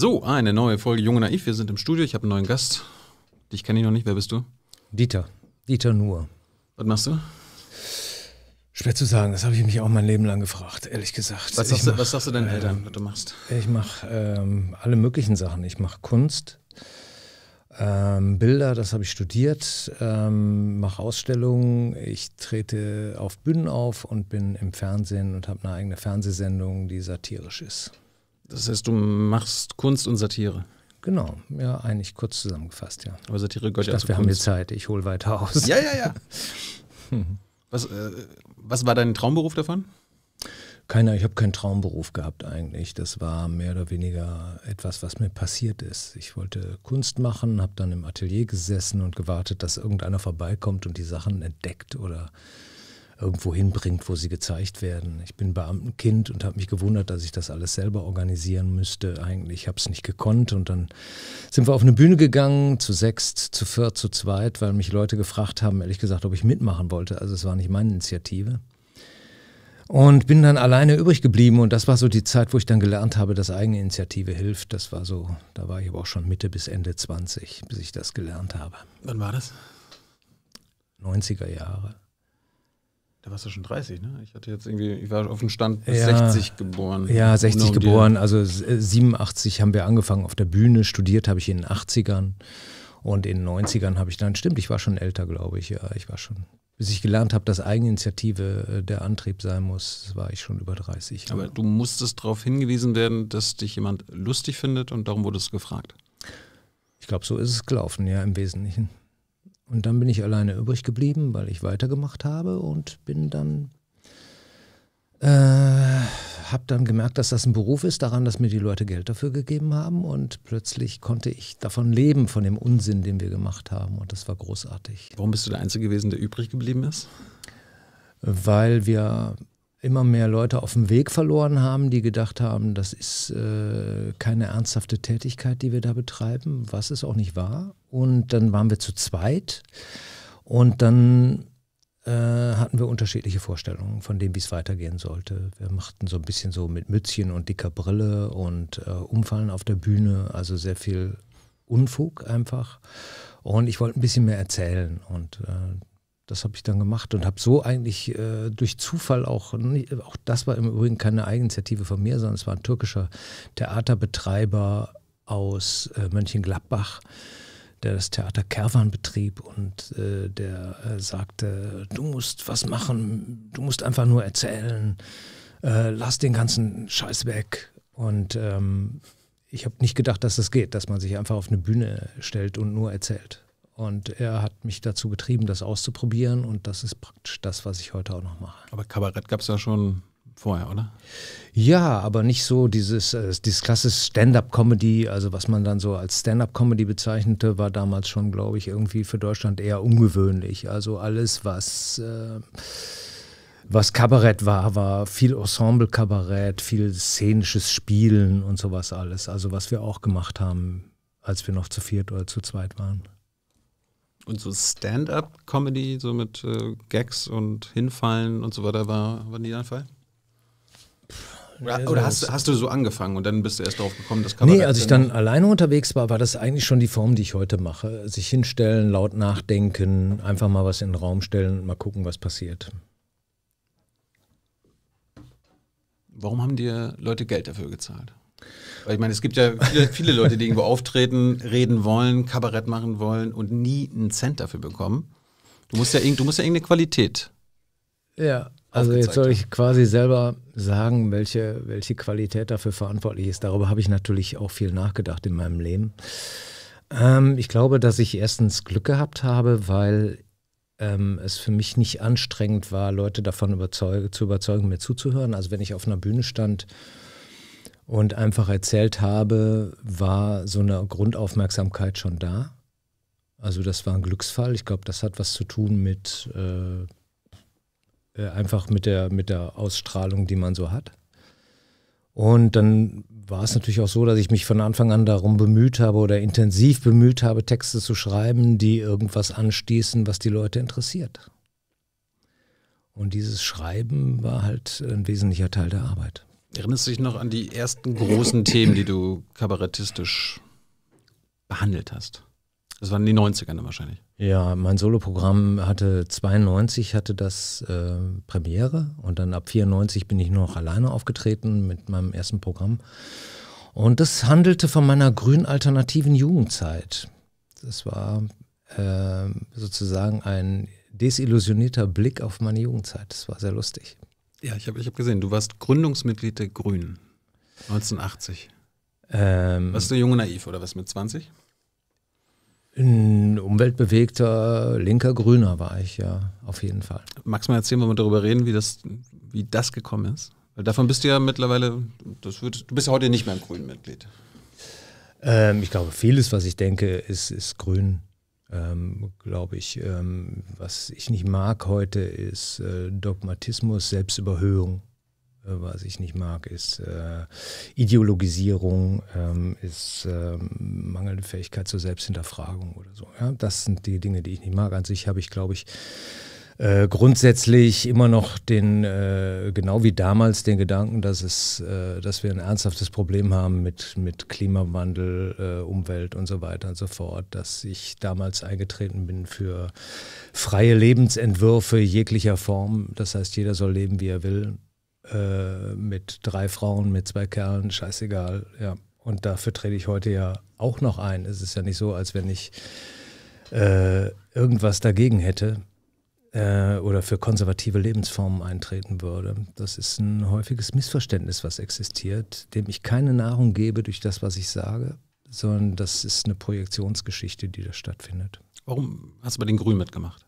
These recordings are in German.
So, ah, eine neue Folge Junge Naiv. Wir sind im Studio. Ich habe einen neuen Gast. Dich kenne ich noch nicht. Wer bist du? Dieter. Dieter Nuhr. Was machst du? Schwer zu sagen, das habe ich mich auch mein Leben lang gefragt, ehrlich gesagt. Was, sagst, mach, was sagst, du deinen Eltern, was du machst? Ich mache ähm, alle möglichen Sachen. Ich mache Kunst, ähm, Bilder, das habe ich studiert, ähm, mache Ausstellungen, ich trete auf Bühnen auf und bin im Fernsehen und habe eine eigene Fernsehsendung, die satirisch ist. Das heißt, du machst Kunst und Satire. Genau, ja, eigentlich kurz zusammengefasst, ja. Aber Satire gehört ich ja dachte, zu wir Kunst. haben jetzt Zeit, ich hole weiter aus. Ja, ja, ja. was, äh, was war dein Traumberuf davon? Keiner, ich habe keinen Traumberuf gehabt eigentlich. Das war mehr oder weniger etwas, was mir passiert ist. Ich wollte Kunst machen, habe dann im Atelier gesessen und gewartet, dass irgendeiner vorbeikommt und die Sachen entdeckt oder irgendwo hinbringt, wo sie gezeigt werden. Ich bin Beamtenkind und habe mich gewundert, dass ich das alles selber organisieren müsste. Eigentlich habe ich es nicht gekonnt und dann sind wir auf eine Bühne gegangen, zu sechst, zu viert, zu zweit, weil mich Leute gefragt haben, ehrlich gesagt, ob ich mitmachen wollte. Also es war nicht meine Initiative. Und bin dann alleine übrig geblieben und das war so die Zeit, wo ich dann gelernt habe, dass eigene Initiative hilft. Das war so, da war ich aber auch schon Mitte bis Ende 20, bis ich das gelernt habe. Wann war das? 90er Jahre. Da warst du schon 30, ne? Ich hatte jetzt irgendwie, ich war auf dem Stand ja, 60 geboren. Ja, 60 genau, no geboren. Deal. Also 87 äh, haben wir angefangen auf der Bühne. Studiert habe ich in den 80ern. Und in den 90ern habe ich dann, stimmt, ich war schon älter, glaube ich. Ja, ich war schon. Bis ich gelernt habe, dass Eigeninitiative äh, der Antrieb sein muss, war ich schon über 30. Aber ja. du musstest darauf hingewiesen werden, dass dich jemand lustig findet und darum wurdest du gefragt. Ich glaube, so ist es gelaufen, ja, im Wesentlichen. Und dann bin ich alleine übrig geblieben, weil ich weitergemacht habe und bin dann, äh, habe dann gemerkt, dass das ein Beruf ist, daran, dass mir die Leute Geld dafür gegeben haben und plötzlich konnte ich davon leben, von dem Unsinn, den wir gemacht haben und das war großartig. Warum bist du der Einzige gewesen, der übrig geblieben ist? Weil wir immer mehr Leute auf dem Weg verloren haben, die gedacht haben, das ist äh, keine ernsthafte Tätigkeit, die wir da betreiben, was es auch nicht war. Und dann waren wir zu zweit und dann äh, hatten wir unterschiedliche Vorstellungen von dem, wie es weitergehen sollte. Wir machten so ein bisschen so mit Mützchen und dicker Brille und äh, Umfallen auf der Bühne, also sehr viel Unfug einfach. Und ich wollte ein bisschen mehr erzählen und äh, das habe ich dann gemacht und habe so eigentlich äh, durch Zufall auch, auch das war im Übrigen keine Eigeninitiative von mir, sondern es war ein türkischer Theaterbetreiber aus äh, Mönchengladbach, der das Theater Kerwan betrieb und äh, der äh, sagte, du musst was machen, du musst einfach nur erzählen, äh, lass den ganzen Scheiß weg. Und ähm, ich habe nicht gedacht, dass das geht, dass man sich einfach auf eine Bühne stellt und nur erzählt. Und er hat mich dazu getrieben, das auszuprobieren. Und das ist praktisch das, was ich heute auch noch mache. Aber Kabarett gab es ja schon vorher, oder? Ja, aber nicht so dieses, äh, dieses klassische Stand-up-Comedy, also was man dann so als Stand-up-Comedy bezeichnete, war damals schon, glaube ich, irgendwie für Deutschland eher ungewöhnlich. Also alles, was... Äh, was Kabarett war, war viel Ensemble-Kabarett, viel szenisches Spielen und sowas alles. Also was wir auch gemacht haben, als wir noch zu viert oder zu zweit waren. Und so Stand-up-Comedy, so mit äh, Gags und Hinfallen und so weiter, war, war nie dein Fall? Oder, hast, hast, du so angefangen und dann bist du erst drauf gekommen, dass kann Nee, als ich dann alleine unterwegs war, war das eigentlich schon die Form, die ich heute mache. Sich hinstellen, laut nachdenken, einfach mal was in den Raum stellen und mal gucken, was passiert. Warum haben dir Leute Geld dafür gezahlt? Weil ich meine, es gibt ja viele, viele Leute, die irgendwo auftreten, reden wollen, Kabarett machen wollen und nie einen Cent dafür bekommen. Du musst ja, du musst ja irgendeine Qualität. Ja, also jetzt soll ich quasi selber sagen, welche, welche Qualität dafür verantwortlich ist. Darüber habe ich natürlich auch viel nachgedacht in meinem Leben. Ähm, ich glaube, dass ich erstens Glück gehabt habe, weil ähm, es für mich nicht anstrengend war, Leute davon überzeug zu überzeugen, mir zuzuhören. Also wenn ich auf einer Bühne stand und einfach erzählt habe, war so eine Grundaufmerksamkeit schon da. Also das war ein Glücksfall. Ich glaube, das hat was zu tun mit äh, äh, einfach mit der, mit der Ausstrahlung, die man so hat. Und dann war es natürlich auch so, dass ich mich von Anfang an darum bemüht habe oder intensiv bemüht habe, Texte zu schreiben, die irgendwas anstießen, was die Leute interessiert. Und dieses Schreiben war halt ein wesentlicher Teil der Arbeit. Erinnerst du dich noch an die ersten großen Themen, die du kabarettistisch behandelt hast? Das waren die 90er dann wahrscheinlich. Ja, mein Soloprogramm hatte 92 hatte das äh, Premiere und dann ab 94 bin ich nur noch alleine aufgetreten mit meinem ersten Programm. Und das handelte von meiner grün alternativen Jugendzeit. Das war äh, sozusagen ein desillusionierter Blick auf meine Jugendzeit. Das war sehr lustig. Ja, ich habe ich hab gesehen, du warst Gründungsmitglied der Grünen 1980. Ähm, warst du jung und naiv oder was mit 20? Ein umweltbewegter linker Grüner war ich, ja, auf jeden Fall. Magst du mal erzählen, wenn wir darüber reden, wie das, wie das gekommen ist? Weil davon bist du ja mittlerweile, das wird, du bist ja heute nicht mehr ein Grünen-Mitglied. Ähm, ich glaube, vieles, was ich denke, ist, ist grün ähm, glaube ich, ähm, was ich nicht mag heute, ist äh, Dogmatismus, Selbstüberhöhung. Äh, was ich nicht mag, ist äh, Ideologisierung, ähm, ist ähm, mangelnde Fähigkeit zur Selbsthinterfragung oder so. Ja? Das sind die Dinge, die ich nicht mag. An sich habe ich, glaube ich, äh, grundsätzlich immer noch den, äh, genau wie damals, den Gedanken, dass, es, äh, dass wir ein ernsthaftes Problem haben mit, mit Klimawandel, äh, Umwelt und so weiter und so fort, dass ich damals eingetreten bin für freie Lebensentwürfe jeglicher Form. Das heißt, jeder soll leben, wie er will. Äh, mit drei Frauen, mit zwei Kerlen, scheißegal, ja. Und dafür trete ich heute ja auch noch ein. Es ist ja nicht so, als wenn ich äh, irgendwas dagegen hätte äh, oder für konservative Lebensformen eintreten würde. Das ist ein häufiges Missverständnis, was existiert, dem ich keine Nahrung gebe durch das, was ich sage, sondern das ist eine Projektionsgeschichte, die da stattfindet. Warum hast du bei den Grünen mitgemacht?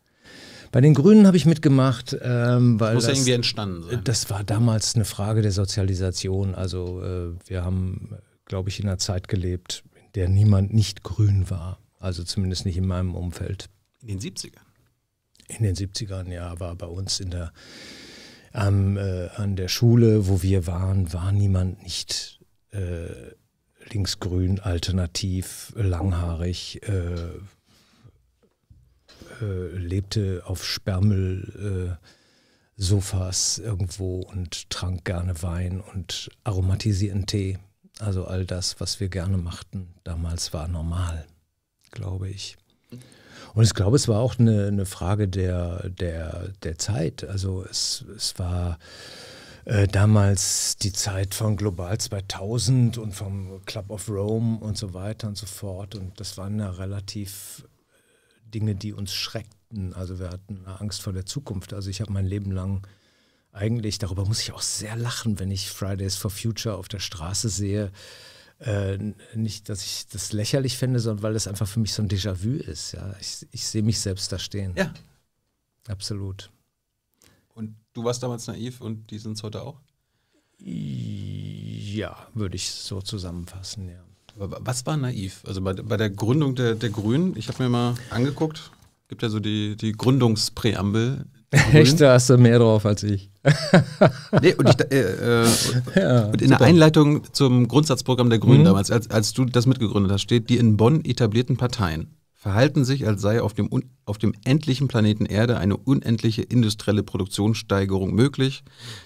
Bei den Grünen habe ich mitgemacht, ähm, weil das muss das, ja irgendwie entstanden sein. Das war damals eine Frage der Sozialisation. Also äh, wir haben, glaube ich, in einer Zeit gelebt, in der niemand nicht grün war. Also zumindest nicht in meinem Umfeld. In den 70er? in den 70ern, ja, war bei uns in der, ähm, äh, an der Schule, wo wir waren, war niemand nicht äh, linksgrün, alternativ, langhaarig, äh, äh lebte auf Spermel. Äh, Sofas irgendwo und trank gerne Wein und aromatisierten Tee. Also all das, was wir gerne machten, damals war normal, glaube ich. Und ich glaube, es war auch eine, eine Frage der, der, der Zeit. Also es, es war äh, damals die Zeit von Global 2000 und vom Club of Rome und so weiter und so fort. Und das waren ja relativ äh, Dinge, die uns schreckten. Also wir hatten Angst vor der Zukunft. Also ich habe mein Leben lang eigentlich, darüber muss ich auch sehr lachen, wenn ich Fridays for Future auf der Straße sehe, äh, nicht, dass ich das lächerlich finde, sondern weil das einfach für mich so ein Déjà-vu ist. Ja? Ich, ich sehe mich selbst da stehen. Ja. Absolut. Und du warst damals naiv und die sind es heute auch? Ja, würde ich so zusammenfassen, ja. Was war naiv? Also bei, bei der Gründung der, der Grünen, ich habe mir mal angeguckt, gibt ja so die, die Gründungspräambel, Echt, da hast du mehr drauf als ich. nee, und, ich, äh, äh, ja, und in super. der Einleitung zum Grundsatzprogramm der Grünen mhm. damals, als, als du das mitgegründet hast, steht, die in Bonn etablierten Parteien verhalten sich, als sei auf dem, auf dem endlichen Planeten Erde eine unendliche industrielle Produktionssteigerung möglich.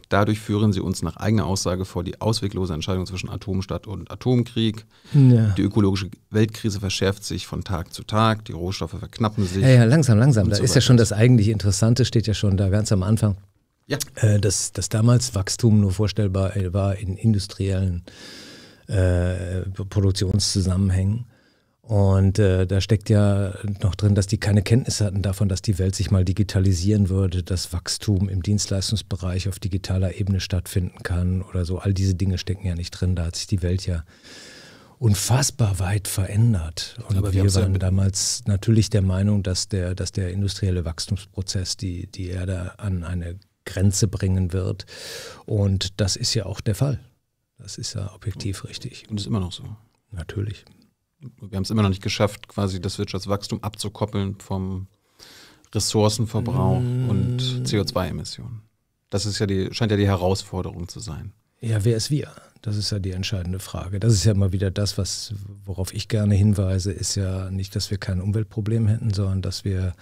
Dadurch führen sie uns nach eigener Aussage vor die ausweglose Entscheidung zwischen Atomstadt und Atomkrieg. Ja. Die ökologische Weltkrise verschärft sich von Tag zu Tag, die Rohstoffe verknappen sich. Ja, ja langsam, langsam. Da so ist ja schon das eigentlich Interessante, steht ja schon da ganz am Anfang. Ja. Äh, dass, dass damals Wachstum nur vorstellbar äh, war in industriellen äh, Produktionszusammenhängen und äh, da steckt ja noch drin, dass die keine Kenntnis hatten davon, dass die Welt sich mal digitalisieren würde, dass Wachstum im Dienstleistungsbereich auf digitaler Ebene stattfinden kann oder so. All diese Dinge stecken ja nicht drin. Da hat sich die Welt ja unfassbar weit verändert. Und Aber wir, wir waren ja damals natürlich der Meinung, dass der, dass der industrielle Wachstumsprozess die, die Erde an eine Grenze bringen wird. Und das ist ja auch der Fall. Das ist ja objektiv richtig. Und ist immer noch so. Natürlich wir haben es immer noch nicht geschafft, quasi das Wirtschaftswachstum abzukoppeln vom Ressourcenverbrauch mm. und CO2-Emissionen. Das ist ja die, scheint ja die Herausforderung zu sein. Ja, wer ist wir? Das ist ja die entscheidende Frage. Das ist ja immer wieder das, was, worauf ich gerne hinweise, ist ja nicht, dass wir kein Umweltproblem hätten, sondern dass wir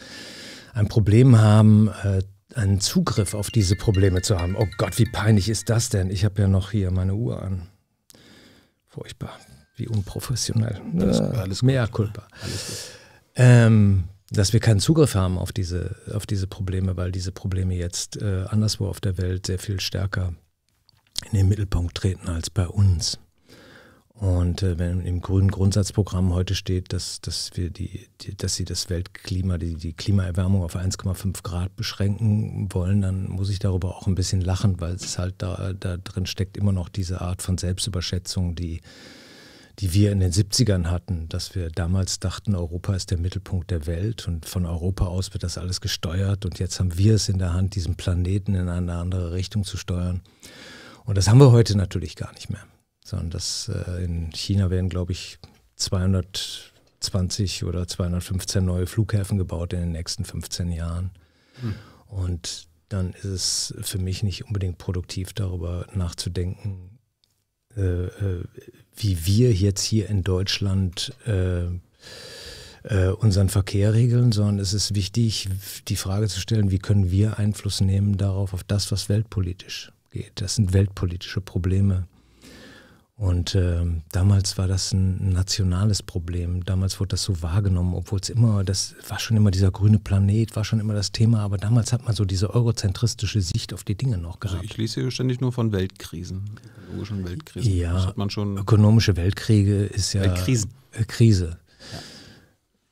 ein Problem haben, äh, einen Zugriff auf diese Probleme zu haben. Oh Gott, wie peinlich ist das denn? Ich habe ja noch hier meine Uhr an. Furchtbar. Wie unprofessionell. Alles, äh, alles Mehr Culpa. Alles ähm, dass wir keinen Zugriff haben auf diese, auf diese Probleme, weil diese Probleme jetzt äh, anderswo auf der Welt sehr viel stärker in den Mittelpunkt treten als bei uns. Und äh, wenn im grünen Grundsatzprogramm heute steht, dass, dass, wir die, die dass sie das Weltklima, die, die Klimaerwärmung auf 1,5 Grad beschränken wollen, dann muss ich darüber auch ein bisschen lachen, weil es halt da, da drin steckt immer noch diese Art von Selbstüberschätzung, die die wir in den 70ern hatten, dass wir damals dachten, Europa ist der Mittelpunkt der Welt und von Europa aus wird das alles gesteuert und jetzt haben wir es in der Hand, diesen Planeten in eine andere Richtung zu steuern. Und das haben wir heute natürlich gar nicht mehr, sondern das äh, in China werden, glaube ich, 220 oder 215 neue Flughäfen gebaut in den nächsten 15 Jahren. Hm. Und dann ist es für mich nicht unbedingt produktiv, darüber nachzudenken, äh, äh, wie wir jetzt hier in Deutschland äh, äh, unseren Verkehr regeln, sondern es ist wichtig, die Frage zu stellen, wie können wir Einfluss nehmen darauf, auf das, was weltpolitisch geht. Das sind weltpolitische Probleme. Und äh, damals war das ein nationales Problem. Damals wurde das so wahrgenommen, obwohl es immer, das war schon immer dieser grüne Planet, war schon immer das Thema, aber damals hat man so diese eurozentristische Sicht auf die Dinge noch also gehabt. Also ich lese hier ständig nur von Weltkrisen ökologischen Weltkrisen. Ja, das hat man schon ökonomische Weltkriege ist ja Weltkrisen. Äh, Krise. Ja,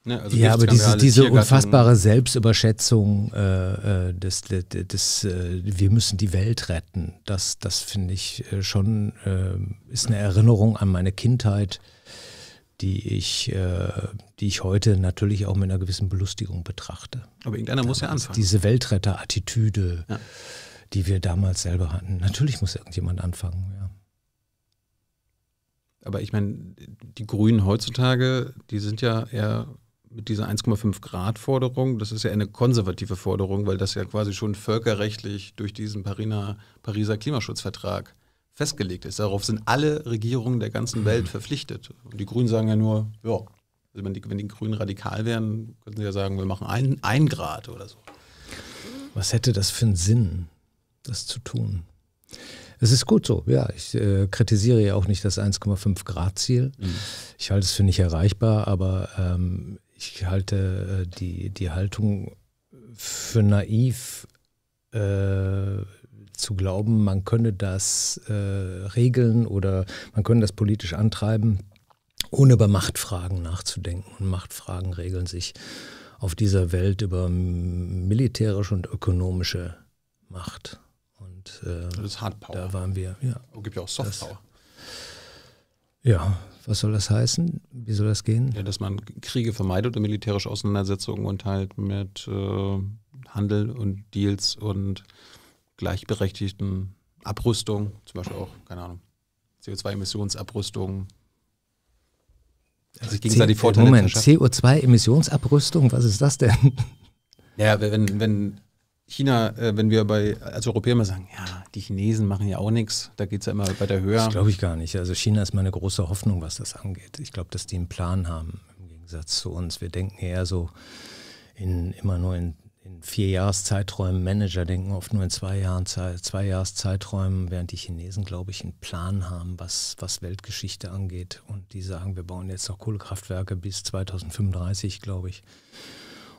ne, also ja aber diese, diese unfassbare Selbstüberschätzung äh, äh des, des, des äh, wir müssen die Welt retten, das, das finde ich äh, schon, äh, ist eine Erinnerung an meine Kindheit, die ich, die ich heute natürlich auch mit einer gewissen Belustigung betrachte. Aber irgendeiner muss ja anfangen. Diese Weltretter-Attitüde, ja. die wir damals selber hatten, natürlich muss irgendjemand anfangen. Ja. Aber ich meine, die Grünen heutzutage, die sind ja eher mit dieser 1,5 Grad Forderung, das ist ja eine konservative Forderung, weil das ja quasi schon völkerrechtlich durch diesen Pariner, Pariser Klimaschutzvertrag festgelegt ist. Darauf sind alle Regierungen der ganzen mhm. Welt verpflichtet. Und die Grünen sagen ja nur, ja, also wenn, die, wenn die Grünen radikal wären, könnten sie ja sagen, wir machen ein, ein Grad oder so. Was hätte das für einen Sinn, das zu tun? Es ist gut so, ja. Ich äh, kritisiere ja auch nicht das 1,5 Grad Ziel. Mhm. Ich halte es für nicht erreichbar, aber ähm, ich halte äh, die, die Haltung für naiv äh, zu glauben, man könne das äh, regeln oder man könne das politisch antreiben, ohne über Machtfragen nachzudenken. Und Machtfragen regeln sich auf dieser Welt über militärische und ökonomische Macht. Und äh, das ist Hard Power. Da waren wir, ja. Es oh, gibt ja auch Soft Power. Ja, was soll das heißen? Wie soll das gehen? Ja, dass man Kriege vermeidet und militärische Auseinandersetzungen und halt mit äh, Handel und Deals und gleichberechtigten Abrüstung, zum Beispiel auch, keine Ahnung, CO2-Emissionsabrüstung. Also ich gegenseitig Vorteile. Moment, CO2-Emissionsabrüstung, was ist das denn? Ja, wenn, wenn China, äh, wenn wir bei, als Europäer mal sagen, ja, die Chinesen machen ja auch nichts, da geht es ja immer weiter höher. Das glaube ich gar nicht. Also China ist meine große Hoffnung, was das angeht. Ich glaube, dass die einen Plan haben, im Gegensatz zu uns. Wir denken eher so in, immer nur in, in vier Jahreszeiträumen. Manager denken oft nur in zwei, Jahren, zwei Jahreszeiträumen, während die Chinesen, glaube ich, einen Plan haben, was, was Weltgeschichte angeht. Und die sagen, wir bauen jetzt noch Kohlekraftwerke bis 2035, glaube ich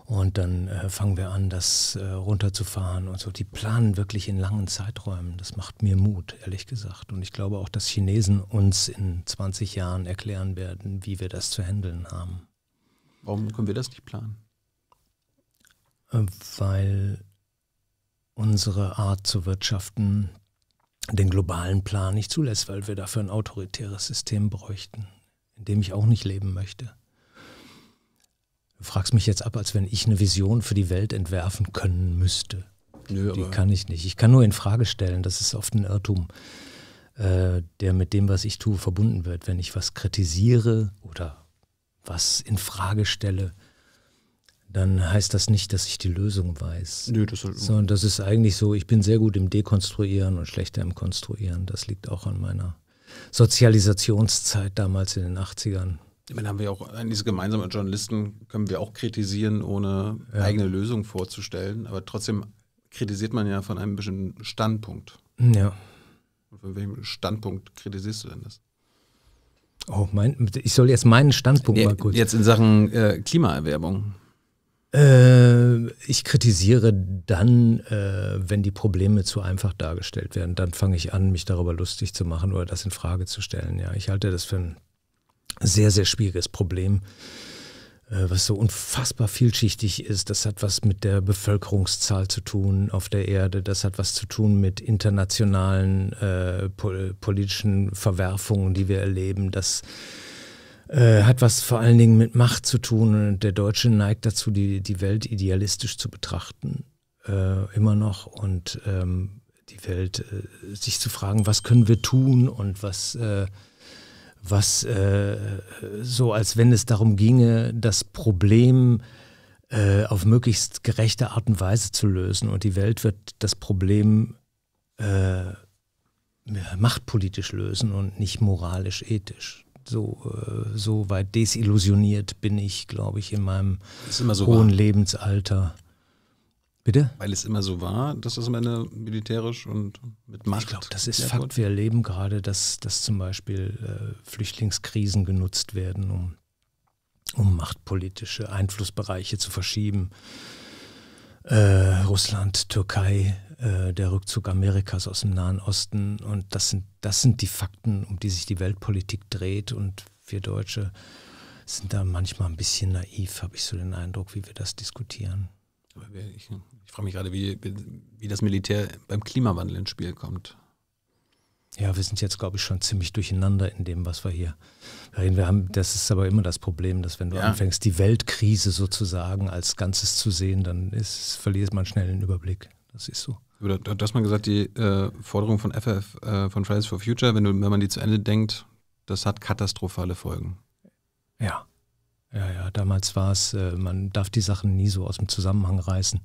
und dann äh, fangen wir an, das äh, runterzufahren und so. Die planen wirklich in langen Zeiträumen. Das macht mir Mut, ehrlich gesagt. Und ich glaube auch, dass Chinesen uns in 20 Jahren erklären werden, wie wir das zu handeln haben. Warum können wir das nicht planen? Äh, weil unsere Art zu wirtschaften den globalen Plan nicht zulässt, weil wir dafür ein autoritäres System bräuchten, in dem ich auch nicht leben möchte. Du fragst mich jetzt ab, als wenn ich eine Vision für die Welt entwerfen können müsste. Nö, die kann ich nicht. Ich kann nur in Frage stellen. Das ist oft ein Irrtum, äh, der mit dem, was ich tue, verbunden wird. Wenn ich was kritisiere oder was in Frage stelle, dann heißt das nicht, dass ich die Lösung weiß. Nö, das halt Sondern das ist eigentlich so, ich bin sehr gut im Dekonstruieren und schlechter im Konstruieren. Das liegt auch an meiner Sozialisationszeit damals in den 80ern. Dann haben wir auch einiges gemeinsam als Journalisten, können wir auch kritisieren, ohne ja. eigene Lösungen vorzustellen. Aber trotzdem kritisiert man ja von einem bestimmten Standpunkt. Ja. Und von welchem Standpunkt kritisierst du denn das? Oh, mein, ich soll jetzt meinen Standpunkt nee, mal kurz. Jetzt in Sachen äh, Klimaerwerbung. Äh, ich kritisiere dann, äh, wenn die Probleme zu einfach dargestellt werden. Dann fange ich an, mich darüber lustig zu machen oder das in Frage zu stellen. Ja, ich halte das für ein sehr, sehr schwieriges Problem, äh, was so unfassbar vielschichtig ist. Das hat was mit der Bevölkerungszahl zu tun auf der Erde. Das hat was zu tun mit internationalen äh, pol politischen Verwerfungen, die wir erleben. Das äh, hat was vor allen Dingen mit Macht zu tun. Und der Deutsche neigt dazu, die, die Welt idealistisch zu betrachten. Äh, immer noch. Und ähm, die Welt äh, sich zu fragen, was können wir tun und was was äh, so, als wenn es darum ginge, das Problem äh, auf möglichst gerechte Art und Weise zu lösen. Und die Welt wird das Problem äh, machtpolitisch lösen und nicht moralisch, ethisch. So, äh, so weit desillusioniert bin ich, glaube ich, in meinem so hohen wahr. Lebensalter. Bitte? Weil es immer so war, dass das am Ende militärisch und mit Macht. Ich glaube, das ist Fakt. Wir erleben gerade, dass, dass zum Beispiel äh, Flüchtlingskrisen genutzt werden, um, um machtpolitische Einflussbereiche zu verschieben. Äh, Russland, Türkei, äh, der Rückzug Amerikas aus dem Nahen Osten. Und das sind, das sind die Fakten, um die sich die Weltpolitik dreht. Und wir Deutsche sind da manchmal ein bisschen naiv, habe ich so den Eindruck, wie wir das diskutieren. Aber ich, frage mich gerade, wie, wie das Militär beim Klimawandel ins Spiel kommt. Ja, wir sind jetzt, glaube ich, schon ziemlich durcheinander in dem, was wir hier reden. Wir haben, das ist aber immer das Problem, dass wenn du ja. anfängst, die Weltkrise sozusagen als Ganzes zu sehen, dann ist, verliert man schnell den Überblick. Das ist so. Oder du hast mal gesagt, die äh, Forderung von FF, äh, von Fridays for Future, wenn, du, wenn man die zu Ende denkt, das hat katastrophale Folgen. Ja. Ja, ja, damals war es, äh, man darf die Sachen nie so aus dem Zusammenhang reißen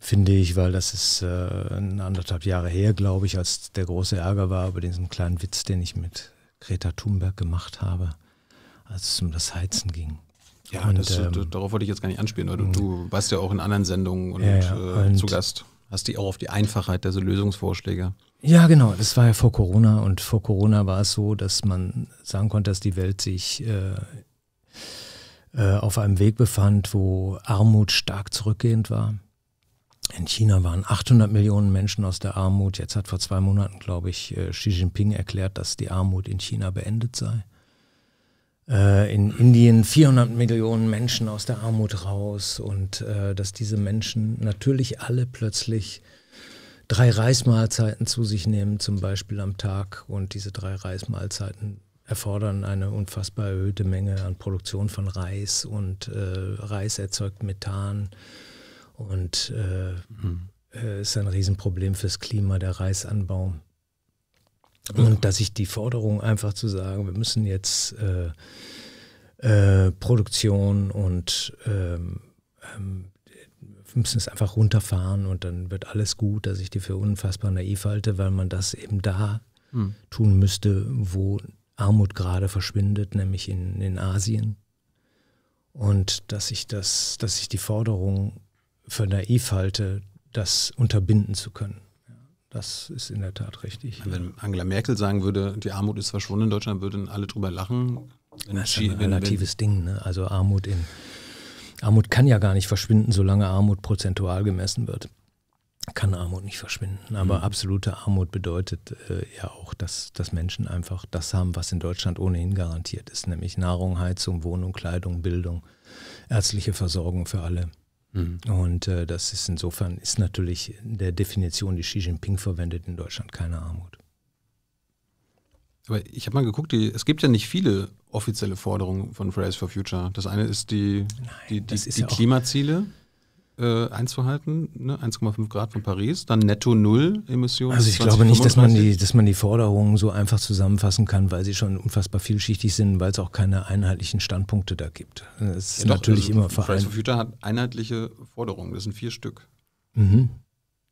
finde ich, weil das ist äh, anderthalb Jahre her, glaube ich, als der große Ärger war über diesen kleinen Witz, den ich mit Greta Thunberg gemacht habe, als es um das Heizen ging. Ja, und, das, ähm, darauf wollte ich jetzt gar nicht anspielen, weil du, du warst ja auch in anderen Sendungen und, ja, äh, und zu Gast. Hast du auch auf die Einfachheit der Lösungsvorschläge? Ja, genau. Das war ja vor Corona und vor Corona war es so, dass man sagen konnte, dass die Welt sich äh, äh, auf einem Weg befand, wo Armut stark zurückgehend war in China waren 800 Millionen Menschen aus der Armut. Jetzt hat vor zwei Monaten, glaube ich, äh, Xi Jinping erklärt, dass die Armut in China beendet sei. Äh, in Indien 400 Millionen Menschen aus der Armut raus und äh, dass diese Menschen natürlich alle plötzlich drei Reismahlzeiten zu sich nehmen, zum Beispiel am Tag. Und diese drei Reismahlzeiten erfordern eine unfassbar erhöhte Menge an Produktion von Reis und Reis erzeugt Methan und äh, mhm. Äh, ist ein Riesenproblem fürs Klima, der Reisanbau. Und dass ich die Forderung einfach zu sagen, wir müssen jetzt äh, äh, Produktion und ähm, ähm, wir müssen es einfach runterfahren und dann wird alles gut, dass ich die für unfassbar naiv halte, weil man das eben da hm. tun müsste, wo Armut gerade verschwindet, nämlich in, in Asien. Und dass ich das, dass ich die Forderung für naiv halte, das unterbinden zu können. Das ist in der Tat richtig. Wenn Angela Merkel sagen würde, die Armut ist verschwunden in Deutschland, würden alle drüber lachen. Wenn das ist ein relatives Ding. Ne? Also Armut in Armut kann ja gar nicht verschwinden, solange Armut prozentual gemessen wird. Kann Armut nicht verschwinden. Aber mhm. absolute Armut bedeutet äh, ja auch, dass, dass Menschen einfach das haben, was in Deutschland ohnehin garantiert ist, nämlich Nahrung, Heizung, Wohnung, Kleidung, Bildung, ärztliche Versorgung für alle. Mhm. Und äh, das ist insofern, ist natürlich der Definition, die Xi Jinping verwendet, in Deutschland keine Armut. Aber ich habe mal geguckt, die, es gibt ja nicht viele offizielle Forderungen von Fridays for Future. Das eine ist die, Nein, die, die, die ja Klimaziele. Auch, äh, einzuhalten, ne? 1,5 Grad von Paris, dann netto null Emissionen. Also ich glaube nicht, dass man, die, dass man die Forderungen so einfach zusammenfassen kann, weil sie schon unfassbar vielschichtig sind, weil es auch keine einheitlichen Standpunkte da gibt. Es ist ja, natürlich also immer vereint. Fridays for Future hat einheitliche Forderungen, das sind vier Stück. Mhm.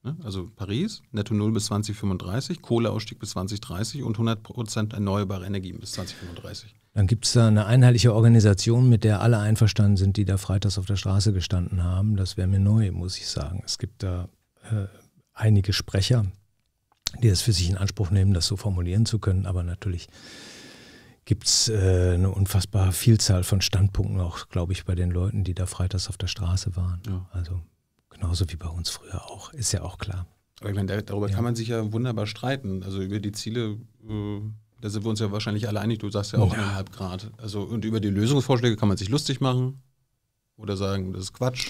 Ne? Also Paris, Netto Null bis 2035, Kohleausstieg bis 2030 und 100% erneuerbare Energien bis 2035. Dann gibt es da eine einheitliche Organisation, mit der alle einverstanden sind, die da freitags auf der Straße gestanden haben. Das wäre mir neu, muss ich sagen. Es gibt da äh, einige Sprecher, die es für sich in Anspruch nehmen, das so formulieren zu können. Aber natürlich gibt es äh, eine unfassbare Vielzahl von Standpunkten, auch, glaube ich, bei den Leuten, die da freitags auf der Straße waren. Ja. Also genauso wie bei uns früher auch, ist ja auch klar. Aber ich meine, darüber ja. kann man sich ja wunderbar streiten. Also über die Ziele. Äh da sind wir uns ja wahrscheinlich alle einig. Du sagst ja auch ja. eineinhalb Grad. Also, und über die Lösungsvorschläge kann man sich lustig machen oder sagen, das ist Quatsch.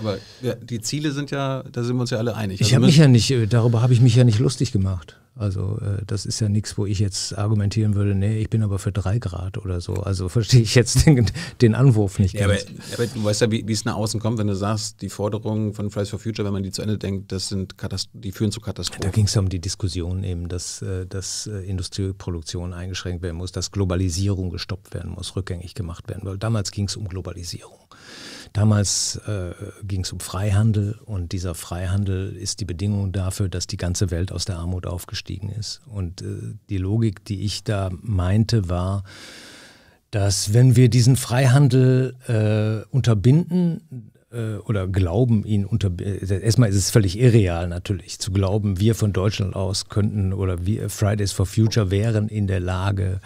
Aber ja, die Ziele sind ja, da sind wir uns ja alle einig. Also ich habe mich ja nicht, äh, darüber habe ich mich ja nicht lustig gemacht. Also äh, das ist ja nichts, wo ich jetzt argumentieren würde, nee, ich bin aber für drei Grad oder so. Also verstehe ich jetzt den, den Anwurf nicht. Ja, aber, aber, du weißt ja, wie es nach außen kommt, wenn du sagst, die Forderungen von Fridays for Future, wenn man die zu Ende denkt, das sind Katast die führen zu Katastrophen. Da ging es ja um die Diskussion eben, dass, äh, dass äh, Industrieproduktion eingeschränkt werden muss, dass Globalisierung gestoppt werden muss, rückgängig gemacht werden, weil damals ging es um Globalisierung. Damals äh, ging es um Freihandel und dieser Freihandel ist die Bedingung dafür, dass die ganze Welt aus der Armut aufgestiegen ist. Und äh, die Logik, die ich da meinte, war, dass wenn wir diesen Freihandel äh, unterbinden, äh, oder glauben ihn unter. Äh, erstmal ist es völlig irreal natürlich, zu glauben, wir von Deutschland aus könnten oder wir Fridays for Future wären in der Lage,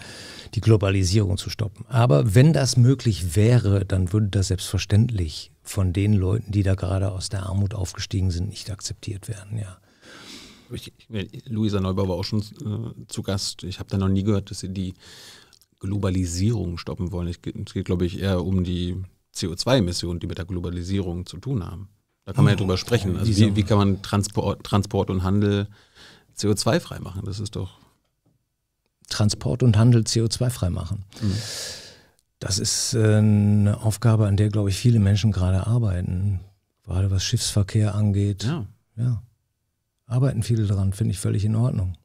die Globalisierung zu stoppen. Aber wenn das möglich wäre, dann würde das selbstverständlich von den Leuten, die da gerade aus der Armut aufgestiegen sind, nicht akzeptiert werden, ja. Ich, Luisa Neubauer war auch schon äh, zu Gast. Ich habe da noch nie gehört, dass sie die Globalisierung stoppen wollen. es geht glaube ich, eher um die CO2-Emissionen, die mit der Globalisierung zu tun haben. Da kann man ja oh, drüber sprechen. Also wie, wie kann man Transport, Transport und Handel CO2-frei machen? Das ist doch. Transport und Handel CO2-frei machen. Mhm. Das ist äh, eine Aufgabe, an der, glaube ich, viele Menschen gerade arbeiten. Gerade was Schiffsverkehr angeht. Ja. ja. Arbeiten viele daran, finde ich völlig in Ordnung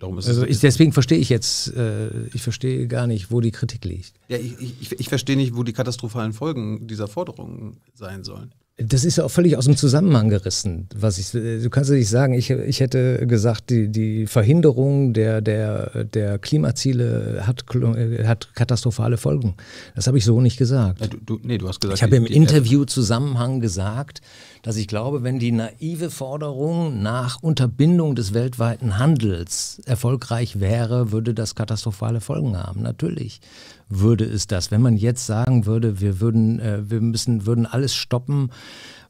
also ist, deswegen verstehe ich jetzt, äh, ich verstehe gar nicht, wo die Kritik liegt. Ja, ich, ich, ich verstehe nicht, wo die katastrophalen Folgen dieser Forderungen sein sollen. Das ist ja auch völlig aus dem Zusammenhang gerissen. Was ich, du kannst ja nicht sagen, ich, ich hätte gesagt, die, die Verhinderung der, der, der Klimaziele hat, äh, hat katastrophale Folgen. Das habe ich so nicht gesagt. Ja, du, du, nee, du hast gesagt ich habe im Interview-Zusammenhang gesagt, dass ich glaube, wenn die naive Forderung nach Unterbindung des weltweiten Handels erfolgreich wäre, würde das katastrophale Folgen haben. Natürlich würde es das. Wenn man jetzt sagen würde, wir würden, äh, wir müssen, würden alles stoppen,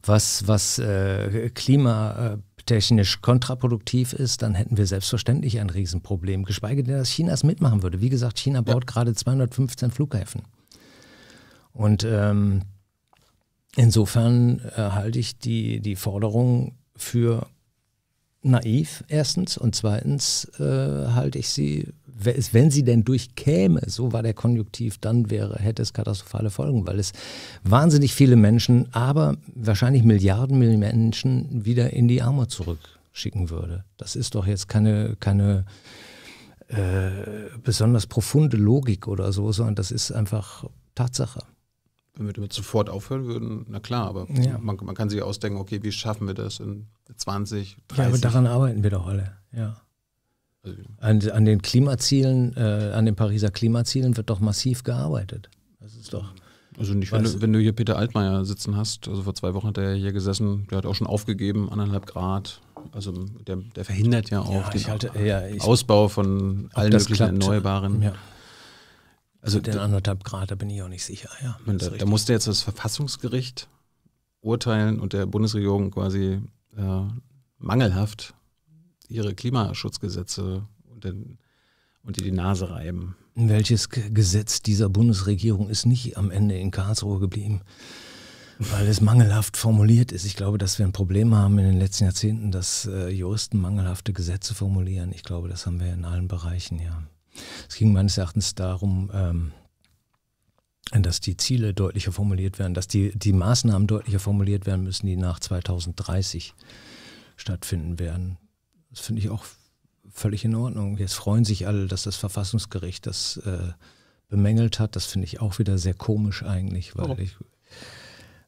was, was äh, Klima äh, technisch kontraproduktiv ist, dann hätten wir selbstverständlich ein Riesenproblem. Geschweige denn, dass China es mitmachen würde. Wie gesagt, China baut ja. gerade 215 Flughäfen. Und ähm, Insofern äh, halte ich die, die Forderung für naiv, erstens. Und zweitens äh, halte ich sie, wenn sie denn durchkäme, so war der Konjunktiv, dann wäre, hätte es katastrophale Folgen, weil es wahnsinnig viele Menschen, aber wahrscheinlich Milliarden Menschen wieder in die Armut zurückschicken würde. Das ist doch jetzt keine, keine äh, besonders profunde Logik oder so, sondern das ist einfach Tatsache wenn wir damit sofort aufhören würden, na klar, aber ja. man, man, kann sich ausdenken, okay, wie schaffen wir das in 20, 30? Ja, aber daran arbeiten wir doch alle, ja. Also, an, an, den Klimazielen, äh, an den Pariser Klimazielen wird doch massiv gearbeitet. Das ist doch. Also nicht, wenn du, wenn du, hier Peter Altmaier sitzen hast, also vor zwei Wochen hat er hier gesessen, der hat auch schon aufgegeben, anderthalb Grad. Also der, der verhindert ja auch ja, den halte, ja, ich, Ausbau von allen möglichen klappt. Erneuerbaren. Ja. Also den anderthalb Grad, da bin ich auch nicht sicher. Ja, da, da, musste jetzt das Verfassungsgericht urteilen und der Bundesregierung quasi äh, mangelhaft ihre Klimaschutzgesetze und, den, und die die Nase reiben. Welches Gesetz dieser Bundesregierung ist nicht am Ende in Karlsruhe geblieben? Weil es mangelhaft formuliert ist. Ich glaube, dass wir ein Problem haben in den letzten Jahrzehnten, dass äh, Juristen mangelhafte Gesetze formulieren. Ich glaube, das haben wir in allen Bereichen, ja. Es ging meines Erachtens darum, ähm, dass die Ziele deutlicher formuliert werden, dass die, die Maßnahmen deutlicher formuliert werden müssen, die nach 2030 stattfinden werden. Das finde ich auch völlig in Ordnung. Jetzt freuen sich alle, dass das Verfassungsgericht das äh, bemängelt hat. Das finde ich auch wieder sehr komisch eigentlich, weil oh. ich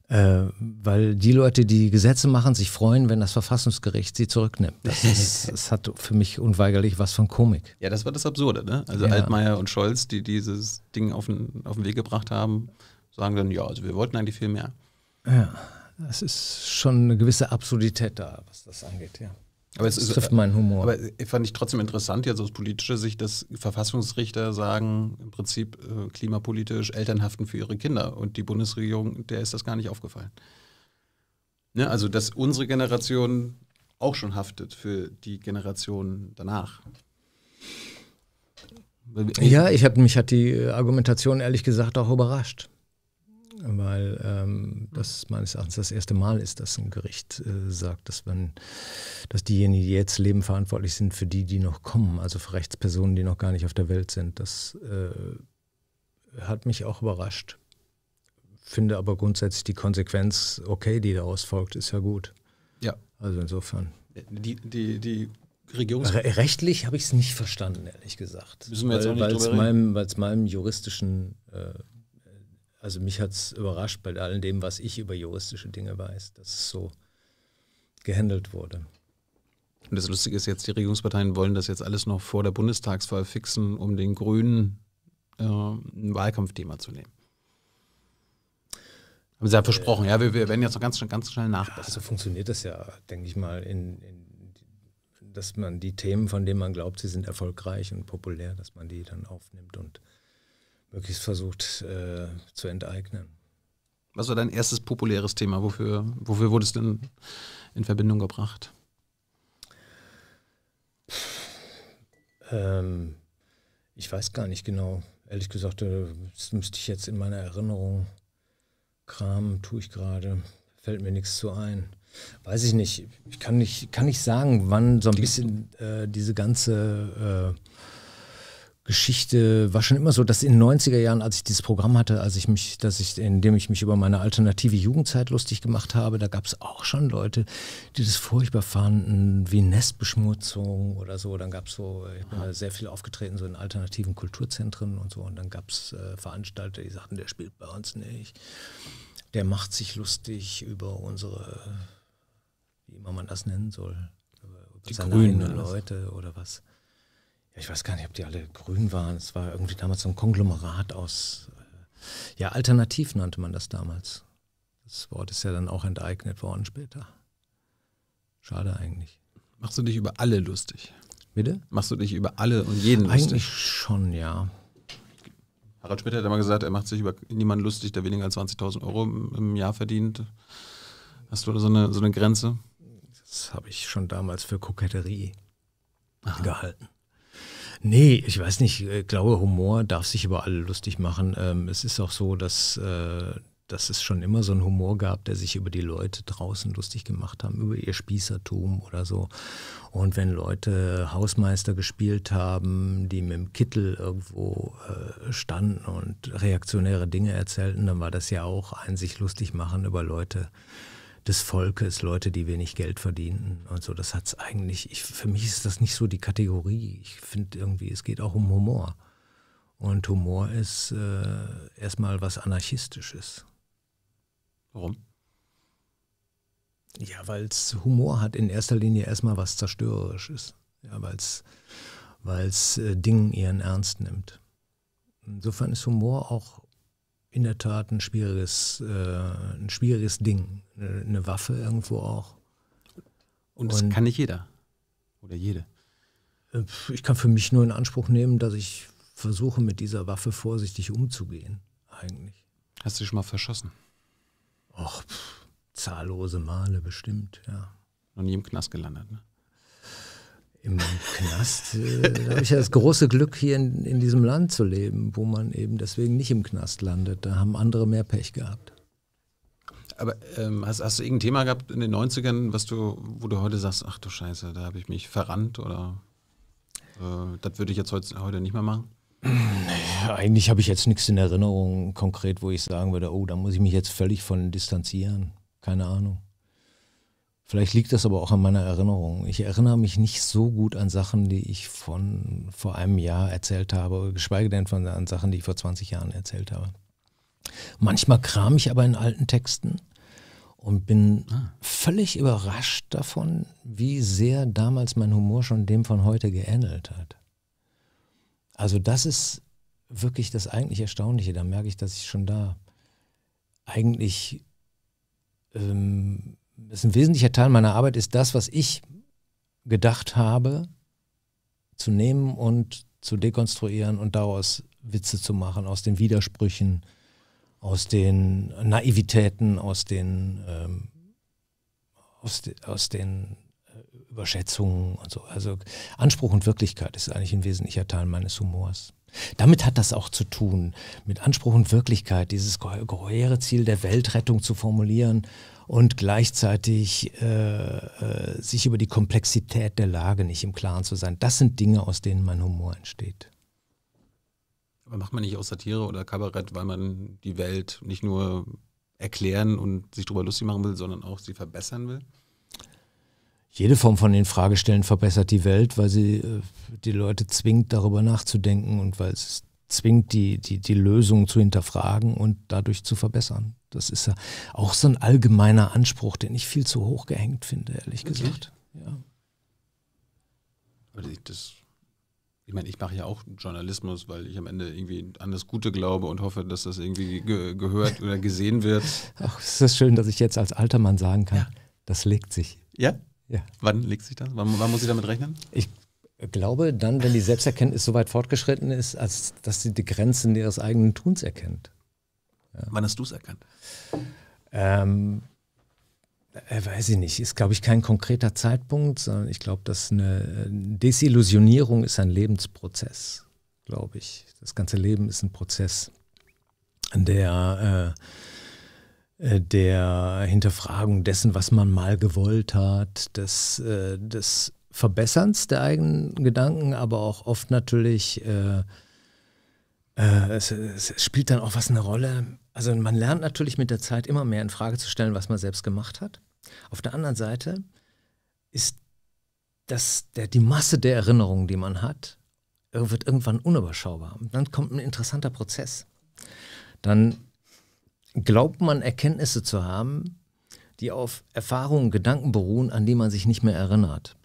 äh, weil die Leute, die Gesetze machen, sich freuen, wenn das Verfassungsgericht sie zurücknimmt. Das, ist, das hat für mich unweigerlich was von Komik. Ja, das war das Absurde, ne? Also ja. Altmaier und Scholz, die dieses Ding auf den, auf den Weg gebracht haben, sagen dann, ja, also wir wollten eigentlich viel mehr. Ja, das ist schon eine gewisse Absurdität da, was das angeht, ja. Aber es das trifft ist, meinen Humor. Aber äh, fand ich trotzdem interessant, jetzt aus politischer Sicht, dass Verfassungsrichter sagen, im Prinzip äh, klimapolitisch Eltern haften für ihre Kinder. Und die Bundesregierung, der ist das gar nicht aufgefallen. Ne? Also, dass unsere Generation auch schon haftet für die Generation danach. Ja, ich hab, mich hat die äh, Argumentation ehrlich gesagt auch überrascht weil ähm, das meines Erachtens das erste Mal ist, dass ein Gericht äh, sagt, dass man, dass diejenigen, die jetzt leben, verantwortlich sind für die, die noch kommen, also für Rechtspersonen, die noch gar nicht auf der Welt sind. Das äh, hat mich auch überrascht. Finde aber grundsätzlich die Konsequenz, okay, die daraus folgt, ist ja gut. Ja. Also insofern. Die, die, die Regierungs Re rechtlich habe ich es nicht verstanden, ehrlich gesagt. Müssen wir jetzt weil, auch nicht Weil es meinem, meinem, juristischen äh, also mich hat es überrascht bei all dem, was ich über juristische Dinge weiß, dass es so gehandelt wurde. Und das Lustige ist jetzt, die Regierungsparteien wollen das jetzt alles noch vor der Bundestagswahl fixen, um den Grünen äh, ein Wahlkampfthema zu nehmen. Haben sie ja versprochen, äh, ja, wir, wir, werden jetzt noch ganz, ganz schnell nachbessern. Also funktioniert das ja, denke ich mal, in, in, dass man die Themen, von denen man glaubt, sie sind erfolgreich und populär, dass man die dann aufnimmt und möglichst versucht äh, zu enteignen. Was war dein erstes populäres Thema? Wofür, wofür wurde es denn in Verbindung gebracht? Ähm, ich weiß gar nicht genau. Ehrlich gesagt, äh, das müsste ich jetzt in meiner Erinnerung kramen, tue ich gerade. Fällt mir nichts zu ein. Weiß ich nicht. Ich kann nicht, kann nicht sagen, wann so ein bisschen äh, diese ganze äh, Geschichte war schon immer so, dass in den 90er Jahren, als ich dieses Programm hatte, als ich mich, dass ich, indem ich mich über meine alternative Jugendzeit lustig gemacht habe, da gab es auch schon Leute, die das furchtbar fanden, wie Nestbeschmutzung oder so. Dann gab es so, ich bin sehr viel aufgetreten, so in alternativen Kulturzentren und so. Und dann gab es äh, Veranstalter, die sagten, der spielt bei uns nicht. Der macht sich lustig über unsere, wie immer man das nennen soll, über, die seine Grünen, Leute oder was ja, ich weiß gar nicht, ob die alle grün waren. Es war irgendwie damals so ein Konglomerat aus, äh, ja, alternativ nannte man das damals. Das Wort ist ja dann auch enteignet worden später. Schade eigentlich. Machst du dich über alle lustig? Bitte? Machst du dich über alle und jeden eigentlich lustig? Eigentlich schon, ja. Harald Schmidt hat immer gesagt, er macht sich über niemanden lustig, der weniger als 20.000 Euro im Jahr verdient. Hast du so eine, so eine Grenze? Das habe ich schon damals für Koketterie Aha. gehalten. Nee, ich weiß nicht. Ich äh, glaube, Humor darf sich über alle lustig machen. Ähm, es ist auch so, dass, äh, dass es schon immer so einen Humor gab, der sich über die Leute draußen lustig gemacht haben, über ihr Spießertum oder so. Und wenn Leute Hausmeister gespielt haben, die mit dem Kittel irgendwo äh, standen und reaktionäre Dinge erzählten, dann war das ja auch ein sich lustig machen über Leute, des Volkes, Leute, die wenig Geld verdienen und so. Das hat es eigentlich, ich, für mich ist das nicht so die Kategorie. Ich finde irgendwie, es geht auch um Humor. Und Humor ist äh, erstmal was Anarchistisches. Warum? Ja, weil Humor hat in erster Linie erstmal was Zerstörerisches. Ja, weil es weil's, äh, Dingen ihren Ernst nimmt. Insofern ist Humor auch in der Tat ein schwieriges, äh, ein schwieriges Ding, eine, eine Waffe irgendwo auch. Und das Und, kann nicht jeder oder jede. Äh, ich kann für mich nur in Anspruch nehmen, dass ich versuche, mit dieser Waffe vorsichtig umzugehen, eigentlich. Hast du dich schon mal verschossen? Och, pff, zahllose Male bestimmt, ja. Noch nie im Knast gelandet, ne? Im Knast äh, habe ich ja das große Glück, hier in, in diesem Land zu leben, wo man eben deswegen nicht im Knast landet. Da haben andere mehr Pech gehabt. Aber ähm, hast, hast, du irgendein Thema gehabt in den 90ern, was du, wo du heute sagst, ach du Scheiße, da habe ich mich verrannt oder äh, das würde ich jetzt heute, heute nicht mehr machen? Eigentlich habe ich jetzt nichts in Erinnerung konkret, wo ich sagen würde, oh, da muss ich mich jetzt völlig von distanzieren. Keine Ahnung. Vielleicht liegt das aber auch an meiner Erinnerung. Ich erinnere mich nicht so gut an Sachen, die ich von vor einem Jahr erzählt habe, geschweige denn von an Sachen, die ich vor 20 Jahren erzählt habe. Manchmal kram ich aber in alten Texten und bin ah. völlig überrascht davon, wie sehr damals mein Humor schon dem von heute geähnelt hat. Also das ist wirklich das eigentlich Erstaunliche. Da merke ich, dass ich schon da eigentlich ähm, ist ein wesentlicher Teil meiner Arbeit, ist das, was ich gedacht habe, zu nehmen und zu dekonstruieren und daraus Witze zu machen, aus den Widersprüchen, aus den Naivitäten, aus den, ähm, aus, de, aus den äh, Überschätzungen und so. Also Anspruch und Wirklichkeit ist eigentlich ein wesentlicher Teil meines Humors. Damit hat das auch zu tun, mit Anspruch und Wirklichkeit, dieses geheuere Ziel der Weltrettung zu formulieren und gleichzeitig äh, äh, sich über die Komplexität der Lage nicht im Klaren zu sein. Das sind Dinge, aus denen mein Humor entsteht. Aber macht man nicht auch Satire oder Kabarett, weil man die Welt nicht nur erklären und sich darüber lustig machen will, sondern auch sie verbessern will? Jede Form von den Fragestellen verbessert die Welt, weil sie äh, die Leute zwingt, darüber nachzudenken und weil es zwingt, die, die, die Lösung zu hinterfragen und dadurch zu verbessern. Das ist ja auch so ein allgemeiner Anspruch, den ich viel zu hoch gehängt finde, ehrlich Wirklich? gesagt. Ja. Aber das, ich meine, ich mache ja auch Journalismus, weil ich am Ende irgendwie an das Gute glaube und hoffe, dass das irgendwie ge gehört oder gesehen wird. Ach, ist das schön, dass ich jetzt als alter Mann sagen kann, ja. das legt sich. Ja? Ja. Wann legt sich das? Wann, wann muss ich damit rechnen? Ich glaube, dann, wenn die Selbsterkenntnis so weit fortgeschritten ist, als dass sie die Grenzen ihres eigenen Tuns erkennt. Ja. Wann hast du es erkannt? Ähm, äh, weiß ich nicht. Ist, glaube ich, kein konkreter Zeitpunkt, sondern ich glaube, dass eine äh, Desillusionierung ist ein Lebensprozess, glaube ich. Das ganze Leben ist ein Prozess, der, äh, äh, der Hinterfragung dessen, was man mal gewollt hat, des, äh, des Verbesserns der eigenen Gedanken, aber auch oft natürlich äh, äh, es, es, spielt dann auch was eine Rolle. Also man lernt natürlich mit der Zeit immer mehr in Frage zu stellen, was man selbst gemacht hat. Auf der anderen Seite ist das der, die Masse der Erinnerungen, die man hat, wird irgendwann unüberschaubar. Und dann kommt ein interessanter Prozess. Dann glaubt man Erkenntnisse zu haben, die auf Erfahrungen, Gedanken beruhen, an die man sich nicht mehr erinnert.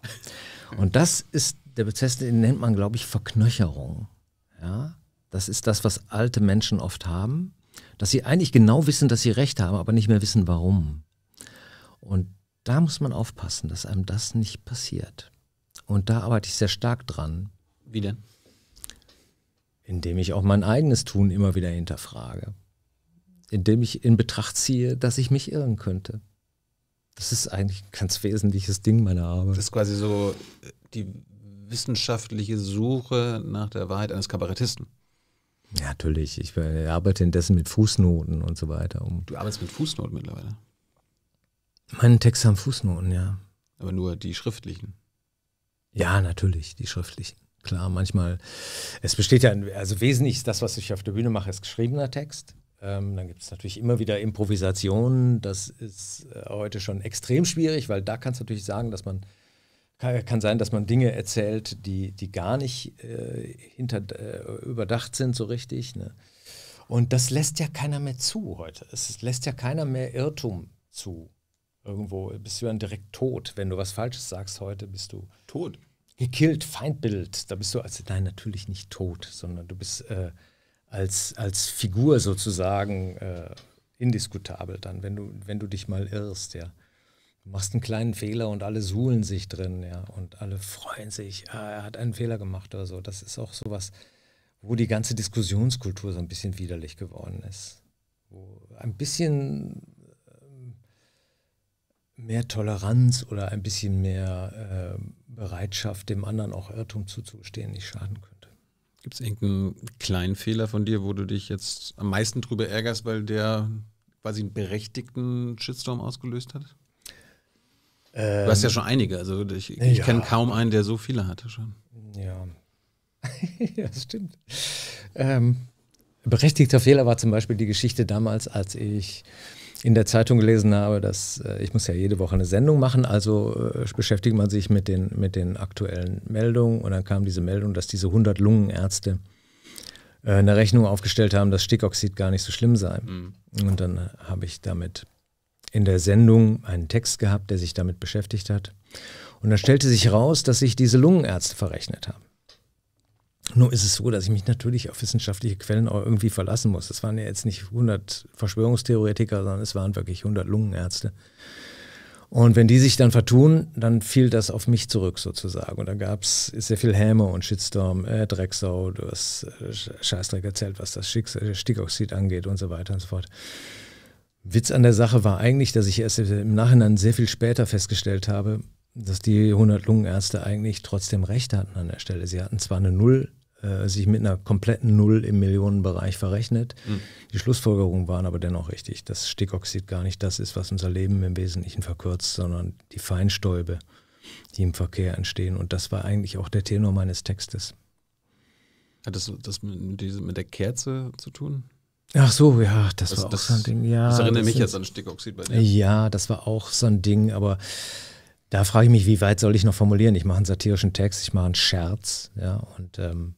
Und das ist der Prozess, den nennt man, glaube ich, Verknöcherung. Ja? Das ist das, was alte Menschen oft haben, dass sie eigentlich genau wissen, dass sie recht haben, aber nicht mehr wissen, warum. Und da muss man aufpassen, dass einem das nicht passiert. Und da arbeite ich sehr stark dran. Wie denn? Indem ich auch mein eigenes Tun immer wieder hinterfrage. Indem ich in Betracht ziehe, dass ich mich irren könnte. Das ist eigentlich ein ganz wesentliches Ding meiner Arbeit. Das ist quasi so äh, die wissenschaftliche Suche nach der Wahrheit eines Kabarettisten. Ja, natürlich. Ich äh, arbeite indessen mit Fußnoten und so weiter. Um du arbeitest mit Fußnoten mittlerweile? Meine Texte haben Fußnoten, ja. Aber nur die schriftlichen? Ja, natürlich, die schriftlichen. Klar, manchmal, es besteht ja, also wesentlich das, was ich auf der Bühne mache, ist geschriebener Text. Ähm, dann gibt es natürlich immer wieder Improvisationen. Das ist äh, heute schon extrem schwierig, weil da kannst du natürlich sagen, dass man kann, sein, dass man Dinge erzählt, die, die gar nicht äh, hinter, äh, überdacht sind so richtig. Ne? Und das lässt ja keiner mehr zu heute. Es lässt ja keiner mehr Irrtum zu. Irgendwo bist du dann direkt tot. Wenn du was Falsches sagst heute, bist du tot. Gekillt, Feindbild. Da bist du als, nein, natürlich nicht tot, sondern du bist äh, als, als Figur sozusagen äh, indiskutabel dann, wenn du, wenn du dich mal irrst, ja machst einen kleinen Fehler und alle suhlen sich drin, ja, und alle freuen sich, ah, er hat einen Fehler gemacht oder so. Das ist auch sowas, wo die ganze Diskussionskultur so ein bisschen widerlich geworden ist. Wo ein bisschen ähm, mehr Toleranz oder ein bisschen mehr äh, Bereitschaft, dem anderen auch Irrtum zuzustehen, nicht schaden könnte. Gibt es irgendeinen kleinen Fehler von dir, wo du dich jetzt am meisten drüber ärgerst, weil der quasi einen berechtigten Shitstorm ausgelöst hat? Ähm, du hast ja schon einige, also ich, ich ja. kenne kaum einen, der so viele hatte schon. Ja, das stimmt. Ähm, berechtigter Fehler war zum Beispiel die Geschichte damals, als ich in der Zeitung gelesen habe, dass äh, ich muss ja jede Woche eine Sendung machen, also äh, beschäftigt man sich mit den, mit den aktuellen Meldungen und dann kam diese Meldung, dass diese 100 Lungenärzte äh, eine Rechnung aufgestellt haben, dass Stickoxid gar nicht so schlimm sei. Mhm. Und dann äh, habe ich damit in der Sendung einen Text gehabt, der sich damit beschäftigt hat. Und da stellte sich heraus, dass sich diese Lungenärzte verrechnet haben. Nur ist es so, dass ich mich natürlich auf wissenschaftliche Quellen auch irgendwie verlassen muss. Es waren ja jetzt nicht 100 Verschwörungstheoretiker, sondern es waren wirklich 100 Lungenärzte. Und wenn die sich dann vertun, dann fiel das auf mich zurück sozusagen. Und da gab es sehr viel Häme und Shitstorm, äh, Drecksau, du hast äh, Scheißdreck erzählt, was das Stickoxid angeht und so weiter und so fort. Witz an der Sache war eigentlich, dass ich erst im Nachhinein sehr viel später festgestellt habe, dass die 100 Lungenärzte eigentlich trotzdem recht hatten an der Stelle. Sie hatten zwar eine Null, äh, sich mit einer kompletten Null im Millionenbereich verrechnet. Mhm. Die Schlussfolgerungen waren aber dennoch richtig, dass Stickoxid gar nicht das ist, was unser Leben im Wesentlichen verkürzt, sondern die Feinstäube, die im Verkehr entstehen. Und das war eigentlich auch der Tenor meines Textes. Hat das, das mit, mit der Kerze zu tun? Ach so, ja, das, das war auch das, so ein Ding. Ja, das erinnert das mich jetzt an Stickoxid bei dir. Ja, das war auch so ein Ding, aber da frage ich mich, wie weit soll ich noch formulieren? Ich mache einen satirischen Text, ich mache einen Scherz, ja, und ähm,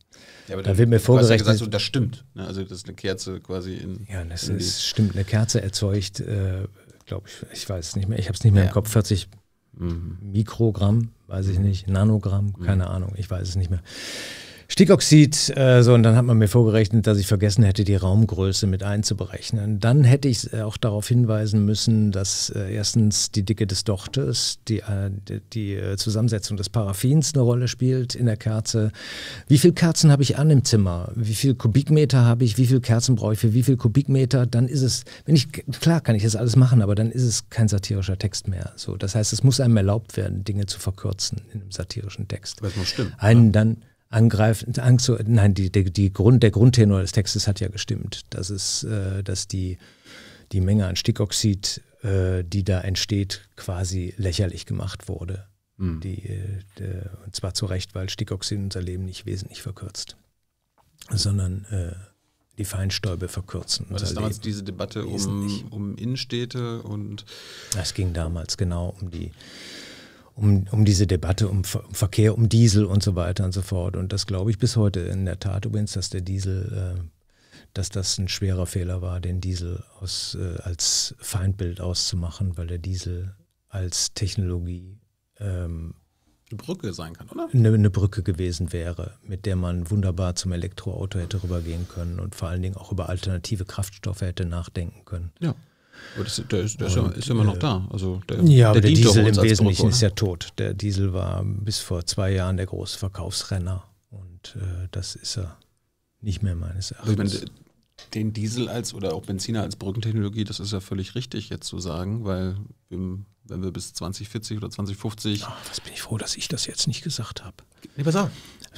ja, da wird mir vorgerechnet. Ja gesagt, das stimmt. Ne? Also das ist eine Kerze quasi in. Ja, das in ist, stimmt. Eine Kerze erzeugt, äh, glaube ich, ich weiß es nicht mehr. Ich habe es nicht mehr ja. im Kopf. 40 mhm. Mikrogramm, weiß ich mhm. nicht, Nanogramm, mhm. keine Ahnung, ich weiß es nicht mehr. Stickoxid, äh, so und dann hat man mir vorgerechnet, dass ich vergessen hätte, die Raumgröße mit einzuberechnen. Dann hätte ich äh, auch darauf hinweisen müssen, dass äh, erstens die Dicke des Dochtes, die, äh, die, die äh, Zusammensetzung des Paraffins eine Rolle spielt in der Kerze. Wie viele Kerzen habe ich an im Zimmer? Wie viele Kubikmeter habe ich? Wie viele Kerzen brauche ich für wie viele Kubikmeter? Dann ist es, wenn ich, klar kann ich das alles machen, aber dann ist es kein satirischer Text mehr. So, das heißt, es muss einem erlaubt werden, Dinge zu verkürzen in einem satirischen Text. Weil es muss stimmen. Einen ja. dann angreifend, Angst, nein, die, die, die Grund, der Grundtenor des Textes hat ja gestimmt. Das ist, äh, dass die, die Menge an Stickoxid, äh, die da entsteht, quasi lächerlich gemacht wurde. Mhm. Die, äh, und zwar zu Recht, weil Stickoxid unser Leben nicht wesentlich verkürzt, sondern äh, die Feinstäube verkürzen. War das damals Leben diese Debatte wesentlich. um, um Innenstädte und. Es ging damals genau um die um, um diese Debatte um, um, Verkehr, um Diesel und so weiter und so fort. Und das glaube ich bis heute in der Tat übrigens, dass der Diesel, äh, dass das ein schwerer Fehler war, den Diesel aus, äh, als Feindbild auszumachen, weil der Diesel als Technologie ähm, eine Brücke sein kann, oder? Eine, eine, Brücke gewesen wäre, mit der man wunderbar zum Elektroauto hätte rübergehen können und vor allen Dingen auch über alternative Kraftstoffe hätte nachdenken können. Ja. Aber das, der ist, der und, ist immer noch äh, da. Also der, ja, der aber der Diesel im Wesentlichen Brücke, ist ja tot. Der Diesel war bis vor zwei Jahren der große Verkaufsrenner und äh, das ist er nicht mehr meines Erachtens. ich meine, den Diesel als oder auch Benziner als Brückentechnologie, das ist ja völlig richtig jetzt zu sagen, weil im, wenn wir bis 2040 oder 2050. Ach, was bin ich froh, dass ich das jetzt nicht gesagt habe. Nee, pass auf.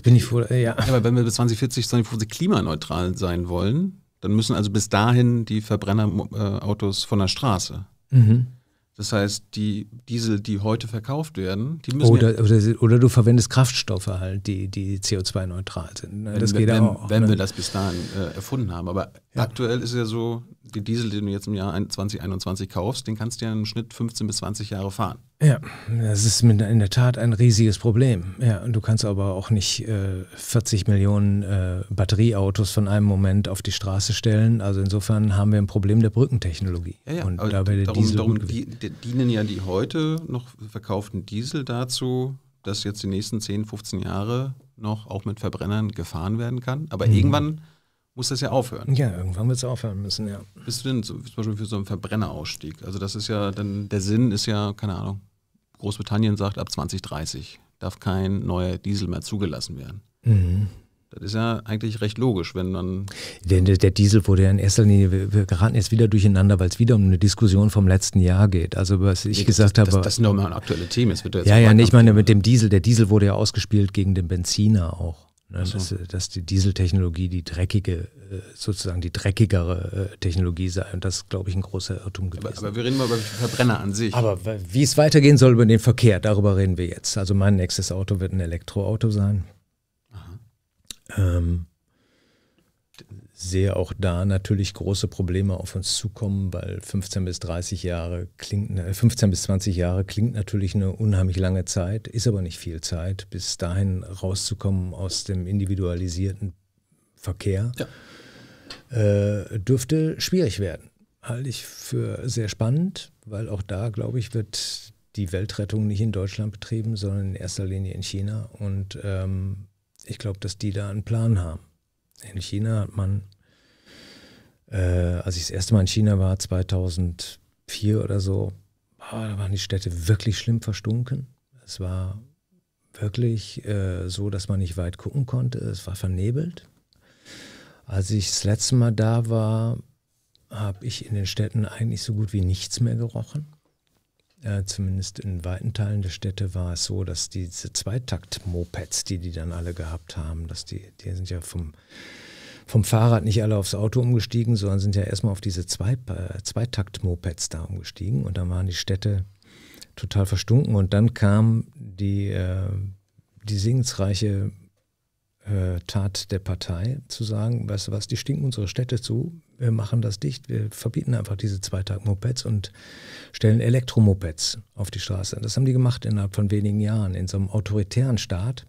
Bin ich froh, äh, ja. ja. Aber wenn wir bis 2040, 2050 klimaneutral sein wollen, dann müssen also bis dahin die Verbrennerautos äh, von der Straße. Mhm. Das heißt, die Diesel, die heute verkauft werden, die müssen. Oder, oder, oder du verwendest Kraftstoffe halt, die, die CO2-neutral sind. Ne? Das wenn, geht wenn, auch. Wenn ne? wir das bis dahin äh, erfunden haben. Aber ja. Aktuell ist ja so, die Diesel, den du jetzt im Jahr 2021 kaufst, den kannst du ja im Schnitt 15 bis 20 Jahre fahren. Ja, das ist in der Tat ein riesiges Problem. Ja, und du kannst aber auch nicht äh, 40 Millionen äh, Batterieautos von einem Moment auf die Straße stellen. Also insofern haben wir ein Problem der Brückentechnologie. Ja, ja, und da wäre der Diesel darum die, dienen ja die heute noch verkauften Diesel dazu, dass jetzt die nächsten 10, 15 Jahre noch auch mit Verbrennern gefahren werden kann. Aber mhm. irgendwann muss das ja aufhören. Ja, irgendwann wird es aufhören müssen, ja. Bist du denn zum Beispiel für so einen Verbrennerausstieg? Also das ist ja, dann der Sinn ist ja, keine Ahnung, Großbritannien sagt, ab 2030 darf kein neuer Diesel mehr zugelassen werden. Mhm. Das ist ja eigentlich recht logisch, wenn man. Der, der Diesel wurde ja in erster Linie, wir geraten jetzt wieder durcheinander, weil es wieder um eine Diskussion vom letzten Jahr geht. Also, was ich nee, gesagt das, habe. Das, das sind doch mal aktuelle Themen. Jetzt wird jetzt ja, ja, nicht. Ich meine, mit dem Diesel, der Diesel wurde ja ausgespielt gegen den Benziner auch. Also. Ne, dass, genau. dass, die Dieseltechnologie die dreckige, äh, sozusagen die dreckigere äh, Technologie sei. Und das ist, glaube ich, ein großer Irrtum gewesen. Aber, aber wir reden mal über Verbrenner an sich. Aber wie es weitergehen soll über den Verkehr, darüber reden wir jetzt. Also mein nächstes Auto wird ein Elektroauto sein. Aha. Ähm, sehe auch da natürlich große Probleme auf uns zukommen, weil 15 bis 30 Jahre klingt, 15 äh, bis 20 Jahre klingt natürlich eine unheimlich lange Zeit, ist aber nicht viel Zeit, bis dahin rauszukommen aus dem individualisierten Verkehr, ja. äh, dürfte schwierig werden. Halte ich für sehr spannend, weil auch da, glaube ich, wird die Weltrettung nicht in Deutschland betrieben, sondern in erster Linie in China. Und ähm, ich glaube, dass die da einen Plan haben. In China hat man äh, als ich das erste Mal in China war, 2004 oder so, oh, da waren die Städte wirklich schlimm verstunken. Es war wirklich äh, so, dass man nicht weit gucken konnte. Es war vernebelt. Als ich das letzte Mal da war, habe ich in den Städten eigentlich so gut wie nichts mehr gerochen. Äh, zumindest in weiten Teilen der Städte war es so, dass diese Zweitakt-Mopeds, die die dann alle gehabt haben, dass die, die sind ja vom vom Fahrrad nicht alle aufs Auto umgestiegen, sondern sind ja erstmal auf diese äh, Zweitakt-Mopeds da umgestiegen und dann waren die Städte total verstunken und dann kam die, äh, die segensreiche äh, Tat der Partei zu sagen, weißt du was, die stinken unsere Städte zu, wir machen das dicht, wir verbieten einfach diese Zweitakt-Mopeds und stellen Elektromopeds auf die Straße. Das haben die gemacht innerhalb von wenigen Jahren in so einem autoritären Staat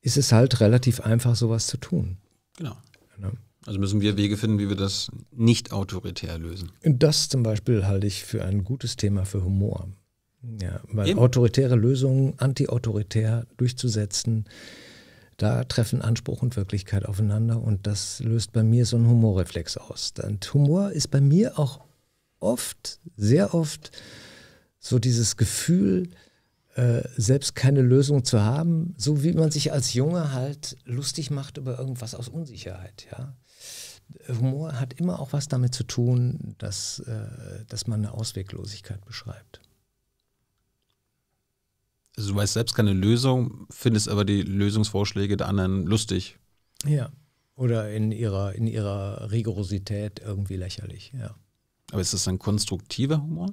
ist es halt relativ einfach, sowas zu tun. Genau. Ne? Also müssen wir Wege finden, wie wir das nicht autoritär lösen. Das zum Beispiel halte ich für ein gutes Thema für Humor. Ja, weil Eben. autoritäre Lösungen anti-autoritär durchzusetzen, da treffen Anspruch und Wirklichkeit aufeinander und das löst bei mir so einen Humorreflex aus. Und Humor ist bei mir auch oft, sehr oft so dieses Gefühl, äh, selbst keine Lösung zu haben, so wie man sich als Junge halt lustig macht über irgendwas aus Unsicherheit, ja. Humor hat immer auch was damit zu tun, dass, äh, dass man eine Ausweglosigkeit beschreibt. Also du weißt selbst keine Lösung, findest aber die Lösungsvorschläge der anderen lustig. Ja. Oder in ihrer, in ihrer Rigorosität irgendwie lächerlich, ja. Aber ist das ein konstruktiver Humor?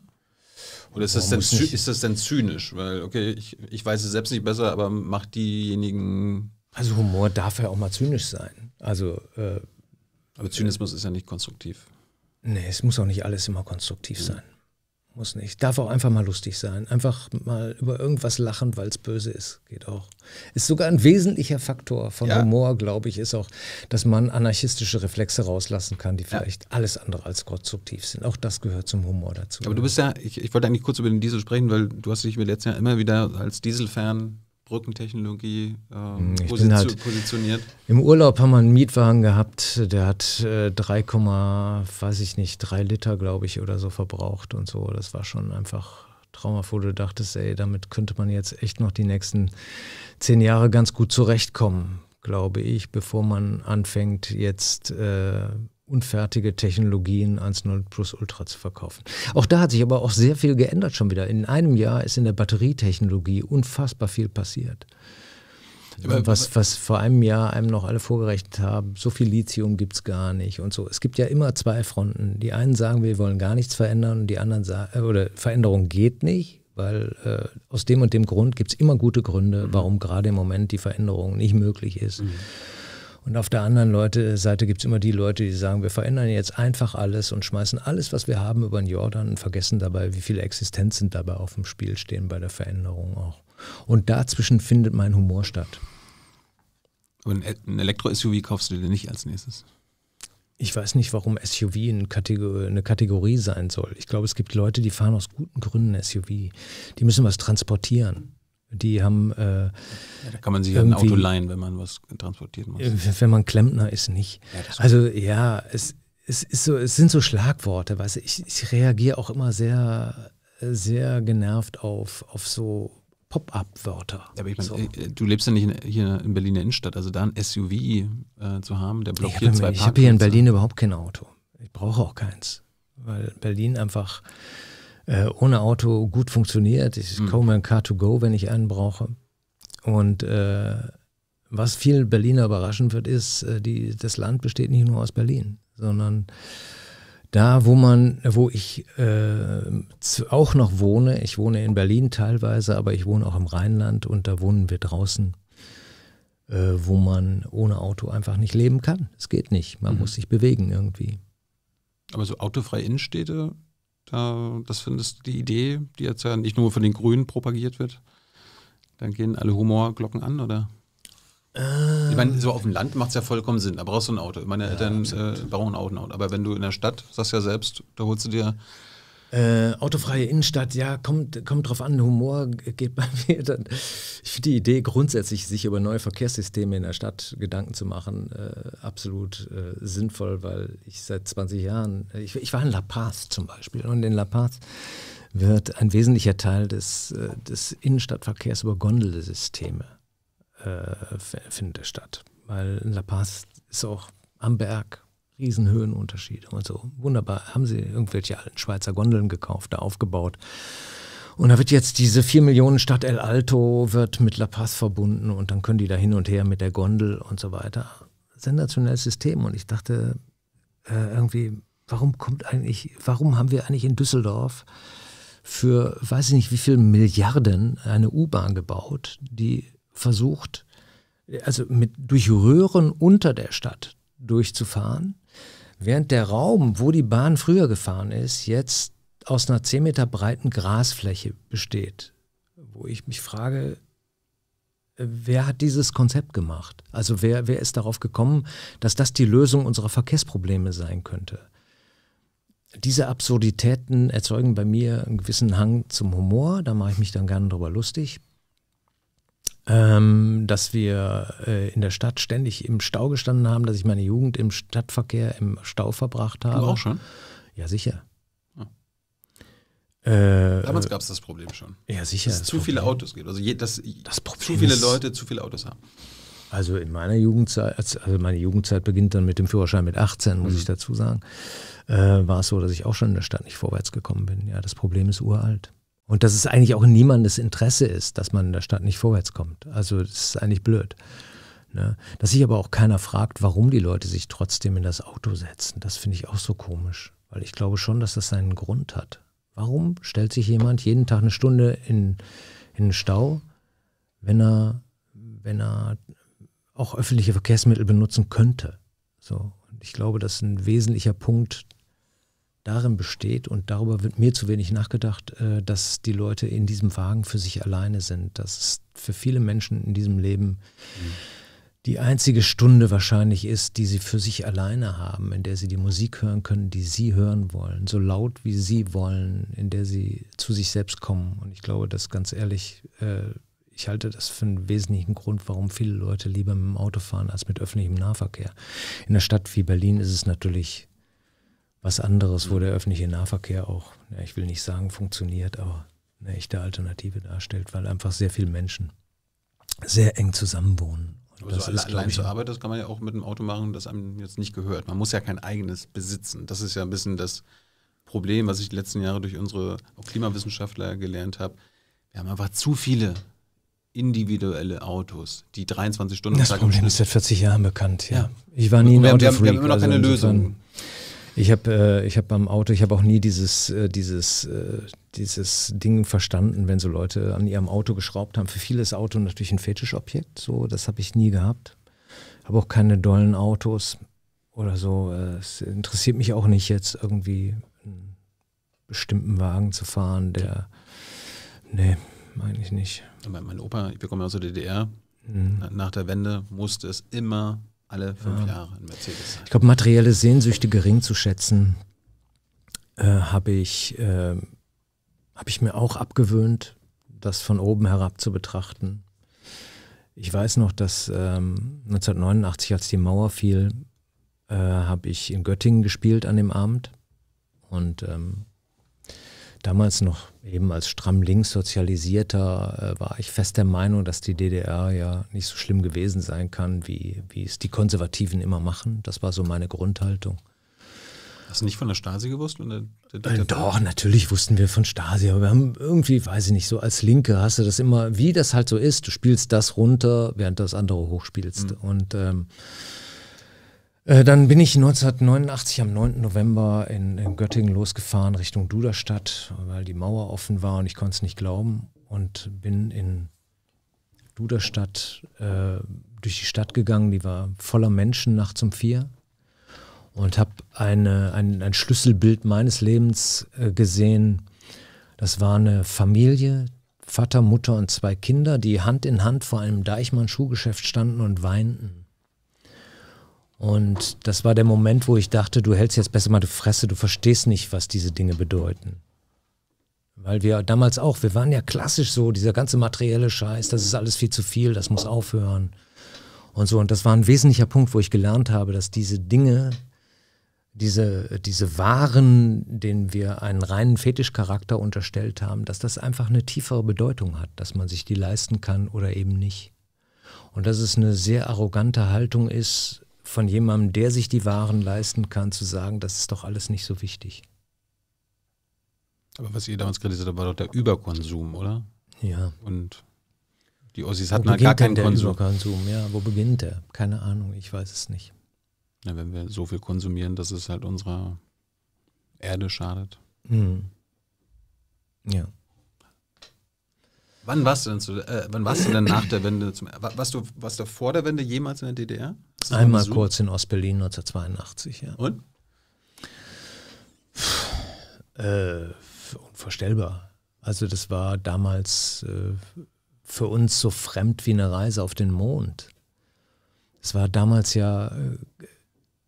Oder ist das, denn, ist das denn zynisch? Weil, okay, ich, ich weiß es selbst nicht besser, aber macht diejenigen. Also Humor darf ja auch mal zynisch sein. Also. Äh, aber Zynismus äh, ist ja nicht konstruktiv. Nee, es muss auch nicht alles immer konstruktiv mhm. sein. Muss nicht. Darf auch einfach mal lustig sein. Einfach mal über irgendwas lachen, weil es böse ist. Geht auch. Ist sogar ein wesentlicher Faktor von ja. Humor, glaube ich, ist auch, dass man anarchistische Reflexe rauslassen kann, die vielleicht ja. alles andere als konstruktiv sind. Auch das gehört zum Humor dazu. Aber du bist ja, ich, ich wollte eigentlich kurz über den Diesel sprechen, weil du hast dich mir letztes Jahr immer wieder als Dieselfan Brückentechnologie äh, posi hm, halt positioniert? Im Urlaub haben wir einen Mietwagen gehabt, der hat äh, 3, weiß ich nicht, 3 Liter, glaube ich, oder so verbraucht und so. Das war schon einfach traumhaft, wo du dachtest, ey, damit könnte man jetzt echt noch die nächsten zehn Jahre ganz gut zurechtkommen, glaube ich, bevor man anfängt, jetzt äh, unfertige Technologien 1.0 Plus Ultra zu verkaufen. Auch da hat sich aber auch sehr viel geändert schon wieder. In einem Jahr ist in der Batterietechnologie unfassbar viel passiert. Was, was vor einem Jahr einem noch alle vorgerechnet haben, so viel Lithium gibt es gar nicht und so. Es gibt ja immer zwei Fronten. Die einen sagen, wir wollen gar nichts verändern und die anderen sagen, äh, oder Veränderung geht nicht, weil äh, aus dem und dem Grund gibt es immer gute Gründe, warum gerade im Moment die Veränderung nicht möglich ist. Mhm. Und auf der anderen Leute, äh, Seite gibt es immer die Leute, die sagen, wir verändern jetzt einfach alles und schmeißen alles, was wir haben, über den Jordan und vergessen dabei, wie viele Existenzen dabei auf dem Spiel stehen bei der Veränderung auch. Und dazwischen findet mein Humor statt. Aber ein Elektro-SUV kaufst du dir nicht als nächstes? Ich weiß nicht, warum SUV eine Kategorie sein soll. Ich glaube, es gibt Leute, die fahren aus guten Gründen SUV. Die müssen was transportieren. Die haben. Äh, ja, da kann man sich halt ein Auto leihen, wenn man was transportiert muss. Wenn man Klempner ist, nicht. Ja, also ja, es, es, ist so, es sind so Schlagworte, weißt du, ich, ich reagiere auch immer sehr, sehr genervt auf, auf so Pop-up-Wörter. Ja, ich mein, so. Äh, du lebst ja nicht in, hier in Berliner Innenstadt, also da ein SUV äh, zu haben, der blockiert ich hab, zwei Ich habe hier in Berlin überhaupt kein Auto. Ich brauche auch keins, weil Berlin einfach äh, ohne Auto gut funktioniert. Ich mhm. mir ein Car-to-Go, wenn ich einen brauche. Und äh, was viel Berliner überraschen wird, ist, äh, die, das Land besteht nicht nur aus Berlin, sondern da, wo man, wo ich äh, auch noch wohne, ich wohne in Berlin teilweise, aber ich wohne auch im Rheinland und da wohnen wir draußen, äh, wo man ohne Auto einfach nicht leben kann. Es geht nicht. Man mhm. muss sich bewegen irgendwie. Aber so autofreie Innenstädte da, das findest die Idee, die jetzt ja nicht nur von den Grünen propagiert wird. Dann gehen alle Humorglocken an, oder? Äh. Ich meine, so auf dem Land macht es ja vollkommen Sinn. Da brauchst du ein Auto. Meine Eltern ja, äh, brauchen auch ein Auto. Aber wenn du in der Stadt, sagst ja selbst, da holst du dir äh, autofreie Innenstadt, ja, kommt, kommt drauf an, Humor geht bei mir dann. Ich finde die Idee grundsätzlich, sich über neue Verkehrssysteme in der Stadt Gedanken zu machen, äh, absolut äh, sinnvoll, weil ich seit 20 Jahren, äh, ich, ich, war in La Paz zum Beispiel und in La Paz wird ein wesentlicher Teil des, äh, des Innenstadtverkehrs über Gondelsysteme äh, findet statt, weil La Paz ist auch am Berg Riesenhöhenunterschiede und so. Wunderbar. Haben sie irgendwelche alten Schweizer Gondeln gekauft, da aufgebaut. Und da wird jetzt diese 4 Millionen Stadt El Alto wird mit La Paz verbunden und dann können die da hin und her mit der Gondel und so weiter. Sensationelles System. Und ich dachte äh, irgendwie, warum kommt eigentlich, warum haben wir eigentlich in Düsseldorf für weiß ich nicht wie viele Milliarden eine U-Bahn gebaut, die versucht, also mit durch Röhren unter der Stadt durchzufahren, Während der Raum, wo die Bahn früher gefahren ist, jetzt aus einer 10 Meter breiten Grasfläche besteht, wo ich mich frage, wer hat dieses Konzept gemacht? Also wer, wer ist darauf gekommen, dass das die Lösung unserer Verkehrsprobleme sein könnte? Diese Absurditäten erzeugen bei mir einen gewissen Hang zum Humor, da mache ich mich dann gerne drüber lustig ähm, dass wir äh, in der Stadt ständig im Stau gestanden haben, dass ich meine Jugend im Stadtverkehr im Stau verbracht habe. Du auch schon? Ja, sicher. Ah. Äh, Damals also gab es das Problem schon. Ja, sicher. Dass es zu Problem. viele Autos gibt. Also, je, dass das zu viele Leute zu viele Autos haben. Also in meiner Jugendzeit, also meine Jugendzeit beginnt dann mit dem Führerschein mit 18, muss mhm. ich dazu sagen, äh, war es so, dass ich auch schon in der Stadt nicht vorwärts gekommen bin. Ja, das Problem ist uralt. Und dass es eigentlich auch niemandes Interesse ist, dass man in der Stadt nicht vorwärts kommt. Also das ist eigentlich blöd. Ne? Dass sich aber auch keiner fragt, warum die Leute sich trotzdem in das Auto setzen. Das finde ich auch so komisch. Weil ich glaube schon, dass das seinen Grund hat. Warum stellt sich jemand jeden Tag eine Stunde in, in den Stau, wenn er, wenn er auch öffentliche Verkehrsmittel benutzen könnte? So. Und ich glaube, das ist ein wesentlicher Punkt darin besteht, und darüber wird mir zu wenig nachgedacht, äh, dass die Leute in diesem Wagen für sich alleine sind. Das ist für viele Menschen in diesem Leben mhm. die einzige Stunde wahrscheinlich ist, die sie für sich alleine haben, in der sie die Musik hören können, die sie hören wollen, so laut wie sie wollen, in der sie zu sich selbst kommen. Und ich glaube, dass ganz ehrlich, äh, ich halte das für einen wesentlichen Grund, warum viele Leute lieber mit dem Auto fahren als mit öffentlichem Nahverkehr. In einer Stadt wie Berlin ist es natürlich was anderes, wo der öffentliche Nahverkehr auch, ja, ich will nicht sagen funktioniert, aber eine echte Alternative darstellt, weil einfach sehr viele Menschen sehr eng zusammenwohnen. Und also ist, allein ich, zur Arbeit, das kann man ja auch mit dem Auto machen, das einem jetzt nicht gehört. Man muss ja kein eigenes besitzen. Das ist ja ein bisschen das Problem, was ich die letzten Jahre durch unsere Klimawissenschaftler gelernt habe. Wir haben einfach zu viele individuelle Autos, die 23 Stunden. Das Problem ist seit 40 Jahren bekannt, ja. ja. Ich war nie wir, ein Autofreak. Wir, wir haben immer noch also keine also Lösung. Ich habe äh, hab am Auto, ich habe auch nie dieses, äh, dieses, äh, dieses Ding verstanden, wenn so Leute an ihrem Auto geschraubt haben. Für viele ist Auto natürlich ein Fetischobjekt, so, das habe ich nie gehabt. Habe auch keine dollen Autos oder so. Äh, es interessiert mich auch nicht jetzt irgendwie einen bestimmten Wagen zu fahren, der, nee, eigentlich nicht. Mein, mein Opa, ich bekomme aus der DDR, mhm. nach der Wende musste es immer alle fünf ja. Jahre in Mercedes sein. Ich glaube, materielle Sehnsüchte gering zu schätzen, äh, habe ich, äh, hab ich mir auch abgewöhnt, das von oben herab zu betrachten. Ich weiß noch, dass ähm, 1989, als die Mauer fiel, äh, habe ich in Göttingen gespielt an dem Abend. Und ähm, damals noch Eben als stramm links sozialisierter äh, war ich fest der Meinung, dass die DDR ja nicht so schlimm gewesen sein kann, wie, wie es die Konservativen immer machen. Das war so meine Grundhaltung. Hast du nicht von der Stasi gewusst? Der, der äh, Doch, natürlich wussten wir von Stasi, aber wir haben irgendwie, weiß ich nicht, so als Linke hast du das immer, wie das halt so ist, du spielst das runter, während du das andere hochspielst. Mhm. Und ähm, äh, dann bin ich 1989 am 9. November in, in, Göttingen losgefahren Richtung Duderstadt, weil die Mauer offen war und ich konnte es nicht glauben. Und bin in Duderstadt äh, durch die Stadt gegangen, die war voller Menschen nachts um vier. Und habe ein, ein Schlüsselbild meines Lebens äh, gesehen. Das war eine Familie, Vater, Mutter und zwei Kinder, die Hand in Hand vor einem Deichmann-Schuhgeschäft standen und weinten. Und das war der Moment, wo ich dachte, du hältst jetzt besser mal die Fresse, du verstehst nicht, was diese Dinge bedeuten. Weil wir damals auch, wir waren ja klassisch so, dieser ganze materielle Scheiß, das ist alles viel zu viel, das muss aufhören. Und so, und das war ein wesentlicher Punkt, wo ich gelernt habe, dass diese Dinge, diese, diese Waren, denen wir einen reinen Fetischcharakter unterstellt haben, dass das einfach eine tiefere Bedeutung hat, dass man sich die leisten kann oder eben nicht. Und dass es eine sehr arrogante Haltung ist, von jemandem, der sich die Waren leisten kann, zu sagen, das ist doch alles nicht so wichtig. Aber was ihr damals kritisiert habt, war doch der Überkonsum, oder? Ja. Und die Ossis hatten halt gar keinen der Konsum. Überkonsum, ja. Wo beginnt der? Keine Ahnung, ich weiß es nicht. Ja, wenn wir so viel konsumieren, dass es halt unserer Erde schadet. Mhm. Ja. Wann warst du denn, zu, äh, wann warst du denn nach der Wende? Zum, warst, du, warst du vor der Wende jemals in der DDR? Einmal besucht? kurz in Ostberlin 1982, ja. Und? Äh, unvorstellbar. Also das war damals äh, für uns so fremd wie eine Reise auf den Mond. Es war damals ja äh,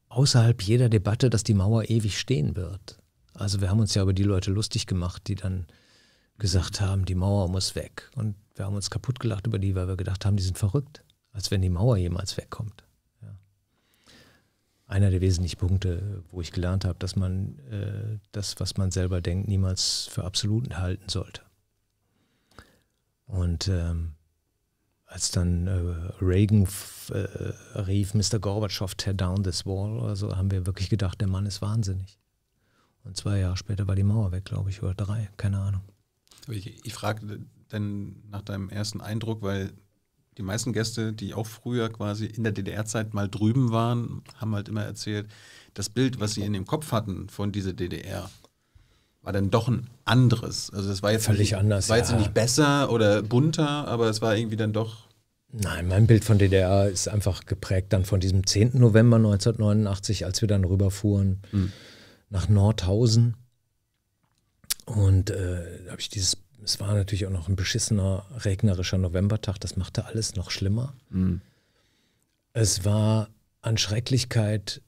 außerhalb jeder Debatte, dass die Mauer ewig stehen wird. Also wir haben uns ja über die Leute lustig gemacht, die dann gesagt haben, die Mauer muss weg. Und wir haben uns kaputt gelacht über die, weil wir gedacht haben, die sind verrückt, als wenn die Mauer jemals wegkommt einer der wesentlichen Punkte, wo ich gelernt habe, dass man äh, das, was man selber denkt, niemals für absolut halten sollte. Und ähm, als dann äh, Reagan äh, rief, Mr. Gorbatschow, tear down this wall oder haben wir wirklich gedacht, der Mann ist wahnsinnig. Und zwei Jahre später war die Mauer weg, glaube ich, oder drei, keine Ahnung. Ich, ich frage dann nach deinem ersten Eindruck, weil die meisten Gäste, die auch früher quasi in der DDR-Zeit mal drüben waren, haben halt immer erzählt, das Bild, was sie in dem Kopf hatten von dieser DDR, war dann doch ein anderes. Also es war jetzt völlig nicht, anders. War ja. jetzt nicht besser oder bunter, aber es war irgendwie dann doch. Nein, mein Bild von DDR ist einfach geprägt dann von diesem 10. November 1989, als wir dann rüberfuhren hm. nach Nordhausen. Und äh, da habe ich dieses es war natürlich auch noch ein beschissener, regnerischer Novembertag. Das machte alles noch schlimmer. Mhm. Es war an Schrecklichkeit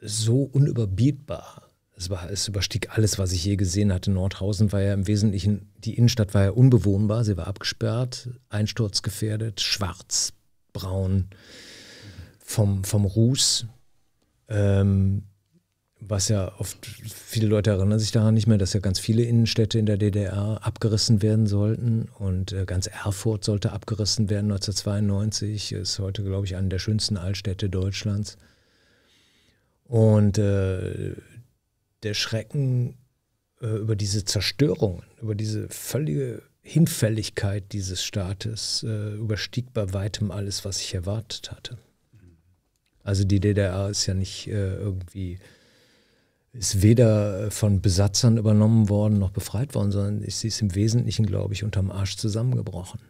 so unüberbietbar. Es, war, es überstieg alles, was ich je gesehen hatte. Nordhausen war ja im Wesentlichen, die Innenstadt war ja unbewohnbar, sie war abgesperrt, einsturzgefährdet, schwarz, braun, vom, vom Ruß. Ähm, was ja oft, viele Leute erinnern sich daran nicht mehr, dass ja ganz viele Innenstädte in der DDR abgerissen werden sollten und äh, ganz Erfurt sollte abgerissen werden 1992, ist heute, glaube ich, eine der schönsten Altstädte Deutschlands. Und äh, der Schrecken äh, über diese Zerstörung, über diese völlige Hinfälligkeit dieses Staates äh, überstieg bei weitem alles, was ich erwartet hatte. Also die DDR ist ja nicht äh, irgendwie ist weder äh, von Besatzern übernommen worden noch befreit worden, sondern sie ist im Wesentlichen, glaube ich, unterm Arsch zusammengebrochen.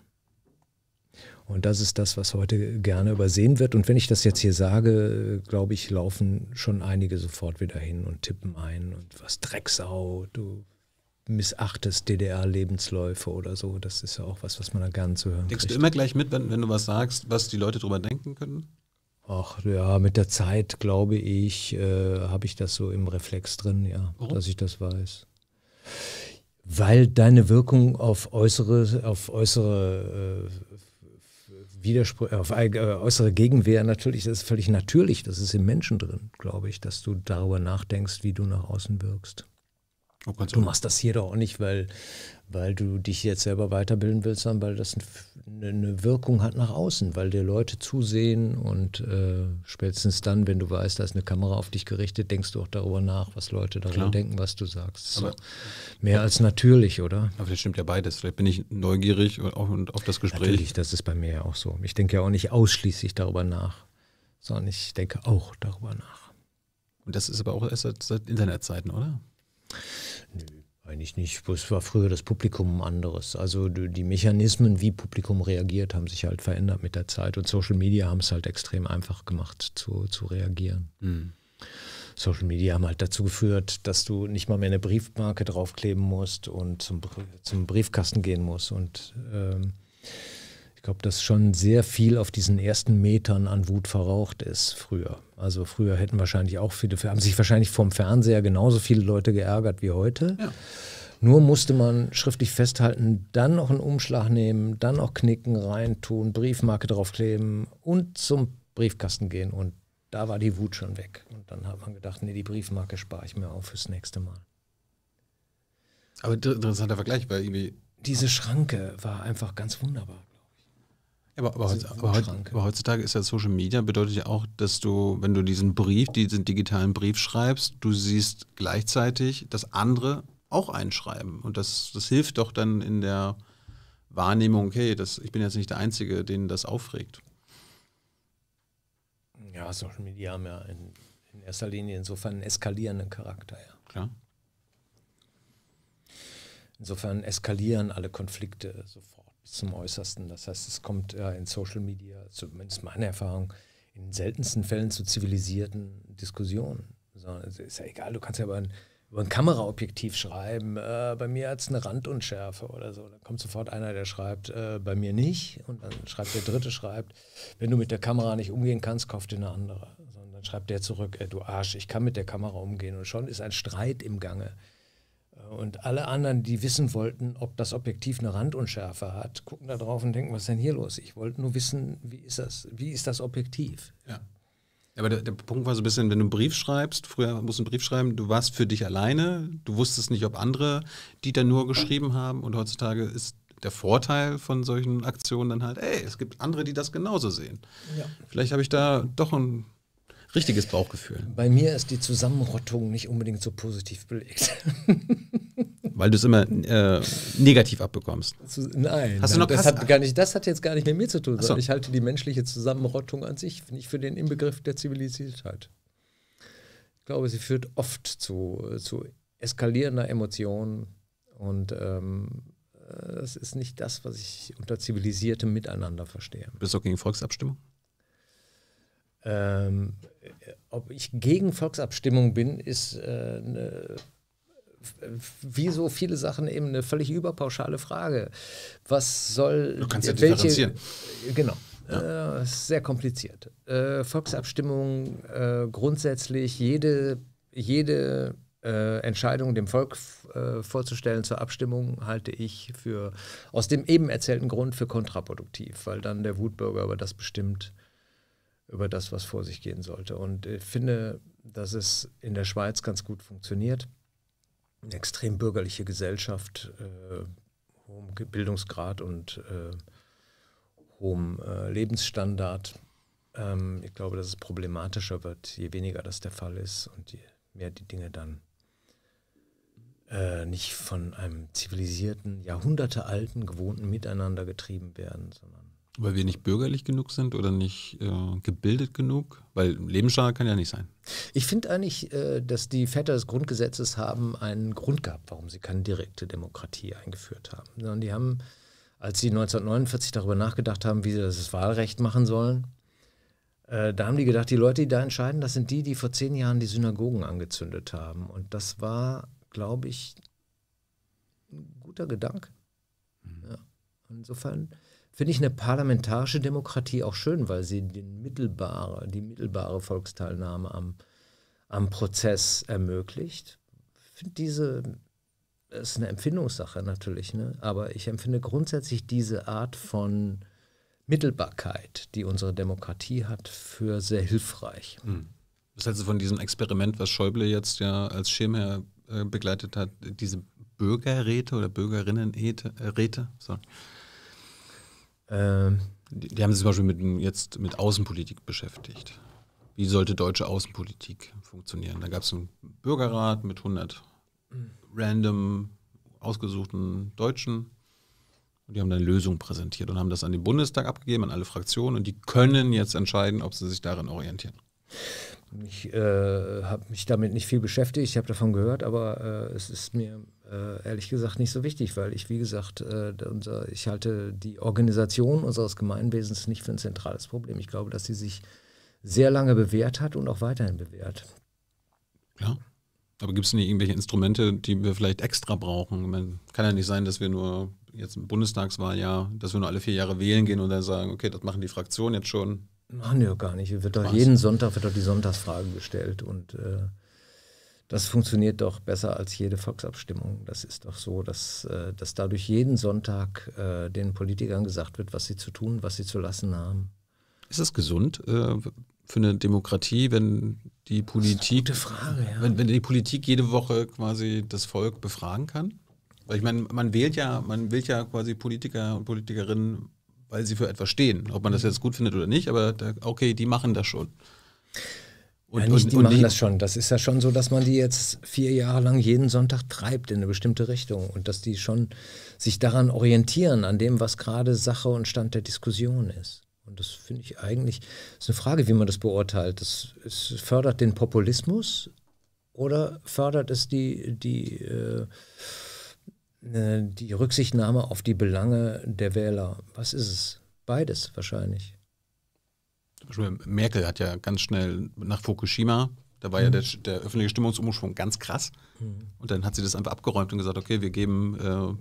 Und das ist das, was heute gerne übersehen wird. Und wenn ich das jetzt hier sage, glaube ich, laufen schon einige sofort wieder hin und tippen ein und was Drecksau, du missachtest DDR-Lebensläufe oder so. Das ist ja auch was, was man da gerne zu hören Denkst kriegt. du immer gleich mit, wenn, wenn du was sagst, was die Leute drüber denken können? Ach ja, mit der Zeit, glaube ich, äh, habe ich das so im Reflex drin, ja, Warum? dass ich das weiß. Weil deine Wirkung auf äußere, auf äußere äh, Widersprüche, auf äh, äußere Gegenwehr natürlich, das ist völlig natürlich, das ist im Menschen drin, glaube ich, dass du darüber nachdenkst, wie du nach außen wirkst. Oh, du machst das hier doch auch nicht, weil, weil du dich jetzt selber weiterbilden willst, sondern weil das ein eine Wirkung hat nach außen, weil dir Leute zusehen und äh, spätestens dann, wenn du weißt, da ist eine Kamera auf dich gerichtet, denkst du auch darüber nach, was Leute darüber Klar. denken, was du sagst. So. Mehr als natürlich, oder? Aber das stimmt ja beides. Vielleicht bin ich neugierig auf, auf das Gespräch. Natürlich, das ist bei mir ja auch so. Ich denke ja auch nicht ausschließlich darüber nach, sondern ich denke auch darüber nach. Und das ist aber auch erst seit, seit Internetzeiten, oder? Nö. Eigentlich nicht. Es war früher das Publikum anderes. Also die Mechanismen, wie Publikum reagiert, haben sich halt verändert mit der Zeit. Und Social Media haben es halt extrem einfach gemacht, zu, zu reagieren. Mhm. Social Media haben halt dazu geführt, dass du nicht mal mehr eine Briefmarke draufkleben musst und zum, zum Briefkasten gehen musst. Und ähm, glaube, dass schon sehr viel auf diesen ersten Metern an Wut verraucht ist früher. Also früher hätten wahrscheinlich auch viele, haben sich wahrscheinlich vom Fernseher genauso viele Leute geärgert wie heute. Ja. Nur musste man schriftlich festhalten, dann noch einen Umschlag nehmen, dann noch Knicken reintun, Briefmarke draufkleben und zum Briefkasten gehen. Und da war die Wut schon weg. Und dann hat man gedacht, nee, die Briefmarke spare ich mir auf fürs nächste Mal. Aber interessanter Vergleich, weil irgendwie diese Schranke war einfach ganz wunderbar. Aber, aber, aber, aber, heutzutage ist ja Social Media, bedeutet ja auch, dass du, wenn du diesen Brief, diesen digitalen Brief schreibst, du siehst gleichzeitig, dass andere auch einschreiben. Und das, das hilft doch dann in der Wahrnehmung, okay, das, ich bin jetzt nicht der Einzige, den das aufregt. Ja, Social Media haben ja in, in erster Linie insofern einen eskalierenden Charakter, ja. Klar. Insofern eskalieren alle Konflikte sofort zum Äußersten. Das heißt, es kommt äh, in Social Media, zumindest meine Erfahrung, in den seltensten Fällen zu zivilisierten Diskussionen. So, also ist ja egal, du kannst ja über ein, über ein Kameraobjektiv schreiben, äh, bei mir hat es eine Randunschärfe oder so. Dann kommt sofort einer, der schreibt, äh, bei mir nicht. Und dann schreibt der Dritte, schreibt, wenn du mit der Kamera nicht umgehen kannst, kauf dir eine andere. So, und dann schreibt der zurück, äh, du Arsch, ich kann mit der Kamera umgehen. Und schon ist ein Streit im Gange. Und alle anderen, die wissen wollten, ob das Objektiv eine Randunschärfe hat, gucken da drauf und denken, was ist denn hier los? Ich wollte nur wissen, wie ist das, wie ist das Objektiv? Ja. Aber der, der, Punkt war so ein bisschen, wenn du einen Brief schreibst, früher musst du einen Brief schreiben, du warst für dich alleine, du wusstest nicht, ob andere die da nur geschrieben haben und heutzutage ist der Vorteil von solchen Aktionen dann halt, ey, es gibt andere, die das genauso sehen. Ja. Vielleicht habe ich da doch einen richtiges Bauchgefühl. Bei mir ist die Zusammenrottung nicht unbedingt so positiv belegt. Weil du es immer äh, negativ abbekommst. Zu, nein, hast du noch das, hat gar nicht, das hat jetzt gar nicht mit mir zu tun. So. Ich halte die menschliche Zusammenrottung an sich nicht für den Inbegriff der Zivilisiertheit. Ich glaube, sie führt oft zu, zu eskalierender Emotion und ähm, das äh, ist nicht das, was ich unter zivilisiertem Miteinander verstehe. Bist du auch gegen Volksabstimmung? Ähm, ob ich gegen Volksabstimmung bin, ist äh, eine wie so viele Sachen eben eine völlig überpauschale Frage. Was soll. Du kannst ja welche, differenzieren. Genau. Ja. Äh, sehr kompliziert. Äh, Volksabstimmung äh, grundsätzlich jede, jede äh, Entscheidung dem Volk äh, vorzustellen zur Abstimmung halte ich für aus dem eben erzählten Grund für kontraproduktiv, weil dann der Wutbürger über das bestimmt, über das, was vor sich gehen sollte. Und ich äh, finde, dass es in der Schweiz ganz gut funktioniert. Eine extrem bürgerliche Gesellschaft, äh, hohem Bildungsgrad und äh, hohem äh, Lebensstandard. Ähm, ich glaube, dass es problematischer wird, je weniger das der Fall ist und je mehr die Dinge dann äh, nicht von einem zivilisierten, jahrhundertealten, gewohnten Miteinander getrieben werden, sondern weil wir nicht bürgerlich genug sind oder nicht äh, gebildet genug? Weil Lebensstandard kann ja nicht sein. Ich finde eigentlich, äh, dass die Väter des Grundgesetzes haben einen Grund gehabt, warum sie keine direkte Demokratie eingeführt haben. Sondern die haben, als sie 1949 darüber nachgedacht haben, wie sie das Wahlrecht machen sollen, äh, da haben die gedacht, die Leute, die da entscheiden, das sind die, die vor zehn Jahren die Synagogen angezündet haben. Und das war, glaube ich, ein guter Gedanke. Hm. Ja. Insofern finde ich eine parlamentarische Demokratie auch schön, weil sie den mittelbare, die mittelbare Volksteilnahme am, am Prozess ermöglicht. Ich finde diese, das ist eine Empfindungssache natürlich, ne? aber ich empfinde grundsätzlich diese Art von Mittelbarkeit, die unsere Demokratie hat, für sehr hilfreich. Hm. Das heißt, von diesem Experiment, was Schäuble jetzt ja als Schirmherr äh, begleitet hat, diese Bürgerräte oder Bürgerinnenräte, äh, sorry, ähm, die, die, haben sich zum Beispiel mit, jetzt mit Außenpolitik beschäftigt. Wie sollte deutsche Außenpolitik funktionieren? Da gab es einen Bürgerrat mit 100 random ausgesuchten Deutschen. Und die haben dann Lösungen präsentiert und haben das an den Bundestag abgegeben, an alle Fraktionen. Und die können jetzt entscheiden, ob sie sich darin orientieren. Ich äh, habe mich damit nicht viel beschäftigt, ich habe davon gehört, aber äh, es ist mir äh, ehrlich gesagt nicht so wichtig, weil ich, wie gesagt, äh, unser, ich halte die Organisation unseres Gemeinwesens nicht für ein zentrales Problem. Ich glaube, dass sie sich sehr lange bewährt hat und auch weiterhin bewährt. Ja. Aber gibt es nicht irgendwelche Instrumente, die wir vielleicht extra brauchen? Man kann ja nicht sein, dass wir nur jetzt im Bundestagswahljahr, dass wir nur alle vier Jahre wählen gehen und dann sagen, okay, das machen die Fraktionen jetzt schon. Machen wir gar nicht. Wird doch jeden Sonntag wird doch die Sonntagsfrage gestellt und äh, das funktioniert doch besser als jede Volksabstimmung. Das ist doch so, dass, äh, dass dadurch jeden Sonntag äh, den Politikern gesagt wird, was sie zu tun, was sie zu lassen haben. Ist das gesund äh, für eine Demokratie, wenn die Politik, Frage, ja. wenn, wenn die Politik jede Woche quasi das Volk befragen kann? Weil ich meine, man wählt ja, man wählt ja quasi Politiker und Politikerinnen, weil sie für etwas stehen. Ob man das jetzt gut findet oder nicht, aber da, okay, die machen das schon. Und, ja, nicht, die und, machen das schon. Das ist ja schon so, dass man die jetzt vier Jahre lang jeden Sonntag treibt in eine bestimmte Richtung und dass die schon sich daran orientieren, an dem, was gerade Sache und Stand der Diskussion ist. Und das finde ich eigentlich, ist eine Frage, wie man das beurteilt. Das es fördert den Populismus oder fördert es die, die, äh, ne, die Rücksichtnahme auf die Belange der Wähler? Was ist es? Beides wahrscheinlich zum Beispiel Merkel hat ja ganz schnell nach Fukushima, da war mhm. ja der, mhm. der, öffentliche Stimmungsumschwung ganz krass. Mhm. Und dann hat sie das einfach abgeräumt und gesagt, okay, wir geben äh, ja.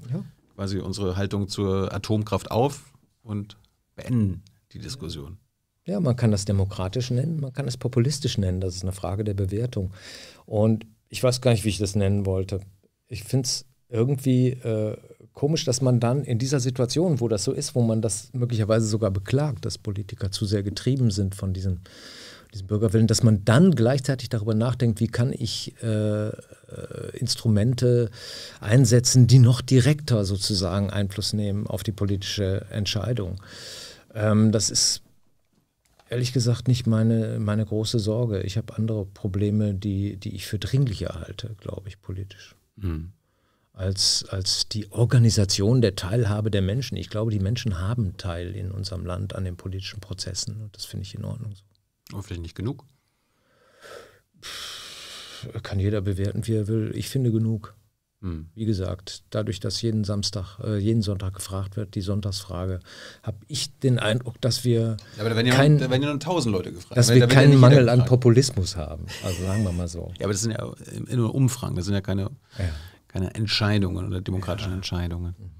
quasi unsere Haltung zur Atomkraft auf und beenden die Diskussion. Ja, man kann das demokratisch nennen, man kann es populistisch nennen, das ist eine Frage der Bewertung. Und ich weiß gar nicht, wie ich das nennen wollte. Ich finde es irgendwie äh, komisch, dass man dann in dieser Situation, wo das so ist, wo man das möglicherweise sogar beklagt, dass Politiker zu sehr getrieben sind von diesem, diesem Bürgerwillen, dass man dann gleichzeitig darüber nachdenkt, wie kann ich äh, äh, Instrumente einsetzen, die noch direkter sozusagen Einfluss nehmen auf die politische Entscheidung. Ähm, das ist ehrlich gesagt nicht meine, meine große Sorge. Ich habe andere Probleme, die, die ich für dringlicher halte, glaube ich, politisch. Mhm als, als die Organisation der Teilhabe der Menschen. Ich glaube, die Menschen haben Teil in unserem Land an den politischen Prozessen und das finde ich in Ordnung so. Aber vielleicht nicht genug? Kann jeder bewerten, wie er will. Ich finde genug. Hm. Wie gesagt, dadurch, dass jeden Samstag, äh, jeden Sonntag gefragt wird, die Sonntagsfrage, habe ich den Eindruck, dass wir ja, aber wenn ja kein, wenn ja tausend Leute gefragt, dass wenn, wir keinen ja Mangel an Populismus haben. Also sagen wir mal so. Ja, aber das sind ja nur Umfragen, das sind ja keine. Ja keine Entscheidungen oder demokratischen ja. Entscheidungen. Mhm.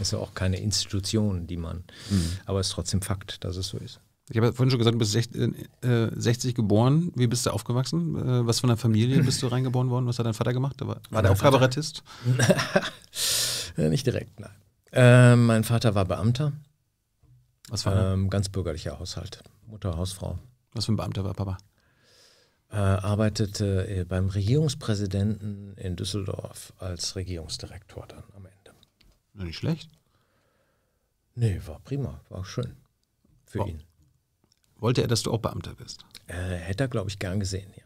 Ist ja auch keine Institution, die man, mhm. aber es ist trotzdem Fakt, dass es so ist. Ich habe vorhin schon gesagt, du bist 60 äh, äh, geboren. Wie bist du aufgewachsen? Äh, was von der Familie bist du reingeboren worden? Was hat dein Vater gemacht? War, war der auch Kabarettist? Nicht direkt, nein. Äh, mein Vater war Beamter. Was war er? Ähm, ganz bürgerlicher Haushalt. Mutter, Hausfrau. Was für ein Beamter war Papa? äh, arbeitete äh, beim Regierungspräsidenten in Düsseldorf als Regierungsdirektor dann am Ende. Nicht schlecht. Nee, war prima, war schön für wow. ihn. Wollte er, dass du auch Beamter bist? Äh, hätte er, glaube ich, gern gesehen, ja.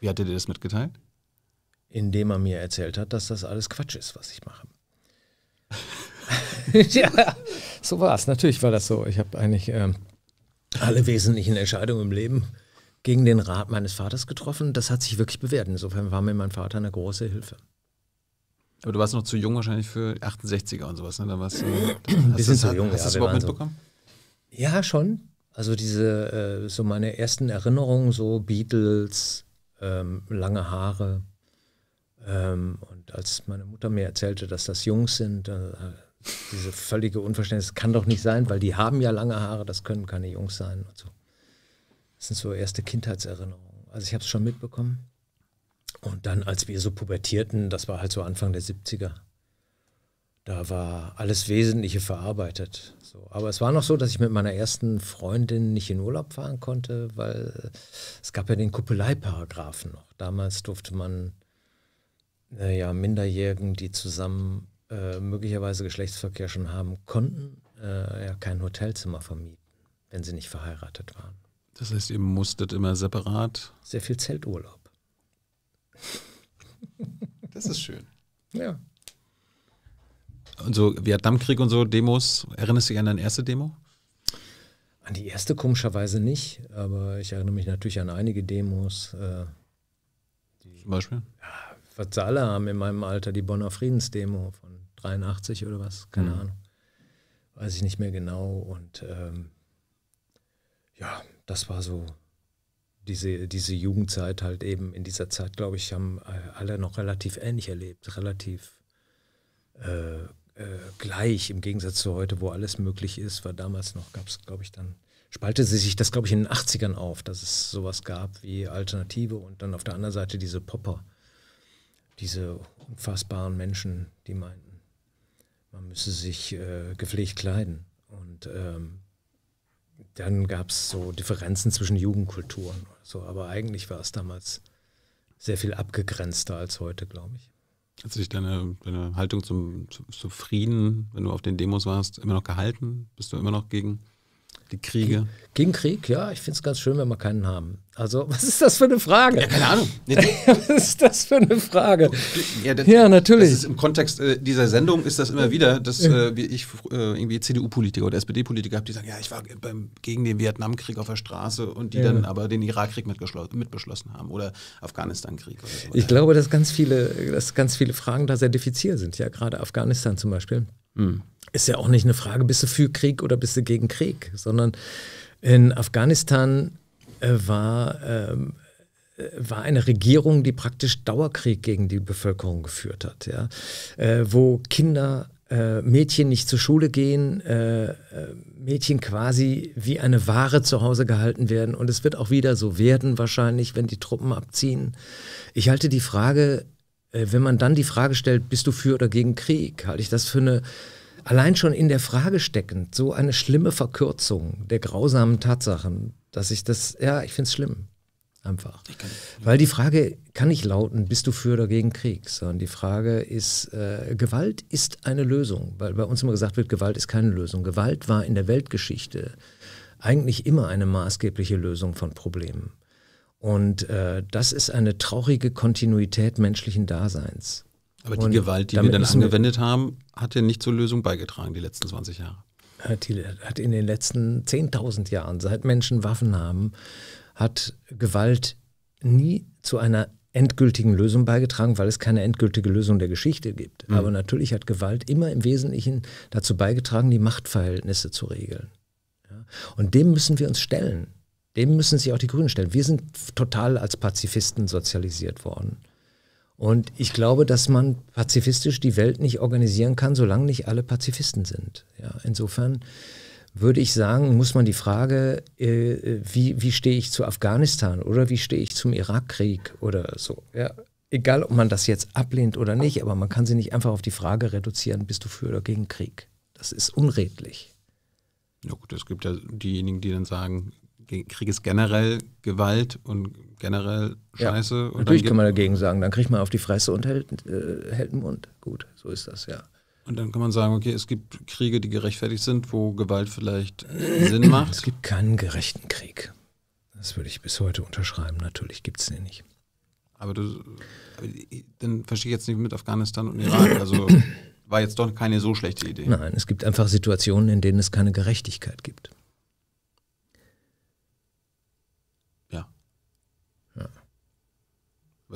Wie hat er dir das mitgeteilt? Indem er mir erzählt hat, dass das alles Quatsch ist, was ich mache. ja, so war es. Natürlich war das so. Ich habe eigentlich ähm, alle wesentlichen Entscheidungen im Leben gegen den Rat meines Vaters getroffen. Das hat sich wirklich bewährt. Insofern war mir mein Vater eine große Hilfe. Aber du warst noch zu jung wahrscheinlich für 68er und sowas, ne? Da warst du, ein bisschen zu jung, hast ja. Hast du das überhaupt mitbekommen? So, ja, schon. Also diese, äh, so meine ersten Erinnerungen, so Beatles, ähm, lange Haare. Ähm, und als meine Mutter mir erzählte, dass das Jungs sind, äh, diese völlige Unverständnis, das kann doch nicht sein, weil die haben ja lange Haare, das können keine Jungs sein und so. Das sind so erste Kindheitserinnerungen. Also ich habe es schon mitbekommen. Und dann, als wir so pubertierten, das war halt so Anfang der 70er, da war alles Wesentliche verarbeitet. So. Aber es war noch so, dass ich mit meiner ersten Freundin nicht in Urlaub fahren konnte, weil es gab ja den Kuppeleiparagrafen noch. Damals durfte man äh, ja Minderjährigen, die zusammen äh, möglicherweise Geschlechtsverkehr schon haben konnten, äh, ja kein Hotelzimmer vermieten, wenn sie nicht verheiratet waren. Das heißt, ihr musstet immer separat? Sehr viel Zelturlaub. Das ist schön. Ja. Und so Vietnamkrieg und so Demos, erinnerst du dich an deine erste Demo? An die erste komischerweise nicht, aber ich erinnere mich natürlich an einige Demos. Äh, die, Zum Beispiel? Ja, was alle haben in meinem Alter die Bonner Friedensdemo von 83 oder was, keine mhm. Ahnung. Weiß ich nicht mehr genau. Und ähm, ja, das war so diese, diese Jugendzeit halt eben in dieser Zeit, glaube ich, haben alle noch relativ ähnlich erlebt, relativ äh, äh, gleich im Gegensatz zu heute, wo alles möglich ist, war damals noch, gab es, glaube ich, dann, spaltete sich das, glaube ich, in den 80ern auf, dass es sowas gab wie Alternative und dann auf der anderen Seite diese Popper, diese unfassbaren Menschen, die meinten, man müsse sich äh, gepflegt kleiden. Und ähm, dann gab es so Differenzen zwischen Jugendkulturen oder so. Aber eigentlich war es damals sehr viel abgegrenzter als heute, glaube ich. Hat sich deine, deine Haltung zum, zu, zu Frieden, wenn du auf den Demos warst, immer noch gehalten? Bist du immer noch gegen die Kriege. Gegen Krieg, ja, ich finde es ganz schön, wenn wir keinen haben. Also, was ist das für eine Frage? Ja, keine Ahnung. was ist das für eine Frage? Ja, das, ja natürlich. Das ist Im Kontext äh, dieser Sendung ist das immer wieder, dass äh, ich äh, irgendwie CDU-Politiker oder SPD-Politiker habe, die sagen, ja, ich war beim, gegen den Vietnamkrieg auf der Straße und die ja. dann aber den Irakkrieg mitbeschlossen haben oder Afghanistan-Krieg. So. Ich glaube, dass ganz viele, dass ganz viele Fragen da sehr diffizil sind, ja, gerade Afghanistan zum Beispiel. Mhm. Ist ja auch nicht eine Frage, bist du für Krieg oder bist du gegen Krieg, sondern in Afghanistan äh, war, ähm, äh, war eine Regierung, die praktisch Dauerkrieg gegen die Bevölkerung geführt hat, ja? Äh, wo Kinder, äh, Mädchen nicht zur Schule gehen, äh, äh, Mädchen quasi wie eine Ware zu Hause gehalten werden. Und es wird auch wieder so werden, wahrscheinlich, wenn die Truppen abziehen. Ich halte die Frage äh, wenn man dann die Frage stellt, bist du für oder gegen Krieg, halte ich das für eine, allein schon in der Frage steckend, so eine schlimme Verkürzung der grausamen Tatsachen, dass ich das, ja, ich finde es schlimm. Einfach. Kann, ja. Weil die Frage kann nicht lauten, bist du für oder gegen Krieg, sondern die Frage ist, äh, Gewalt ist eine Lösung, weil bei uns immer gesagt wird, Gewalt ist keine Lösung. Gewalt war in der Weltgeschichte eigentlich immer eine maßgebliche Lösung von Problemen. Und äh, das ist eine traurige Kontinuität menschlichen Daseins. Aber die und Gewalt, die wir dann angewendet wir, haben, hat ja nicht zur Lösung beigetragen, die letzten 20 Jahre. Hat, die, hat in den letzten 10.000 Jahren, seit Menschen Waffen haben, hat Gewalt nie zu einer endgültigen Lösung beigetragen, weil es keine endgültige Lösung der Geschichte gibt. Mhm. Aber natürlich hat Gewalt immer im Wesentlichen dazu beigetragen, die Machtverhältnisse zu regeln. Ja? Und dem müssen wir uns stellen. Dem müssen sich auch die Grünen stellen. Wir sind total als Pazifisten sozialisiert worden. Und ich glaube, dass man pazifistisch die Welt nicht organisieren kann, solange nicht alle Pazifisten sind. Ja, insofern würde ich sagen, muss man die Frage, äh, wie, wie stehe ich zu Afghanistan oder wie stehe ich zum Irakkrieg oder so. Ja, egal, ob man das jetzt ablehnt oder nicht, aber man kann sie nicht einfach auf die Frage reduzieren, bist du für oder gegen Krieg. Das ist unredlich. ja gut, es gibt ja diejenigen, die dann sagen, Krieg ist generell Gewalt und generell Scheiße. Ja, natürlich kann man dagegen sagen, dann kriegt man auf die Fresse und hält, äh, hält den Mund. Gut, so ist das, ja. Und dann kann man sagen, okay, es gibt Kriege, die gerechtfertigt sind, wo Gewalt vielleicht Sinn macht. Es gibt keinen gerechten Krieg. Das würde ich bis heute unterschreiben. Natürlich gibt es den nicht. Aber, du, aber dann verstehe ich jetzt nicht mit Afghanistan und Irak. Also war jetzt doch keine so schlechte Idee. Nein, es gibt einfach Situationen, in denen es keine Gerechtigkeit gibt.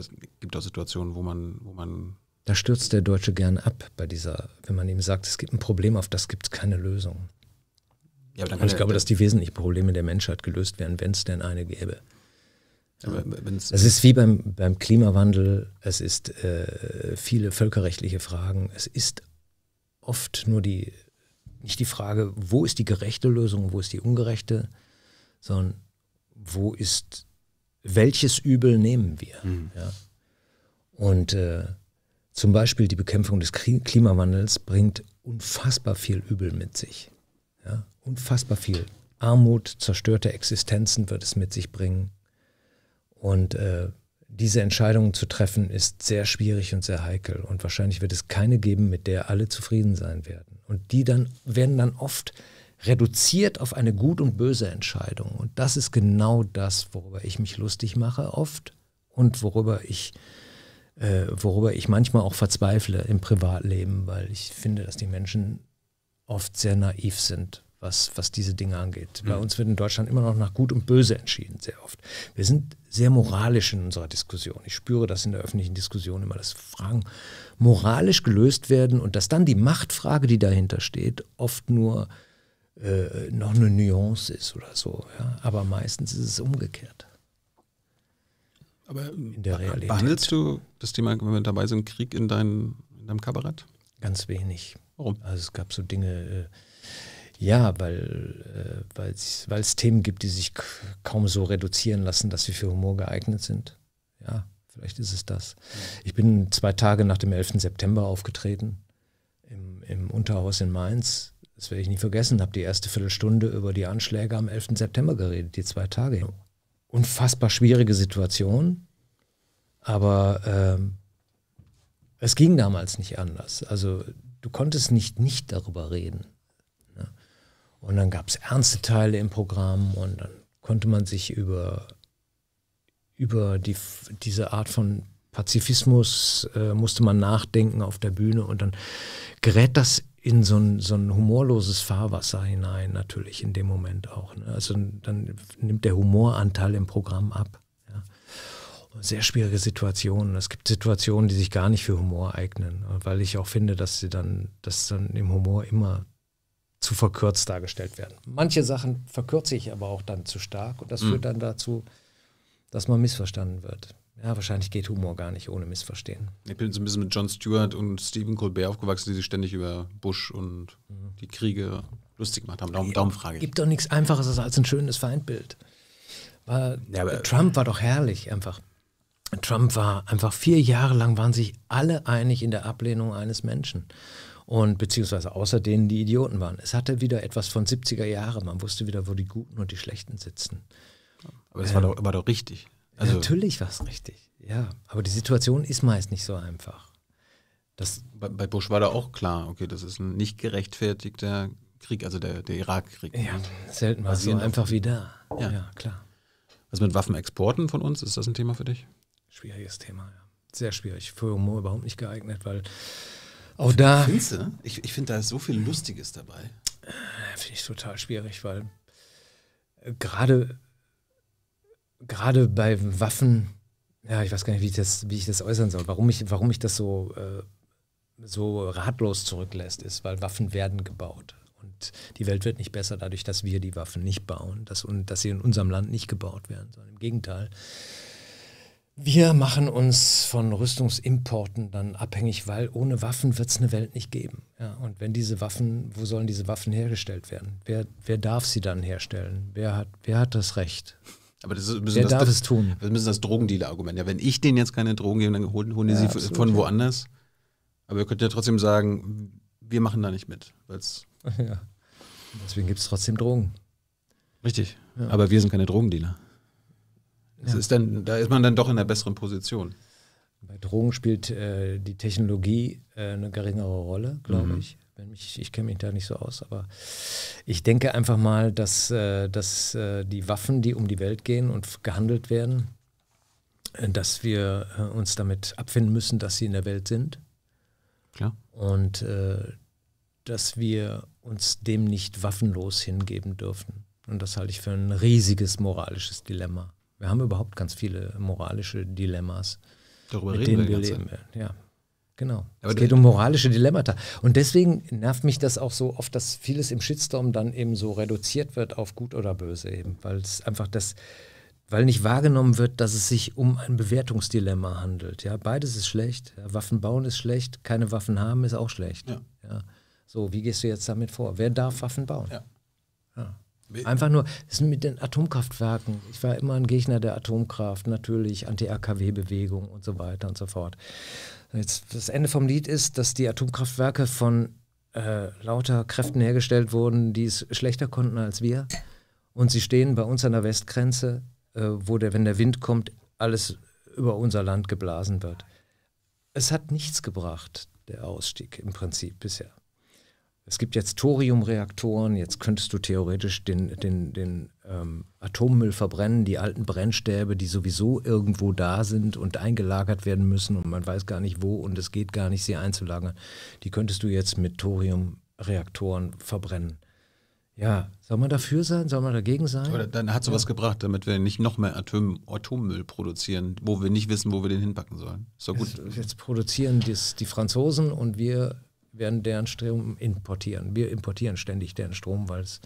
es gibt auch Situationen, wo man, wo man. Da stürzt der Deutsche gern ab bei dieser, wenn man ihm sagt, es gibt ein Problem, auf das gibt es keine Lösung. Ja, aber dann Und ich glaube, dass die wesentlichen Probleme der Menschheit gelöst werden, wenn es denn eine gäbe. Es ist wie beim, beim Klimawandel, es ist äh, viele völkerrechtliche Fragen, es ist oft nur die, nicht die Frage, wo ist die gerechte Lösung, wo ist die ungerechte, sondern wo ist welches Übel nehmen wir? Mhm. Ja? Und äh, zum Beispiel die Bekämpfung des Klimawandels bringt unfassbar viel Übel mit sich. Ja? Unfassbar viel. Armut, zerstörte Existenzen wird es mit sich bringen. Und äh, diese Entscheidungen zu treffen, ist sehr schwierig und sehr heikel. Und wahrscheinlich wird es keine geben, mit der alle zufrieden sein werden. Und die dann werden dann oft reduziert auf eine gut und böse Entscheidung. Und das ist genau das, worüber ich mich lustig mache oft und worüber ich, äh, worüber ich manchmal auch verzweifle im Privatleben, weil ich finde, dass die Menschen oft sehr naiv sind, was, was diese Dinge angeht. Mhm. Bei uns wird in Deutschland immer noch nach gut und böse entschieden, sehr oft. Wir sind sehr moralisch in unserer Diskussion. Ich spüre das in der öffentlichen Diskussion immer, dass Fragen moralisch gelöst werden und dass dann die Machtfrage, die dahinter steht, oft nur äh, noch eine Nuance ist oder so. Ja? Aber meistens ist es umgekehrt. Aber in der Realität. behandelst du das Thema, wenn wir dabei sind, Krieg in, dein, in deinem Kabarett? Ganz wenig. Warum? Also es gab so Dinge, äh, ja, weil äh, es Themen gibt, die sich kaum so reduzieren lassen, dass sie für Humor geeignet sind. Ja, vielleicht ist es das. Ich bin zwei Tage nach dem 11. September aufgetreten im, im Unterhaus in Mainz das werde ich nie vergessen, habe die erste Viertelstunde über die Anschläge am 11. September geredet, die zwei Tage. Unfassbar schwierige Situation, aber ähm, es ging damals nicht anders. Also du konntest nicht nicht darüber reden. Ne? Und dann gab es ernste Teile im Programm und dann konnte man sich über, über die, diese Art von Pazifismus, äh, musste man nachdenken auf der Bühne und dann gerät das in so ein, so ein humorloses Fahrwasser hinein, natürlich in dem Moment auch. Ne? Also dann nimmt der Humoranteil im Programm ab. Ja? Sehr schwierige Situationen. Es gibt Situationen, die sich gar nicht für Humor eignen, weil ich auch finde, dass sie dann, dass dann im Humor immer zu verkürzt dargestellt werden. Manche Sachen verkürze ich aber auch dann zu stark und das mhm. führt dann dazu, dass man missverstanden wird. Ja, wahrscheinlich geht Humor gar nicht ohne Missverstehen. Ich bin so ein bisschen mit Jon Stewart und Stephen Colbert aufgewachsen, die sich ständig über Bush und mhm. die Kriege lustig gemacht haben. Daumen, Daumen frage Daumenfrage. Gibt doch nichts Einfacheres als ein schönes Feindbild. War, ja, Trump war doch herrlich einfach. Trump war einfach vier Jahre lang waren sich alle einig in der Ablehnung eines Menschen. Und beziehungsweise außer denen, die Idioten waren. Es hatte wieder etwas von 70er Jahre. Man wusste wieder, wo die Guten und die Schlechten sitzen. Aber es ähm, war, doch, war doch richtig. Also Natürlich war es richtig, ja. Aber die Situation ist meist nicht so einfach. Das bei, bei, Bush war da auch klar, okay, das ist ein nicht gerechtfertigter Krieg, also der, der Irakkrieg. Ja, ne? selten war es also so einfach wie da. Ja. ja, klar. Was mit Waffenexporten von uns? Ist das ein Thema für dich? Schwieriges Thema, ja. Sehr schwierig. Für Humor überhaupt nicht geeignet, weil auch da. Findest du? Ich, ich finde, da ist so viel Lustiges dabei. Äh, finde ich total schwierig, weil äh, gerade gerade bei Waffen, ja, ich weiß gar nicht, wie ich das, wie ich das äußern soll, warum ich, warum ich das so, äh, so ratlos zurücklässt, ist, weil Waffen werden gebaut. Und die Welt wird nicht besser dadurch, dass wir die Waffen nicht bauen, dass, und dass sie in unserem Land nicht gebaut werden, sondern im Gegenteil. Wir machen uns von Rüstungsimporten dann abhängig, weil ohne Waffen wird es eine Welt nicht geben. Ja, und wenn diese Waffen, wo sollen diese Waffen hergestellt werden? Wer, wer darf sie dann herstellen? Wer hat, wer hat das Recht? Aber das müssen ein das, darf das, es tun? Das ist das Drogendealer-Argument. Ja, wenn ich denen jetzt keine Drogen gebe, dann holen, holen die ja, sie absolut. von woanders. Aber ihr könnt ja trotzdem sagen, wir machen da nicht mit. ja. Deswegen gibt es trotzdem Drogen. Richtig. Ja. Aber wir sind keine Drogendealer. Ja. Ist dann, da ist man dann doch in einer besseren Position. Bei Drogen spielt äh, die Technologie äh, eine geringere Rolle, glaube mhm. ich ich, ich kenne mich da nicht so aus, aber ich denke einfach mal, dass, äh, dass äh, die Waffen, die um die Welt gehen und gehandelt werden, äh, dass wir uns damit abfinden müssen, dass sie in der Welt sind. Klar. Und dass wir uns dem nicht waffenlos hingeben dürfen. Und das halte ich für ein riesiges moralisches Dilemma. Wir haben überhaupt ganz viele moralische Dilemmas, Darüber mit reden denen wir, wir leben. Ja, Genau. Aber es geht um moralische Dilemmata. Und deswegen nervt mich das auch so oft, dass vieles im Shitstorm dann eben so reduziert wird auf gut oder böse eben, weil es einfach das, weil nicht wahrgenommen wird, dass es sich um ein Bewertungsdilemma handelt. Ja, beides ist schlecht. Waffen bauen ist schlecht, keine Waffen haben ist auch schlecht. Ja. ja. So, wie gehst du jetzt damit vor? Wer darf Waffen bauen? Ja. ja. Einfach nur, das mit den Atomkraftwerken. Ich war immer ein Gegner der Atomkraft, natürlich, Anti-AKW-Bewegung und so weiter und so fort. Jetzt, das Ende vom Lied ist, dass die Atomkraftwerke von äh, lauter Kräften hergestellt wurden, die es schlechter konnten als wir. Und sie stehen bei uns an der Westgrenze, äh, wo der, wenn der Wind kommt, alles über unser Land geblasen wird. Es hat nichts gebracht, der Ausstieg im Prinzip bisher. Es gibt jetzt Thoriumreaktoren, jetzt könntest du theoretisch den, den, den ähm, Atommüll verbrennen, die alten Brennstäbe, die sowieso irgendwo da sind und eingelagert werden müssen und man weiß gar nicht wo und es geht gar nicht, sie einzulagern, die könntest du jetzt mit Thoriumreaktoren verbrennen. Ja, soll man dafür sein? Soll man dagegen sein? Oder dann hat sowas ja. gebracht, damit wir nicht noch mehr Atom Atommüll produzieren, wo wir nicht wissen, wo wir den hinpacken sollen. Ist gut. Jetzt, jetzt produzieren dies, die Franzosen und wir werden deren Strom importieren. Wir importieren ständig deren Strom, weil es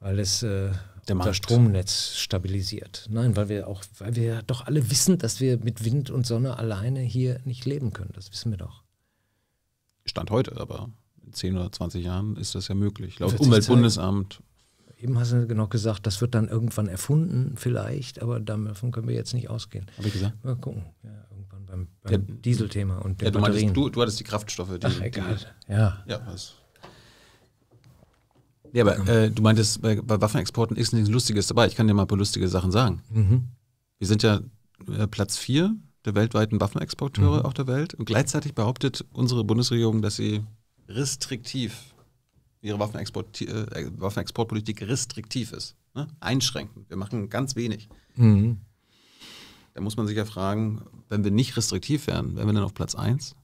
weil es äh, das Stromnetz stabilisiert. Nein, weil wir auch, weil wir doch alle wissen, dass wir mit Wind und Sonne alleine hier nicht leben können. Das wissen wir doch. Stand heute, aber in 10 oder 20 Jahren ist das ja möglich. Laut Umweltbundesamt. Eben hast du genau gesagt, das wird dann irgendwann erfunden, vielleicht, aber davon können wir jetzt nicht ausgehen. Habe ich gesagt? Mal gucken. Ja, irgendwann beim, beim ja, Dieselthema und den ja, du Batterien. Meinst, du, du hattest die Kraftstoffe. Die, Ach, egal. Die, ja. Ja, was ja, aber äh, du meintest, bei, bei, Waffenexporten ist nichts Lustiges dabei. Ich kann dir mal ein paar lustige Sachen sagen. Mhm. Wir sind ja äh, Platz 4 der weltweiten Waffenexporteure mhm. auf der Welt und gleichzeitig behauptet unsere Bundesregierung, dass sie restriktiv, ihre Waffenexport, äh, Waffenexportpolitik restriktiv ist. Ne? Einschränkend. Wir machen ganz wenig. Mhm. Da muss man sich ja fragen, wenn wir nicht restriktiv wären, wären wir dann auf Platz 1?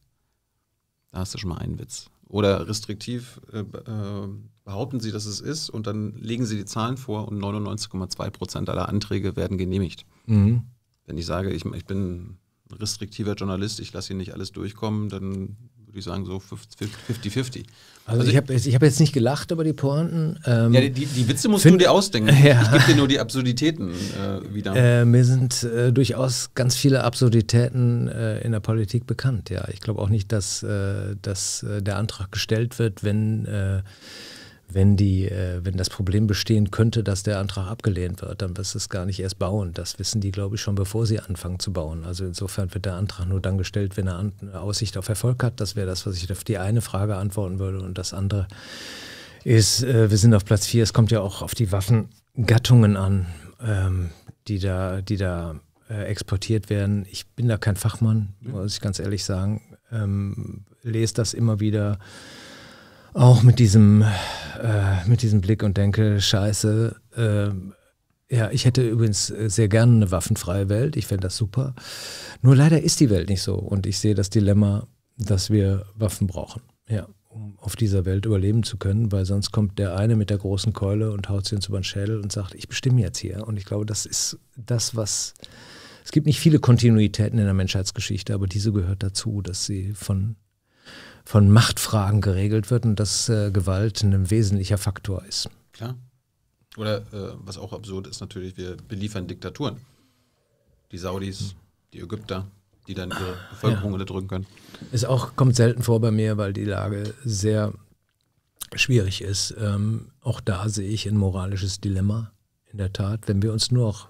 Da hast du schon mal einen Witz. Oder restriktiv äh, äh, behaupten sie, dass es ist und dann legen sie die Zahlen vor und 99,2 Prozent aller Anträge werden genehmigt. Mhm. Wenn ich sage, ich, ich bin ein restriktiver Journalist, ich lasse hier nicht alles durchkommen, dann würde ich sagen so 50-50. Also, also, ich habe hab jetzt nicht gelacht über die Pointen. Ähm, ja, die, die, Witze musst find, du dir ausdenken. Ja. Ich gebe dir nur die Absurditäten äh, wieder. Äh, mir sind äh, durchaus ganz viele Absurditäten äh, in der Politik bekannt, ja. Ich glaube auch nicht, dass, äh, dass äh, der Antrag gestellt wird, wenn wenn, die, äh, wenn das Problem bestehen könnte, dass der Antrag abgelehnt wird, dann wirst du es gar nicht erst bauen. Das wissen die, glaube ich, schon bevor sie anfangen zu bauen. Also insofern wird der Antrag nur dann gestellt, wenn er eine äh, Aussicht auf Erfolg hat. Das wäre das, was ich auf die eine Frage antworten würde. Und das andere ist, äh, wir sind auf Platz vier. Es kommt ja auch auf die Waffengattungen an, ähm, die da, die da äh, exportiert werden. Ich bin da kein Fachmann, mhm. muss ich ganz ehrlich sagen. Ähm, lese das immer wieder auch mit diesem, äh, mit diesem Blick und denke, scheiße, äh, ja, ich hätte übrigens äh, sehr gerne eine waffenfreie Welt, ich fände das super. Nur leider ist die Welt nicht so und ich sehe das Dilemma, dass wir Waffen brauchen, ja, um auf dieser Welt überleben zu können, weil sonst kommt der eine mit der großen Keule und haut sie uns über den Schädel und sagt, ich bestimme jetzt hier. Und ich glaube, das ist das, was... Es gibt nicht viele Kontinuitäten in der Menschheitsgeschichte, aber diese gehört dazu, dass sie von von Machtfragen geregelt wird und dass äh, Gewalt ein wesentlicher Faktor ist. Klar. Oder äh, was auch absurd ist natürlich, wir beliefern Diktaturen. Die Saudis, die Ägypter, die dann ihre ah, Bevölkerung ja. unterdrücken können. Es auch kommt selten vor bei mir, weil die Lage sehr schwierig ist. Ähm, auch da sehe ich ein moralisches Dilemma, in der Tat, wenn wir uns nur auch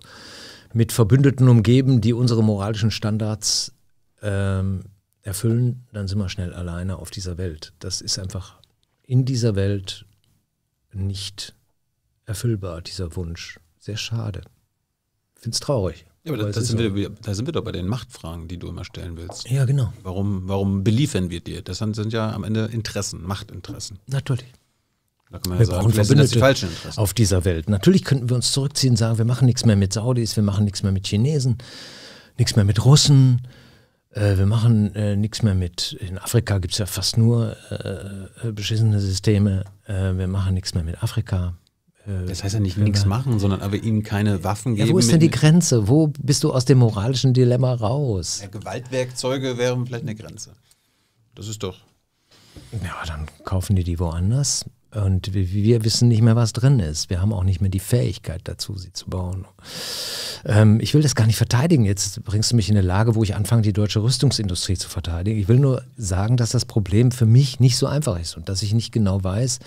mit Verbündeten umgeben, die unsere moralischen Standards ähm, erfüllen, dann sind wir schnell alleine auf dieser Welt. Das ist einfach in dieser Welt nicht erfüllbar, dieser Wunsch. Sehr schade. Ich finde es traurig. Ja, aber, da, da sind wir, da sind wir doch bei den Machtfragen, die du immer stellen willst. Ja, genau. Warum, warum beliefern wir dir? Das sind ja am Ende Interessen, Machtinteressen. Natürlich. Da kann man wir ja brauchen sagen, Verbündete die falschen Interessen. auf dieser Welt. Natürlich könnten wir uns zurückziehen und sagen, wir machen nichts mehr mit Saudis, wir machen nichts mehr mit Chinesen, nichts mehr mit Russen, äh, wir machen äh, nichts mehr mit, in Afrika gibt es ja fast nur äh, äh beschissene Systeme, äh, wir machen nichts mehr mit Afrika. Das heißt ja nicht nichts machen, sondern aber ihnen keine Waffen geben. Ja, wo ist denn die Grenze? Wo bist du aus dem moralischen Dilemma raus? Ja, Gewaltwerkzeuge wären vielleicht eine Grenze. Das ist doch. Ja, dann kaufen die die woanders. Und wir wissen nicht mehr, was drin ist. Wir haben auch nicht mehr die Fähigkeit dazu, sie zu bauen. Ähm, ich will das gar nicht verteidigen. Jetzt bringst du mich in eine Lage, wo ich anfange, die deutsche Rüstungsindustrie zu verteidigen. Ich will nur sagen, dass das Problem für mich nicht so einfach ist und dass ich nicht genau weiß,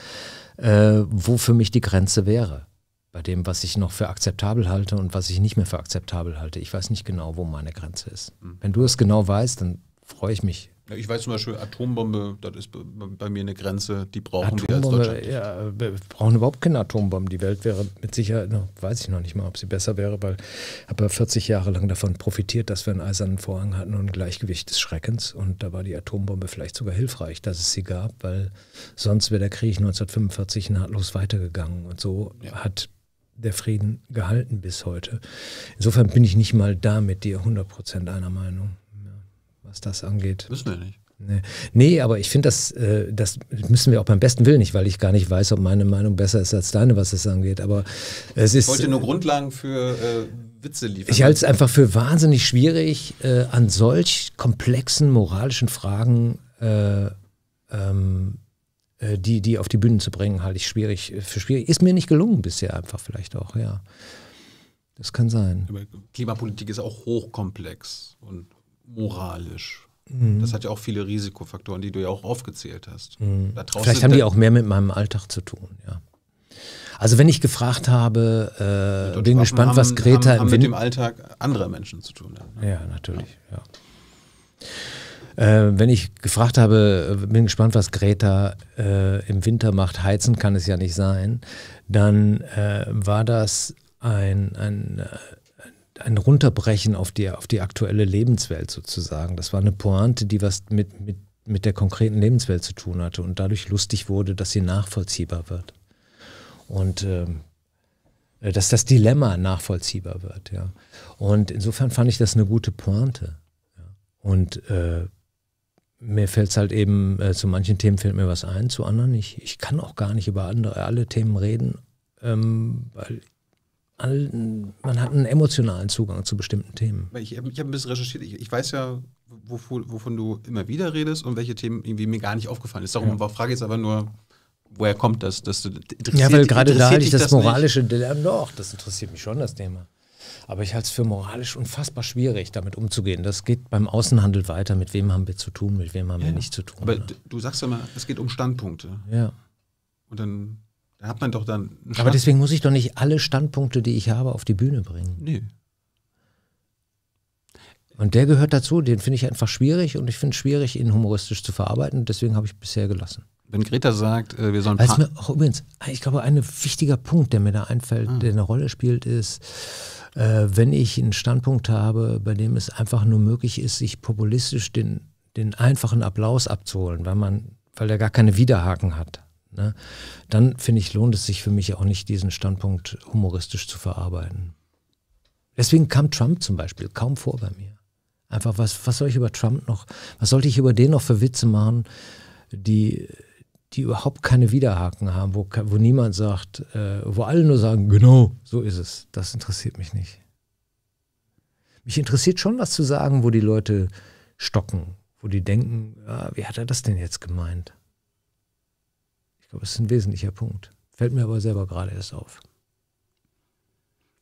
äh, wo für mich die Grenze wäre. Bei dem, was ich noch für akzeptabel halte und was ich nicht mehr für akzeptabel halte. Ich weiß nicht genau, wo meine Grenze ist. Mhm. Wenn du es genau weißt, dann freue ich mich ich weiß zum Beispiel, Atombombe, das ist bei mir eine Grenze, die brauchen Atombombe, wir als Deutschland. Ja, wir brauchen überhaupt keine Atombomben. Die Welt wäre mit Sicherheit, weiß ich noch nicht mal, ob sie besser wäre, weil ich habe ja 40 Jahre lang davon profitiert, dass wir einen eisernen Vorhang hatten und ein Gleichgewicht des Schreckens. Und da war die Atombombe vielleicht sogar hilfreich, dass es sie gab, weil sonst wäre der Krieg 1945 nahtlos weitergegangen. Und so ja. hat der Frieden gehalten bis heute. Insofern bin ich nicht mal da mit dir 100% einer Meinung was das angeht. Müssen wir nicht. Nee. nee, aber ich finde, das, äh, das müssen wir auch beim besten Willen nicht, weil ich gar nicht weiß, ob meine Meinung besser ist als deine, was das angeht. Aber es ich ist. Ich wollte nur Grundlagen für äh, Witze liefern. Ich halte es einfach für wahnsinnig schwierig, äh, an solch komplexen moralischen Fragen äh, ähm, äh, die, die auf die Bühnen zu bringen, halte ich schwierig äh, für schwierig. Ist mir nicht gelungen bisher einfach vielleicht auch, ja. Das kann sein. Aber Klimapolitik ist auch hochkomplex und moralisch. Mhm. Das hat ja auch viele Risikofaktoren, die du ja auch aufgezählt hast. Mhm. Vielleicht haben die auch mehr mit meinem Alltag zu tun, ja. Also wenn ich gefragt habe, äh, bin gespannt, haben, was Greta haben, haben im mit dem Alltag anderer Menschen zu tun. Hat, ne? Ja, natürlich. Ja. Äh, wenn ich gefragt habe, äh, bin gespannt, was Greta äh, im Winter macht, heizen kann es ja nicht sein, dann äh, war das ein, ein äh, ein Runterbrechen auf die, auf die aktuelle Lebenswelt sozusagen. Das war eine Pointe, die was mit, mit, mit der konkreten Lebenswelt zu tun hatte und dadurch lustig wurde, dass sie nachvollziehbar wird. Und ähm, äh, dass das Dilemma nachvollziehbar wird, ja. Und insofern fand ich das eine gute Pointe. Und äh, mir fällt es halt eben, äh, zu manchen Themen fällt mir was ein, zu anderen nicht. Ich kann auch gar nicht über andere, alle Themen reden, ähm, weil all, man hat einen emotionalen Zugang zu bestimmten Themen. Ich, ich habe ein bisschen recherchiert. Ich, ich weiß ja, wovon, wovon, du immer wieder redest und welche Themen irgendwie mir gar nicht aufgefallen ist. Darum ja. frage ich jetzt aber nur, woher kommt das? Dass du, ja, weil gerade da hatte ich das, das moralische Dilemma. Doch, das interessiert mich schon, das Thema. Aber ich halte es für moralisch unfassbar schwierig, damit umzugehen. Das geht beim Außenhandel weiter. Mit wem haben wir zu tun, mit wem haben ja, wir nicht zu tun. Aber ne? du sagst ja mal, es geht um Standpunkte. Ja. Und dann da hat man doch dann. Aber deswegen muss ich doch nicht alle Standpunkte, die ich habe, auf die Bühne bringen. Nö. Und der gehört dazu, den finde ich einfach schwierig und ich finde es schwierig, ihn humoristisch zu verarbeiten. Deswegen habe ich bisher gelassen. Wenn Greta sagt, äh, wir sollen. Weißt mir auch übrigens, ich glaube, ein wichtiger Punkt, der mir da einfällt, ah. der eine Rolle spielt, ist, äh, wenn ich einen Standpunkt habe, bei dem es einfach nur möglich ist, sich populistisch den, den einfachen Applaus abzuholen, weil man, weil der gar keine Widerhaken hat ne, dann finde ich, lohnt es sich für mich auch nicht, diesen Standpunkt humoristisch zu verarbeiten. Deswegen kam Trump zum Beispiel kaum vor bei mir. Einfach, was, was soll ich über Trump noch, was sollte ich über den noch für Witze machen, die, die überhaupt keine Widerhaken haben, wo, wo niemand sagt, äh, wo alle nur sagen, genau, so ist es. Das interessiert mich nicht. Mich interessiert schon, was zu sagen, wo die Leute stocken, wo die denken, ah, wie hat er das denn jetzt gemeint? Ich glaube, das ist ein wesentlicher Punkt. Fällt mir aber selber gerade erst auf.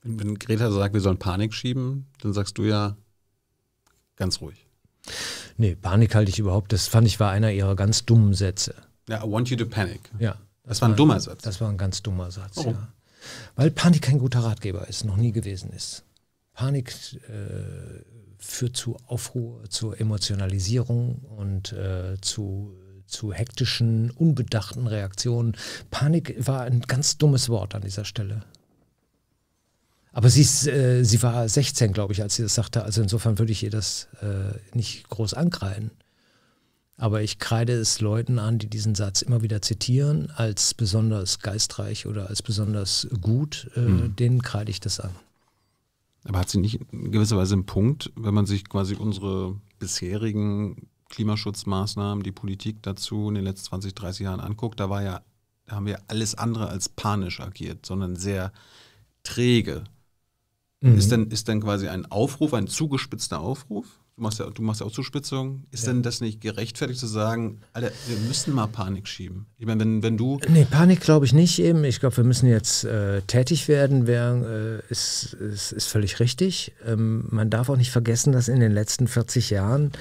Wenn, Greta sagt, wir sollen Panik schieben, dann sagst du ja ganz ruhig. Nee, Panik halte ich überhaupt. Das fand ich war einer ihrer ganz dummen Sätze. Ja, I want you to panic. Ja. Das, das war ein dummer Satz. Das war ein ganz dummer Satz, oh. ja. Weil Panik kein guter Ratgeber ist, noch nie gewesen ist. Panik äh, führt zu Aufruhr, zur Emotionalisierung und äh, zu zu hektischen, unbedachten Reaktionen. Panik war ein ganz dummes Wort an dieser Stelle. Aber sie, ist, äh, sie war 16, glaube ich, als sie das sagte. Also insofern würde ich ihr das äh, nicht groß ankreiden. Aber ich kreide es Leuten an, die diesen Satz immer wieder zitieren, als besonders geistreich oder als besonders gut. Äh, mhm. Denen kreide ich das an. Aber hat sie nicht in gewisser Weise einen Punkt, wenn man sich quasi unsere bisherigen Klimaschutzmaßnahmen, die Politik dazu in den letzten 20, 30 Jahren anguckt, da war ja, da haben wir alles andere als panisch agiert, sondern sehr träge. Mhm. Ist, denn, ist denn quasi ein Aufruf, ein zugespitzter Aufruf? Du machst ja, du machst ja auch Zuspitzung. Ist ja. denn das nicht gerechtfertigt zu sagen, Alter, wir müssen mal Panik schieben? Ich meine, wenn, wenn du. Nee, Panik glaube ich nicht eben. Ich glaube, wir müssen jetzt äh, tätig werden, wär, äh, ist, ist, ist völlig richtig. Ähm, man darf auch nicht vergessen, dass in den letzten 40 Jahren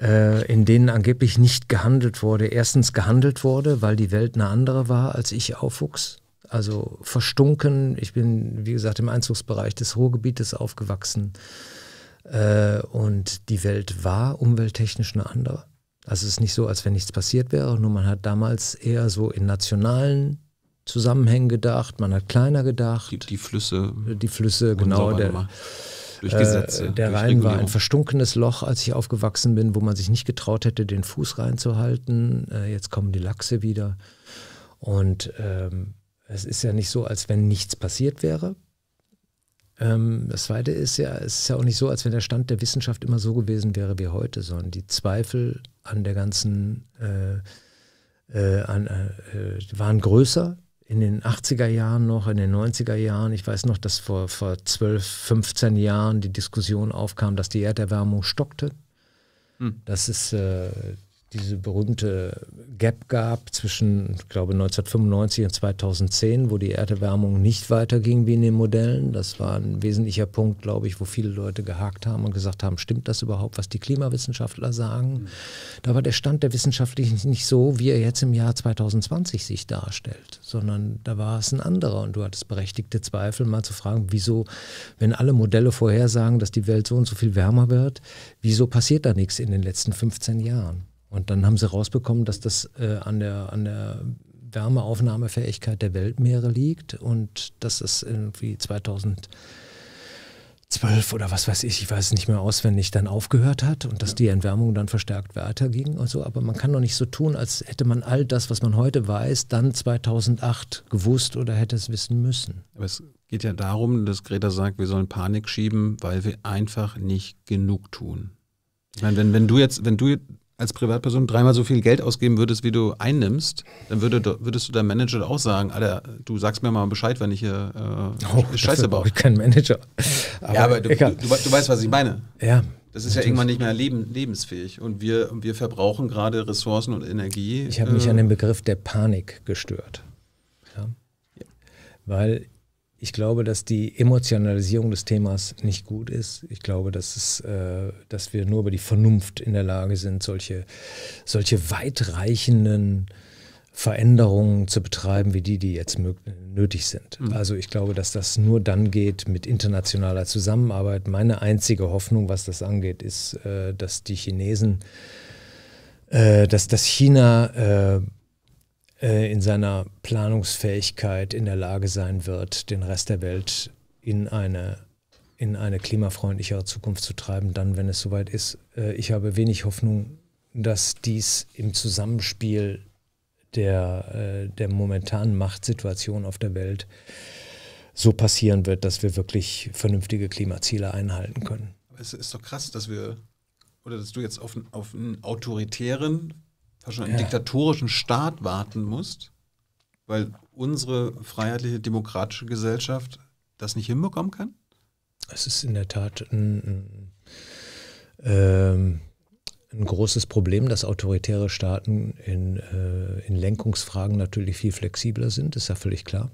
äh, in denen angeblich nicht gehandelt wurde. Erstens gehandelt wurde, weil die Welt eine andere war, als ich aufwuchs. Also verstunken. Ich bin, wie gesagt, im Einzugsbereich des Ruhrgebietes aufgewachsen. Äh, und die Welt war umwelttechnisch eine andere. Also es ist nicht so, als wenn nichts passiert wäre, nur man hat damals eher so in nationalen Zusammenhängen gedacht, man hat kleiner gedacht. Die, die Flüsse. Die Flüsse, genau. Der, durch Gesetze. Äh, der durch Rhein Regulierung. war ein verstunkenes Loch, als ich aufgewachsen bin, wo man sich nicht getraut hätte, den Fuß reinzuhalten. Äh, jetzt kommen die Lachse wieder. Und ähm, es ist ja nicht so, als wenn nichts passiert wäre. Ähm, das Zweite ist ja, es ist ja auch nicht so, als wenn der Stand der Wissenschaft immer so gewesen wäre wie heute, sondern die Zweifel an der ganzen äh, äh an, äh, äh, waren größer in den 80er Jahren noch, in den 90er Jahren, ich weiß noch, dass vor, vor 12, 15 Jahren die Diskussion aufkam, dass die Erderwärmung stockte. Hm. Das ist, äh, diese berühmte Gap gab zwischen, ich glaube, 1995 und 2010, wo die Erderwärmung nicht weiterging wie in den Modellen. Das war ein wesentlicher Punkt, glaube ich, wo viele Leute gehakt haben und gesagt haben, stimmt das überhaupt, was die Klimawissenschaftler sagen? Mhm. Da war der Stand der Wissenschaftlichen nicht so, wie er jetzt im Jahr 2020 sich darstellt, sondern da war es ein anderer. Und du hattest berechtigte Zweifel, mal zu fragen, wieso, wenn alle Modelle vorhersagen, dass die Welt so und so viel wärmer wird, wieso passiert da nichts in den letzten 15 Jahren? Und dann haben sie rausbekommen, dass das äh, an, der, an der Wärmeaufnahmefähigkeit der Weltmeere liegt und dass es irgendwie 2000 zwölf oder was weiß ich, ich weiß es nicht mehr auswendig, dann aufgehört hat und dass ja. die Entwärmung dann verstärkt weiterging und so. Aber man kann doch nicht so tun, als hätte man all das, was man heute weiß, dann 2008 gewusst oder hätte es wissen müssen. Aber es geht ja darum, dass Greta sagt, wir sollen Panik schieben, weil wir einfach nicht genug tun. Ich meine, wenn, wenn du jetzt, wenn du als Privatperson dreimal so viel Geld ausgeben würdest, wie du einnimmst, dann würde, würdest du deinem Manager auch sagen, Alter, du sagst mir mal Bescheid, wenn ich hier äh, oh, Scheiße baue. Ich kein Manager. Aber, ja, aber du, du, du, du, weißt, was ich meine. Ja. Das ist natürlich. ja irgendwann nicht mehr leben, lebensfähig. Und wir, wir verbrauchen gerade Ressourcen und Energie. Ich habe äh, mich an den Begriff der Panik gestört. Ja? Ja. Weil ich glaube, dass die Emotionalisierung des Themas nicht gut ist. Ich glaube, dass, es, äh, dass wir nur über die Vernunft in der Lage sind, solche, solche weitreichenden Veränderungen zu betreiben, wie die, die jetzt nötig sind. Mhm. Also ich glaube, dass das nur dann geht mit internationaler Zusammenarbeit. Meine einzige Hoffnung, was das angeht, ist, äh, dass die Chinesen, äh, dass, dass China äh, äh, in seiner Planungsfähigkeit in der Lage sein wird, den Rest der Welt in eine, in eine klimafreundlichere Zukunft zu treiben, dann, wenn es soweit ist. Äh, ich habe wenig Hoffnung, dass dies im Zusammenspiel der, äh, der momentanen Machtsituation auf der Welt so passieren wird, dass wir wirklich vernünftige Klimaziele einhalten können. es ist doch krass, dass wir oder dass du jetzt auf, auf einen autoritären fast schon einen ja. diktatorischen Staat warten musst, weil unsere freiheitliche, demokratische Gesellschaft das nicht hinbekommen kann? Es ist in der Tat ein, ein, ähm, großes Problem, dass autoritäre Staaten in, äh, in Lenkungsfragen natürlich viel flexibler sind, ist ja völlig klar.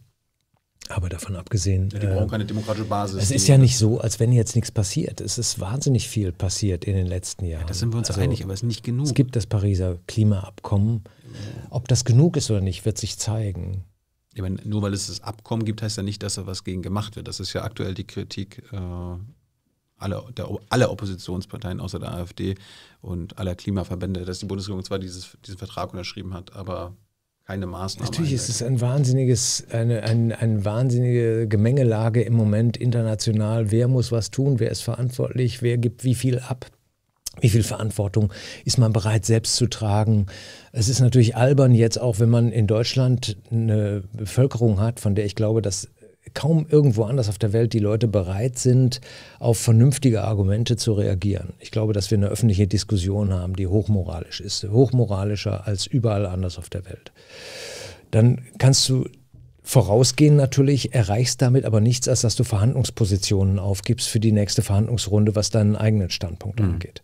Aber davon abgesehen. Ja, die brauchen ähm, keine demokratische Basis. Es ist ja nicht so, als wenn jetzt nichts passiert. Es ist wahnsinnig viel passiert in den letzten Jahren. Ja, das sind wir uns also, einig, aber es ist nicht genug. Es gibt das Pariser Klimaabkommen. Ob das genug ist oder nicht, wird sich zeigen. Ich meine, nur weil es das Abkommen gibt, heißt ja nicht, dass da was gegen gemacht wird. Das ist ja aktuell die Kritik äh, aller, der, aller Oppositionsparteien außer der AfD und aller Klimaverbände, dass die Bundesregierung zwar dieses, diesen Vertrag unterschrieben hat, aber eine Maßnahme. Natürlich ist es ein wahnsinniges, eine, eine, eine wahnsinnige Gemengelage im Moment international. Wer muss was tun? Wer ist verantwortlich? Wer gibt wie viel ab? Wie viel Verantwortung ist man bereit, selbst zu tragen? Es ist natürlich albern jetzt auch, wenn man in Deutschland eine Bevölkerung hat, von der ich glaube, dass kaum irgendwo anders auf der Welt die Leute bereit sind, auf vernünftige Argumente zu reagieren. Ich glaube, dass wir eine öffentliche Diskussion haben, die hochmoralisch ist, hochmoralischer als überall anders auf der Welt. Dann kannst du vorausgehen natürlich, erreichst damit aber nichts, als dass du Verhandlungspositionen aufgibst für die nächste Verhandlungsrunde, was deinen eigenen Standpunkt mhm. angeht.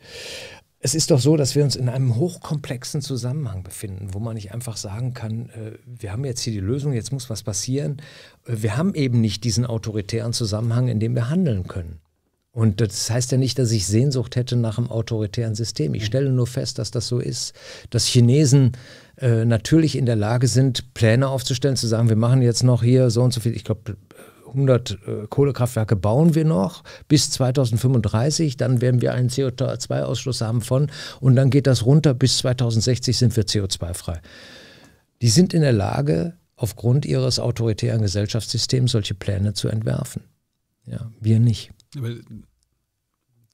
Es ist doch so, dass wir uns in einem hochkomplexen Zusammenhang befinden, wo man nicht einfach sagen kann, äh, wir haben jetzt hier die Lösung, jetzt muss was passieren. Äh, wir haben eben nicht diesen autoritären Zusammenhang, in dem wir handeln können. Und das heißt ja nicht, dass ich Sehnsucht hätte nach einem autoritären System. Ich mhm. stelle nur fest, dass das so ist, dass Chinesen äh, natürlich in der Lage sind, Pläne aufzustellen, zu sagen, wir machen jetzt noch hier so und so viel. Ich glaube, 100 äh, Kohlekraftwerke bauen wir noch bis 2035. Dann werden wir einen CO2-Ausschluss haben von und dann geht das runter. Bis 2060 sind wir CO2-frei. Die sind in der Lage, aufgrund ihres autoritären Gesellschaftssystems solche Pläne zu entwerfen. Ja, wir nicht. Aber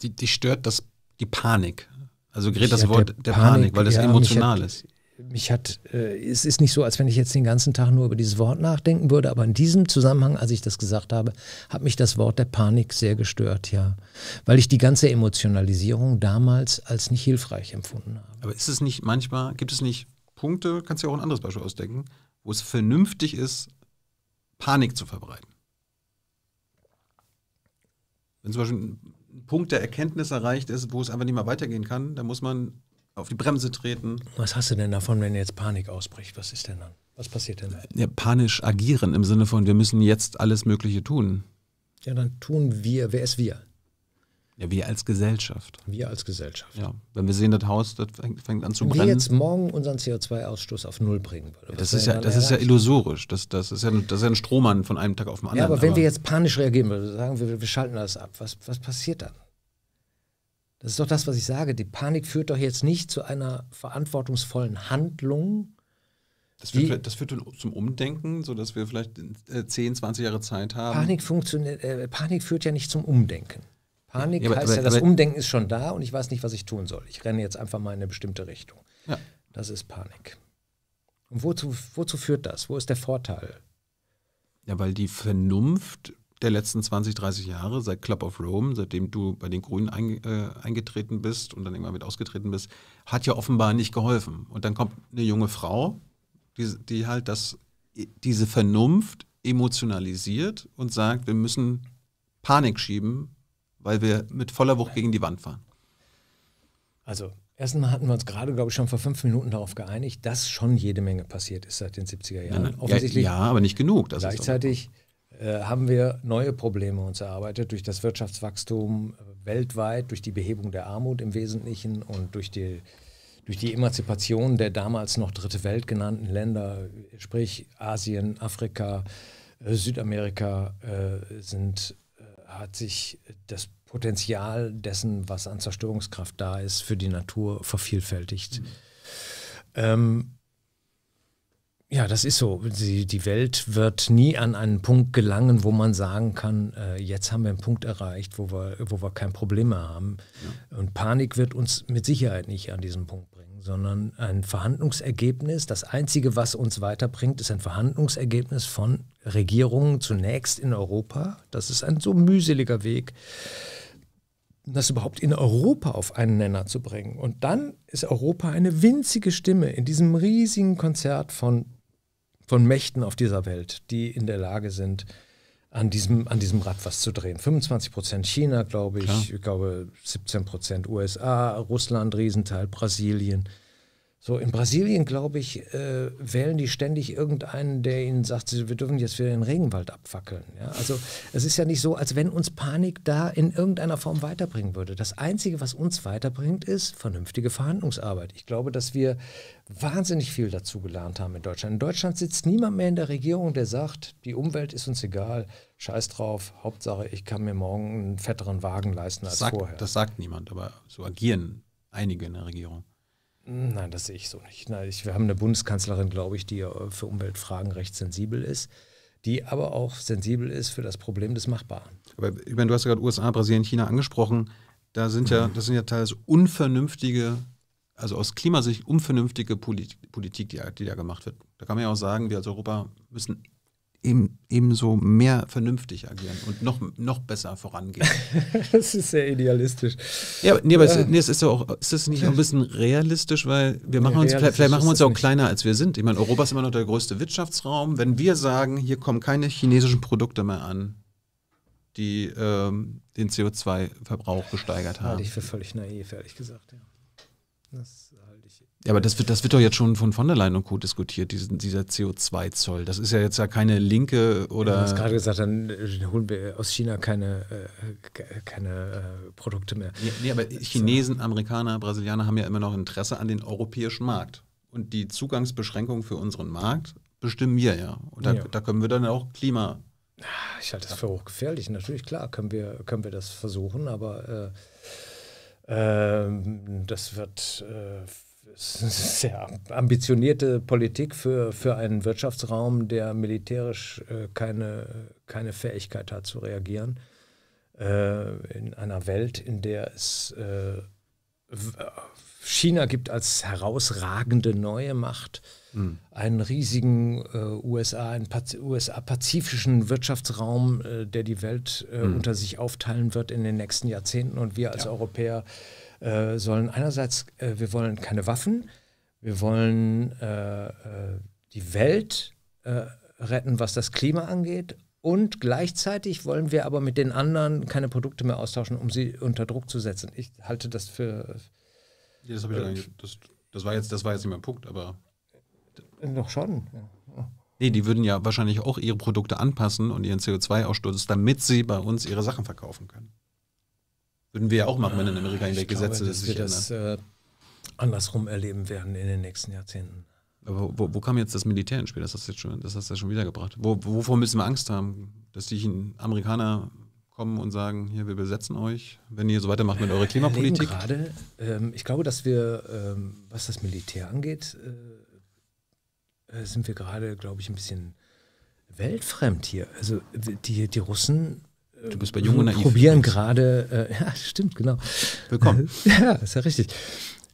die, die stört das, die Panik. Also gerät das Wort der, der Panik, Panik, weil das ja, emotional hat, ist mich hat, äh, es ist nicht so, als wenn ich jetzt den ganzen Tag nur über dieses Wort nachdenken würde, aber in diesem Zusammenhang, als ich das gesagt habe, hat mich das Wort der Panik sehr gestört, ja. Weil ich die ganze Emotionalisierung damals als nicht hilfreich empfunden habe. Aber ist es nicht manchmal, gibt es nicht Punkte, kannst du ja auch ein anderes Beispiel ausdenken, wo es vernünftig ist, Panik zu verbreiten? Wenn zum Beispiel ein Punkt der Erkenntnis erreicht ist, wo es einfach nicht mehr weitergehen kann, dann muss man auf die Bremse treten. Was hast du denn davon, wenn jetzt Panik ausbricht? Was ist denn dann? Was passiert denn? Ja, panisch agieren im Sinne von, wir müssen jetzt alles Mögliche tun. Ja, dann tun wir, wer ist wir? Ja, wir als Gesellschaft. Wir als Gesellschaft. Ja, wenn wir sehen, das Haus das fängt, fängt an zu brennen. Wenn wir jetzt morgen unseren CO2-Ausstoß auf Null bringen würden. Ja, das ist ja, das ist ja illusorisch. Das, das, ist ja, das ist ja ein Strohmann von einem Tag auf den anderen. Ja, aber wenn aber wir jetzt panisch reagieren würden, sagen wir, wir schalten das ab, was, was passiert dann? Das ist doch das, was ich sage. Die Panik führt doch jetzt nicht zu einer verantwortungsvollen Handlung. Das führt, das führt zum Umdenken, sodass wir vielleicht 10, 20 äh, Jahre Zeit haben. Panik, funktioniert, äh, Panik führt ja nicht zum Umdenken. Panik ja, aber, heißt aber, ja, das aber, Umdenken ist schon da und ich weiß nicht, was ich tun soll. Ich renne jetzt einfach mal in eine bestimmte Richtung. Ja. Das ist Panik. Und wozu, wozu führt das? Wo ist der Vorteil? Ja, weil die Vernunft der letzten 20, 30 Jahre, seit Club of Rome, seitdem du bei den Grünen ein, äh, eingetreten bist und dann irgendwann mit ausgetreten bist, hat ja offenbar nicht geholfen. Und dann kommt eine junge Frau, die, die halt das, diese Vernunft emotionalisiert und sagt, wir müssen Panik schieben, weil wir mit voller Wucht gegen die Wand fahren. Also Erstens hatten wir uns gerade, glaube ich, schon vor fünf Minuten darauf geeinigt, dass schon jede Menge passiert ist seit den 70er Jahren. Nein, nein, ja, ja, aber nicht genug. gleichzeitig äh, haben wir neue Probleme uns erarbeitet durch das Wirtschaftswachstum äh, weltweit, durch die Behebung der Armut im Wesentlichen und durch die, durch die Emanzipation der damals noch Dritte Welt genannten Länder, sprich Asien, Afrika, äh, Südamerika, sind, hat sich das Potenzial dessen, was an Zerstörungskraft da ist, für die Natur vervielfältigt. Mhm. Ähm, ja, das ist so. Die, die Welt wird nie an einen Punkt gelangen, wo man sagen kann, äh, jetzt haben wir einen Punkt erreicht, wo wir, wo wir kein Problem mehr haben. Ja. Und Panik wird uns mit Sicherheit nicht an diesen Punkt bringen, sondern ein Verhandlungsergebnis, das Einzige, was uns weiterbringt, ist ein Verhandlungsergebnis von Regierungen zunächst in Europa. Das ist ein so mühseliger Weg das überhaupt in Europa auf einen Nenner zu bringen. Und dann ist Europa eine winzige Stimme in diesem riesigen Konzert von von Mächten auf dieser Welt, die in der Lage sind, an diesem, an diesem Rad was zu drehen. 25 Prozent China, glaube ich, Klar. ich glaube 17 Prozent USA, Russland, Riesenteil, Brasilien. So, in Brasilien, glaube ich, äh, wählen die ständig irgendeinen, der ihnen sagt, wir dürfen jetzt wieder den Regenwald abfackeln. Ja? Also es ist ja nicht so, als wenn uns Panik da in irgendeiner Form weiterbringen würde. Das Einzige, was uns weiterbringt, ist vernünftige Verhandlungsarbeit. Ich glaube, dass wir wahnsinnig viel dazu gelernt haben in Deutschland. In Deutschland sitzt niemand mehr in der Regierung, der sagt, die Umwelt ist uns egal, scheiß drauf, Hauptsache, ich kann mir morgen einen fetteren Wagen leisten als sagt, vorher. Das sagt niemand, aber so agieren einige in der Regierung. Nein, das sehe ich so nicht. Nein, ich, wir haben eine Bundeskanzlerin, glaube ich, die äh, für Umweltfragen recht sensibel ist, die aber auch sensibel ist für das Problem des Machbaren. Aber ich meine, du hast ja gerade USA, Brasilien, China angesprochen. Da sind ja, mhm. das sind ja teils unvernünftige, also aus Klimasicht unvernünftige Polit Politik, die, die da gemacht wird. Da kann man ja auch sagen, wir als Europa müssen ebenso mehr vernünftig agieren und noch, noch besser vorangehen. das ist sehr idealistisch. Ja, nee, aber ja. Es, nee, es ist ja auch, ist das nicht ein bisschen realistisch, weil wir machen nee, uns, vielleicht, machen wir uns auch nicht. kleiner, als wir sind. Ich meine, Europa ist immer noch der größte Wirtschaftsraum. Wenn wir sagen, hier kommen keine chinesischen Produkte mehr an, die ähm, den CO2-Verbrauch gesteigert haben. Halte ich für völlig naiv, ehrlich gesagt, ja. Das ja, aber das wird, das wird doch jetzt schon von von der Leyen und Co. diskutiert, diesen, dieser CO2-Zoll. Das ist ja jetzt ja keine linke oder. du hast gerade gesagt, dann äh, holen wir aus China keine, äh, keine äh, Produkte mehr. Ja, nee, aber Chinesen, Amerikaner, Brasilianer haben ja immer noch Interesse an den europäischen Markt. Und die Zugangsbeschränkungen für unseren Markt bestimmen wir ja. Und da, ja. da können wir dann auch Klima. Ah, ich halte das für hochgefährlich. Natürlich, klar, können wir, können wir das versuchen, aber äh, ähm, das wird äh, sehr ambitionierte Politik für, für einen Wirtschaftsraum, der militärisch äh, keine, keine Fähigkeit hat zu reagieren. Äh, in einer Welt, in der es äh, äh China gibt als herausragende neue Macht mhm. einen riesigen äh, USA, einen USA-pazifischen Wirtschaftsraum, äh, der die Welt mhm. unter sich aufteilen wird in den nächsten Jahrzehnten und wir als ja. Europäer äh, sollen einerseits, äh, wir wollen keine Waffen, wir wollen äh, äh, die Welt retten, was das Klima angeht. Und gleichzeitig wollen wir aber mit den anderen keine Produkte mehr austauschen, um sie unter Druck zu setzen. Ich halte das für. Ja, das, ich das, das, war jetzt, das war jetzt nicht mein Punkt, aber. Doch schon. Ja. Nee, die würden ja wahrscheinlich auch ihre Produkte anpassen und ihren CO2-Ausstoß, damit sie bei uns ihre Sachen verkaufen können. Würden wir ja auch machen, wenn in ah, Amerika hinweg Gesetze dass sich wir ändern. das ne? äh, andersrum erleben werden in den nächsten Jahrzehnten. Aber wo, wo kam jetzt das Militär ins Spiel? Das hast du jetzt schon, das hast du schon wiedergebracht. Wo, wovor müssen wir Angst haben? Dass die Amerikaner kommen und sagen, hier, wir besetzen euch, wenn ihr so weitermacht mit eurer äh, Klimapolitik? Gerade, ähm, ich glaube, dass wir, ähm, was das Militär angeht, äh, äh, sind wir gerade, glaube ich, ein bisschen weltfremd hier. Also die, die Russen Du bist bei Jung und Naiv. Probieren gerade, äh, ja, stimmt, genau. Willkommen. ja, ist ja richtig.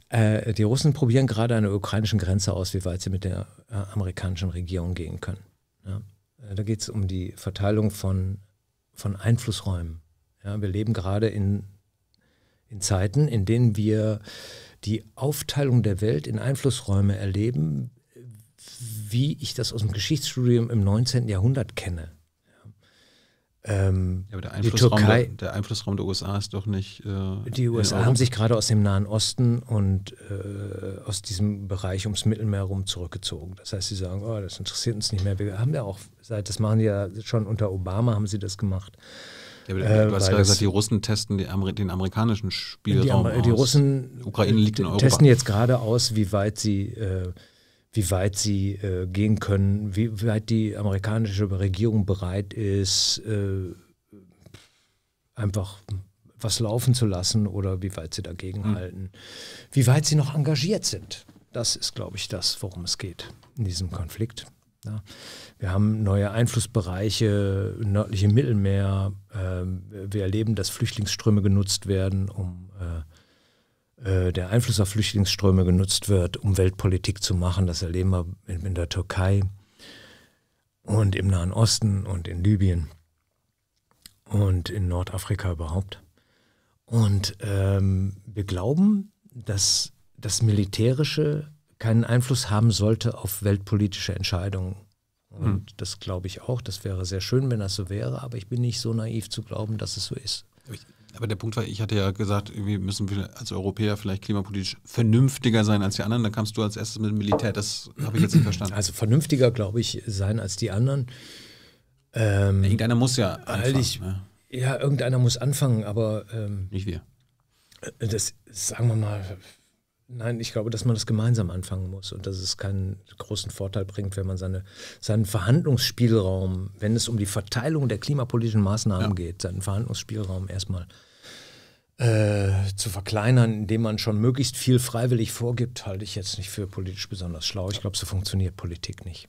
Äh, die Russen probieren gerade an der ukrainischen Grenze aus, wie weit sie mit der äh, amerikanischen Regierung gehen können. Ja? Äh, da geht es um die Verteilung von, von Einflussräumen. Ja, wir leben gerade in, in Zeiten, in denen wir die Aufteilung der Welt in Einflussräume erleben, wie ich das aus dem Geschichtsstudium im 19. Jahrhundert kenne. Ähm, ja, aber der Einflussraum, Türkei, der, der, Einflussraum der USA ist doch nicht. Äh, die USA haben sich gerade aus dem Nahen Osten und äh, aus diesem Bereich ums Mittelmeer herum zurückgezogen. Das heißt, sie sagen, oh, das interessiert uns nicht mehr. Wir haben ja auch, seit das machen die ja schon unter Obama, haben sie das gemacht. Ja, äh, du hast ja gesagt, die Russen testen die Ameri den amerikanischen Spielraum. Die, Amer aus. die Russen Ukraine liegt in äh, Europa. testen jetzt gerade aus, wie weit sie äh, wie weit sie äh, gehen können, wie weit die amerikanische Regierung bereit ist, äh, einfach was laufen zu lassen oder wie weit sie dagegen hm. halten, wie weit sie noch engagiert sind. Das ist, glaube ich, das, worum es geht in diesem Konflikt. Ja. Wir haben neue Einflussbereiche, nördliche Mittelmeer. Äh, wir erleben, dass Flüchtlingsströme genutzt werden, um äh, äh, der Einfluss auf Flüchtlingsströme genutzt wird, um Weltpolitik zu machen. Das erleben wir in der Türkei und im Nahen Osten und in Libyen und in Nordafrika überhaupt. Und ähm, wir glauben, dass das Militärische keinen Einfluss haben sollte auf weltpolitische Entscheidungen. Und hm. das glaube ich auch. Das wäre sehr schön, wenn das so wäre, aber ich bin nicht so naiv zu glauben, dass es so ist aber der Punkt war, ich hatte ja gesagt, wir müssen als Europäer vielleicht klimapolitisch vernünftiger sein als die anderen. Dann kamst du als erstes mit dem Militär. Das habe ich jetzt nicht verstanden. Also vernünftiger, glaube ich, sein als die anderen. Ähm, irgendeiner muss ja anfangen. Ich, ne? Ja, irgendeiner muss anfangen, aber. Ähm, nicht wir. Äh, das sagen wir mal. Nein, ich glaube, dass man das gemeinsam anfangen muss und dass es keinen großen Vorteil bringt, wenn man seine, seinen Verhandlungsspielraum, wenn es um die Verteilung der klimapolitischen Maßnahmen ja. geht, seinen Verhandlungsspielraum erstmal äh, zu verkleinern, indem man schon möglichst viel freiwillig vorgibt, halte ich jetzt nicht für politisch besonders schlau. Ich glaube, so funktioniert Politik nicht.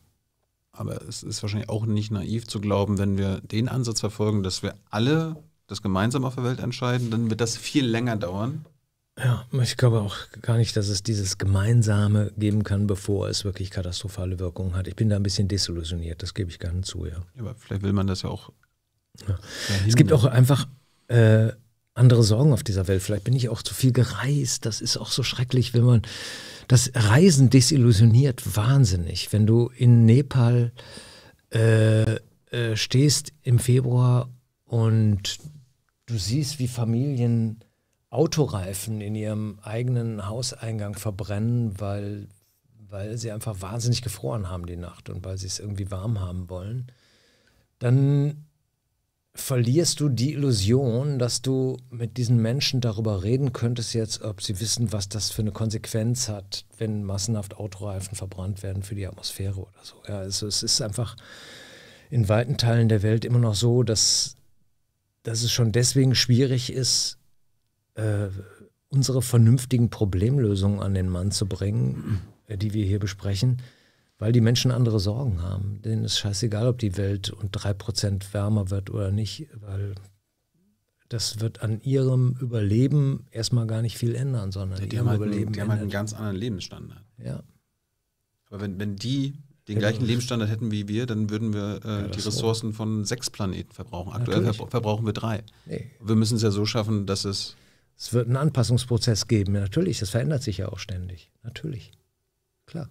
Aber es ist wahrscheinlich auch nicht naiv zu glauben, wenn wir den Ansatz verfolgen, dass wir alle das gemeinsam auf der Welt entscheiden, dann wird das viel länger dauern, ja, ich glaube auch gar nicht, dass es dieses Gemeinsame geben kann, bevor es wirklich katastrophale Wirkungen hat. Ich bin da ein bisschen desillusioniert, das gebe ich gerne zu, ja. ja aber vielleicht will man das ja auch. Ja. Es gibt auch einfach äh, andere Sorgen auf dieser Welt. Vielleicht bin ich auch zu viel gereist. Das ist auch so schrecklich, wenn man das Reisen desillusioniert wahnsinnig. Wenn du in Nepal äh, äh, stehst im Februar und du siehst, wie Familien Autoreifen in ihrem eigenen Hauseingang verbrennen, weil, weil sie einfach wahnsinnig gefroren haben die Nacht und weil sie es irgendwie warm haben wollen, dann verlierst du die Illusion, dass du mit diesen Menschen darüber reden könntest jetzt, ob sie wissen, was das für eine Konsequenz hat, wenn massenhaft Autoreifen verbrannt werden für die Atmosphäre oder so. Ja, also es ist einfach in weiten Teilen der Welt immer noch so, dass, dass es schon deswegen schwierig ist, äh, unsere vernünftigen Problemlösungen an den Mann zu bringen, die wir hier besprechen weil die Menschen andere Sorgen haben. Denen ist scheißegal, ob die Welt um drei Prozent wärmer wird oder nicht, weil das wird an ihrem Überleben erstmal gar nicht viel ändern, sondern ja, die, haben halt, Überleben die haben halt einen ganz anderen Lebensstandard. Ja. Aber wenn, wenn die den ja, gleichen Lebensstandard hätten wie wir, dann würden wir äh, ja, die Ressourcen so. von sechs Planeten verbrauchen. Aktuell ver verbrauchen wir drei. Nee. Wir müssen es ja so schaffen, dass es. Es wird einen Anpassungsprozess geben, ja, natürlich. Das verändert sich ja auch ständig. Natürlich. Klar.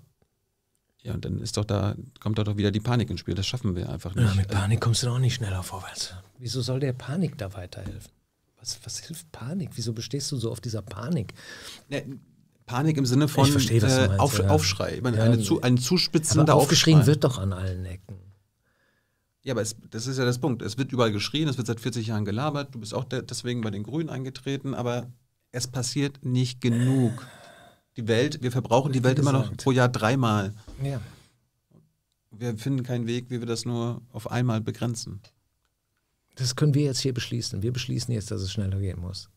Ja, und dann ist doch da, kommt doch wieder die Panik ins Spiel. Das schaffen wir einfach nicht. Ja, mit also Panik kommst du doch auch nicht schneller vorwärts. Wieso soll der Panik da weiterhelfen? Was, was hilft Panik? Wieso bestehst du so auf dieser Panik? Ja, ne, Panik im Sinne von verstehe, äh, meinst, auf, ja. Aufschrei. Ich meine, ja, eine zu, ein zuspitzender aber Aufgeschrien Aufschrei. wird doch an allen Ecken. Ja, aber es, das ist ja das Punkt. Es wird überall geschrien, es wird seit 40 Jahren gelabert. Du bist auch deswegen bei den Grünen eingetreten, aber es passiert nicht genug. Die Welt, wir verbrauchen die Welt immer noch pro Jahr dreimal. Ja. Wir finden keinen Weg, wie wir das nur auf einmal begrenzen. Das können wir jetzt hier beschließen. Wir beschließen jetzt, dass es schneller gehen muss.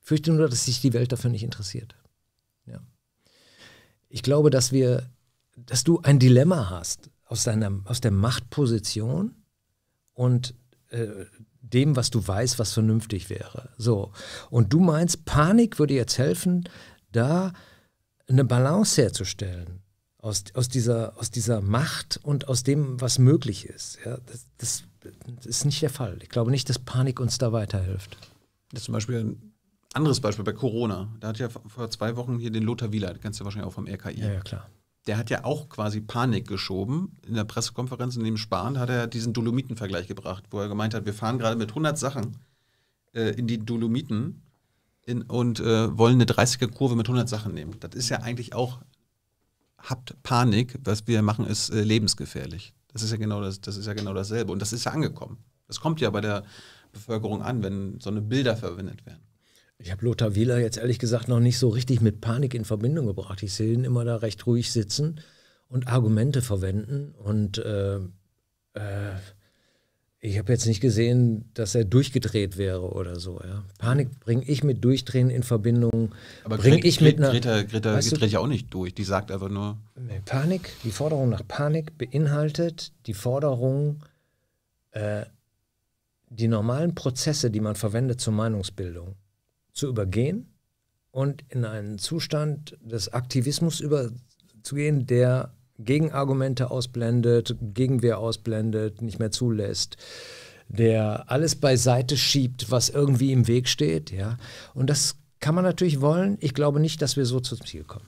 Ich fürchte nur, dass sich die Welt dafür nicht interessiert. Ja. Ich glaube, dass wir, dass du ein Dilemma hast aus, deiner, aus der Machtposition und äh, dem, was du weißt, was vernünftig wäre. So. Und du meinst, Panik würde jetzt helfen, da eine Balance herzustellen aus, aus, dieser, aus dieser Macht und aus dem, was möglich ist. Ja, das, das, das ist nicht der Fall. Ich glaube nicht, dass Panik uns da weiterhilft. Das ist zum Beispiel ein anderes Beispiel bei Corona. Da hat ja vor zwei Wochen hier den Lothar Wieler, den kennst du wahrscheinlich auch vom RKI. Ja, ja, klar. Der hat ja auch quasi Panik geschoben. In der Pressekonferenz in dem Spahn hat er diesen Dolomitenvergleich gebracht, wo er gemeint hat, wir fahren gerade mit 100 Sachen äh, in die Dolomiten in, und äh, wollen eine 30er-Kurve mit 100 Sachen nehmen. Das ist ja eigentlich auch, habt Panik, was wir machen, ist äh, lebensgefährlich. Das ist, ja genau das, das ist ja genau dasselbe. Und das ist ja angekommen. Das kommt ja bei der Bevölkerung an, wenn so eine Bilder verwendet werden. Ich habe Lothar Wieler jetzt ehrlich gesagt noch nicht so richtig mit Panik in Verbindung gebracht. Ich sehe ihn immer da recht ruhig sitzen und Argumente verwenden und äh, äh ich habe jetzt nicht gesehen, dass er durchgedreht wäre oder so. Ja. Panik mhm. bringe ich mit Durchdrehen in Verbindung. Aber bringe ich mit einer. Greta, Greta dreht ja auch nicht durch. Die sagt einfach nur. Panik, die Forderung nach Panik beinhaltet die Forderung, äh, die normalen Prozesse, die man verwendet zur Meinungsbildung, zu übergehen und in einen Zustand des Aktivismus überzugehen, der Gegenargumente ausblendet, Gegenwehr ausblendet, nicht mehr zulässt der alles beiseite schiebt, was irgendwie im Weg steht, ja. Und das kann man natürlich wollen. Ich glaube nicht, dass wir so zum Ziel kommen.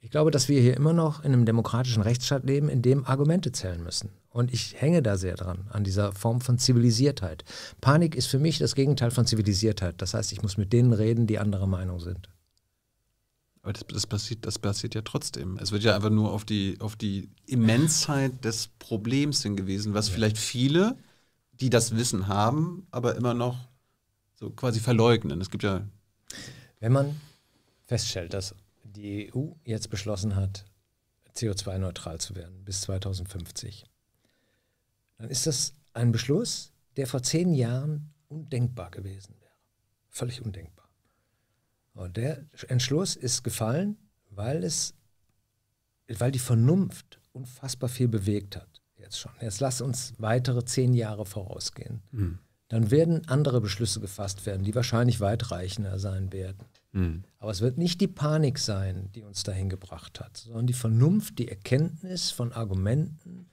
Ich glaube, dass wir hier immer noch in einem demokratischen Rechtsstaat leben, in dem Argumente zählen müssen. Und ich hänge da sehr dran, an dieser Form von Zivilisiertheit. Panik ist für mich das Gegenteil von Zivilisiertheit. Das heißt, ich muss mit denen reden, die anderer Meinung sind. Aber das, das, passiert, das passiert ja trotzdem. Es wird ja einfach nur auf die, auf die Immensheit des Problems hingewiesen, was ja. vielleicht viele, die das Wissen haben, aber immer noch so quasi verleugnen. Es gibt ja. Wenn man feststellt, dass die EU jetzt beschlossen hat, CO2-neutral zu werden bis 2050, dann ist das ein Beschluss, der vor zehn Jahren undenkbar gewesen wäre. Völlig undenkbar. Und der Entschluss ist gefallen, weil es, weil die Vernunft unfassbar viel bewegt hat. Jetzt schon. Jetzt lass uns weitere zehn Jahre vorausgehen. Mhm. Dann werden andere Beschlüsse gefasst werden, die wahrscheinlich weitreichender sein werden. Mhm. Aber es wird nicht die Panik sein, die uns dahin gebracht hat, sondern die Vernunft, die Erkenntnis von Argumenten,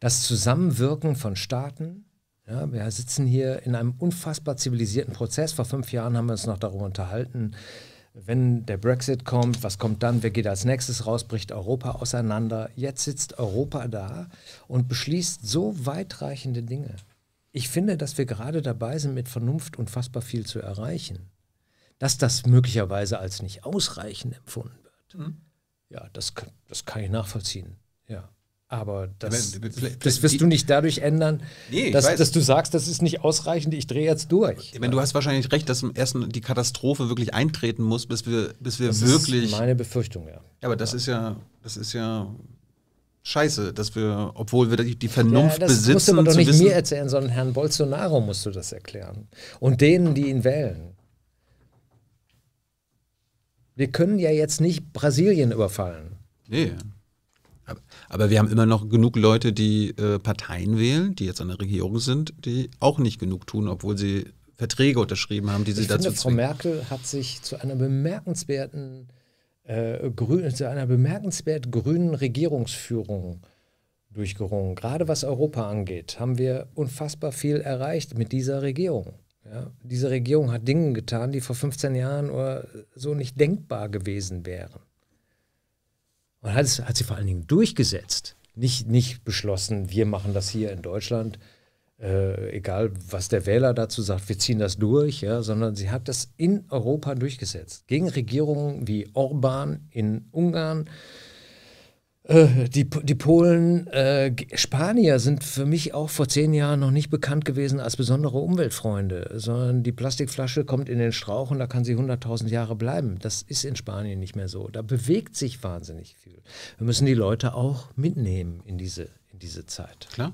das Zusammenwirken von Staaten, ja, wir sitzen hier in einem unfassbar zivilisierten Prozess. Vor fünf Jahren haben wir uns noch darüber unterhalten, wenn der Brexit kommt, was kommt dann, wer geht als nächstes raus, bricht Europa auseinander. Jetzt sitzt Europa da und beschließt so weitreichende Dinge. Ich finde, dass wir gerade dabei sind, mit Vernunft unfassbar viel zu erreichen. Dass das möglicherweise als nicht ausreichend empfunden wird, mhm. ja, das, das kann ich nachvollziehen. Ja. Aber das, das wirst du nicht dadurch ändern, nee, dass, dass, du sagst, das ist nicht ausreichend, ich drehe jetzt durch. Ich meine, du hast wahrscheinlich recht, dass ersten die Katastrophe wirklich eintreten muss, bis wir, bis wir das wirklich. Das ist meine Befürchtung, ja. aber das ja. ist ja, das ist ja scheiße, dass wir, obwohl wir die, Vernunft ja, das besitzen. Das musst du aber doch nicht mir erzählen, sondern Herrn Bolsonaro musst du das erklären. Und denen, die ihn wählen. Wir können ja jetzt nicht Brasilien überfallen. Nee. Aber wir haben immer noch genug Leute, die äh, Parteien wählen, die jetzt an der Regierung sind, die auch nicht genug tun, obwohl sie Verträge unterschrieben haben, die sie ich dazu finde, Frau Merkel hat sich zu einer bemerkenswerten äh, grün, zu einer bemerkenswert grünen Regierungsführung durchgerungen. Gerade was Europa angeht, haben wir unfassbar viel erreicht mit dieser Regierung. Ja? Diese Regierung hat Dinge getan, die vor 15 Jahren oder so nicht denkbar gewesen wären. Und hat, es, hat sie vor allen Dingen durchgesetzt. Nicht, nicht beschlossen, wir machen das hier in Deutschland, äh, egal was der Wähler dazu sagt, wir ziehen das durch, ja, sondern sie hat das in Europa durchgesetzt. Gegen Regierungen wie Orban in Ungarn, äh, die, die Polen, äh, Spanier sind für mich auch vor zehn Jahren noch nicht bekannt gewesen als besondere Umweltfreunde, sondern die Plastikflasche kommt in den Strauch und da kann sie 100.000 Jahre bleiben. Das ist in Spanien nicht mehr so. Da bewegt sich wahnsinnig viel. Wir müssen die Leute auch mitnehmen in diese, in diese Zeit. Klar.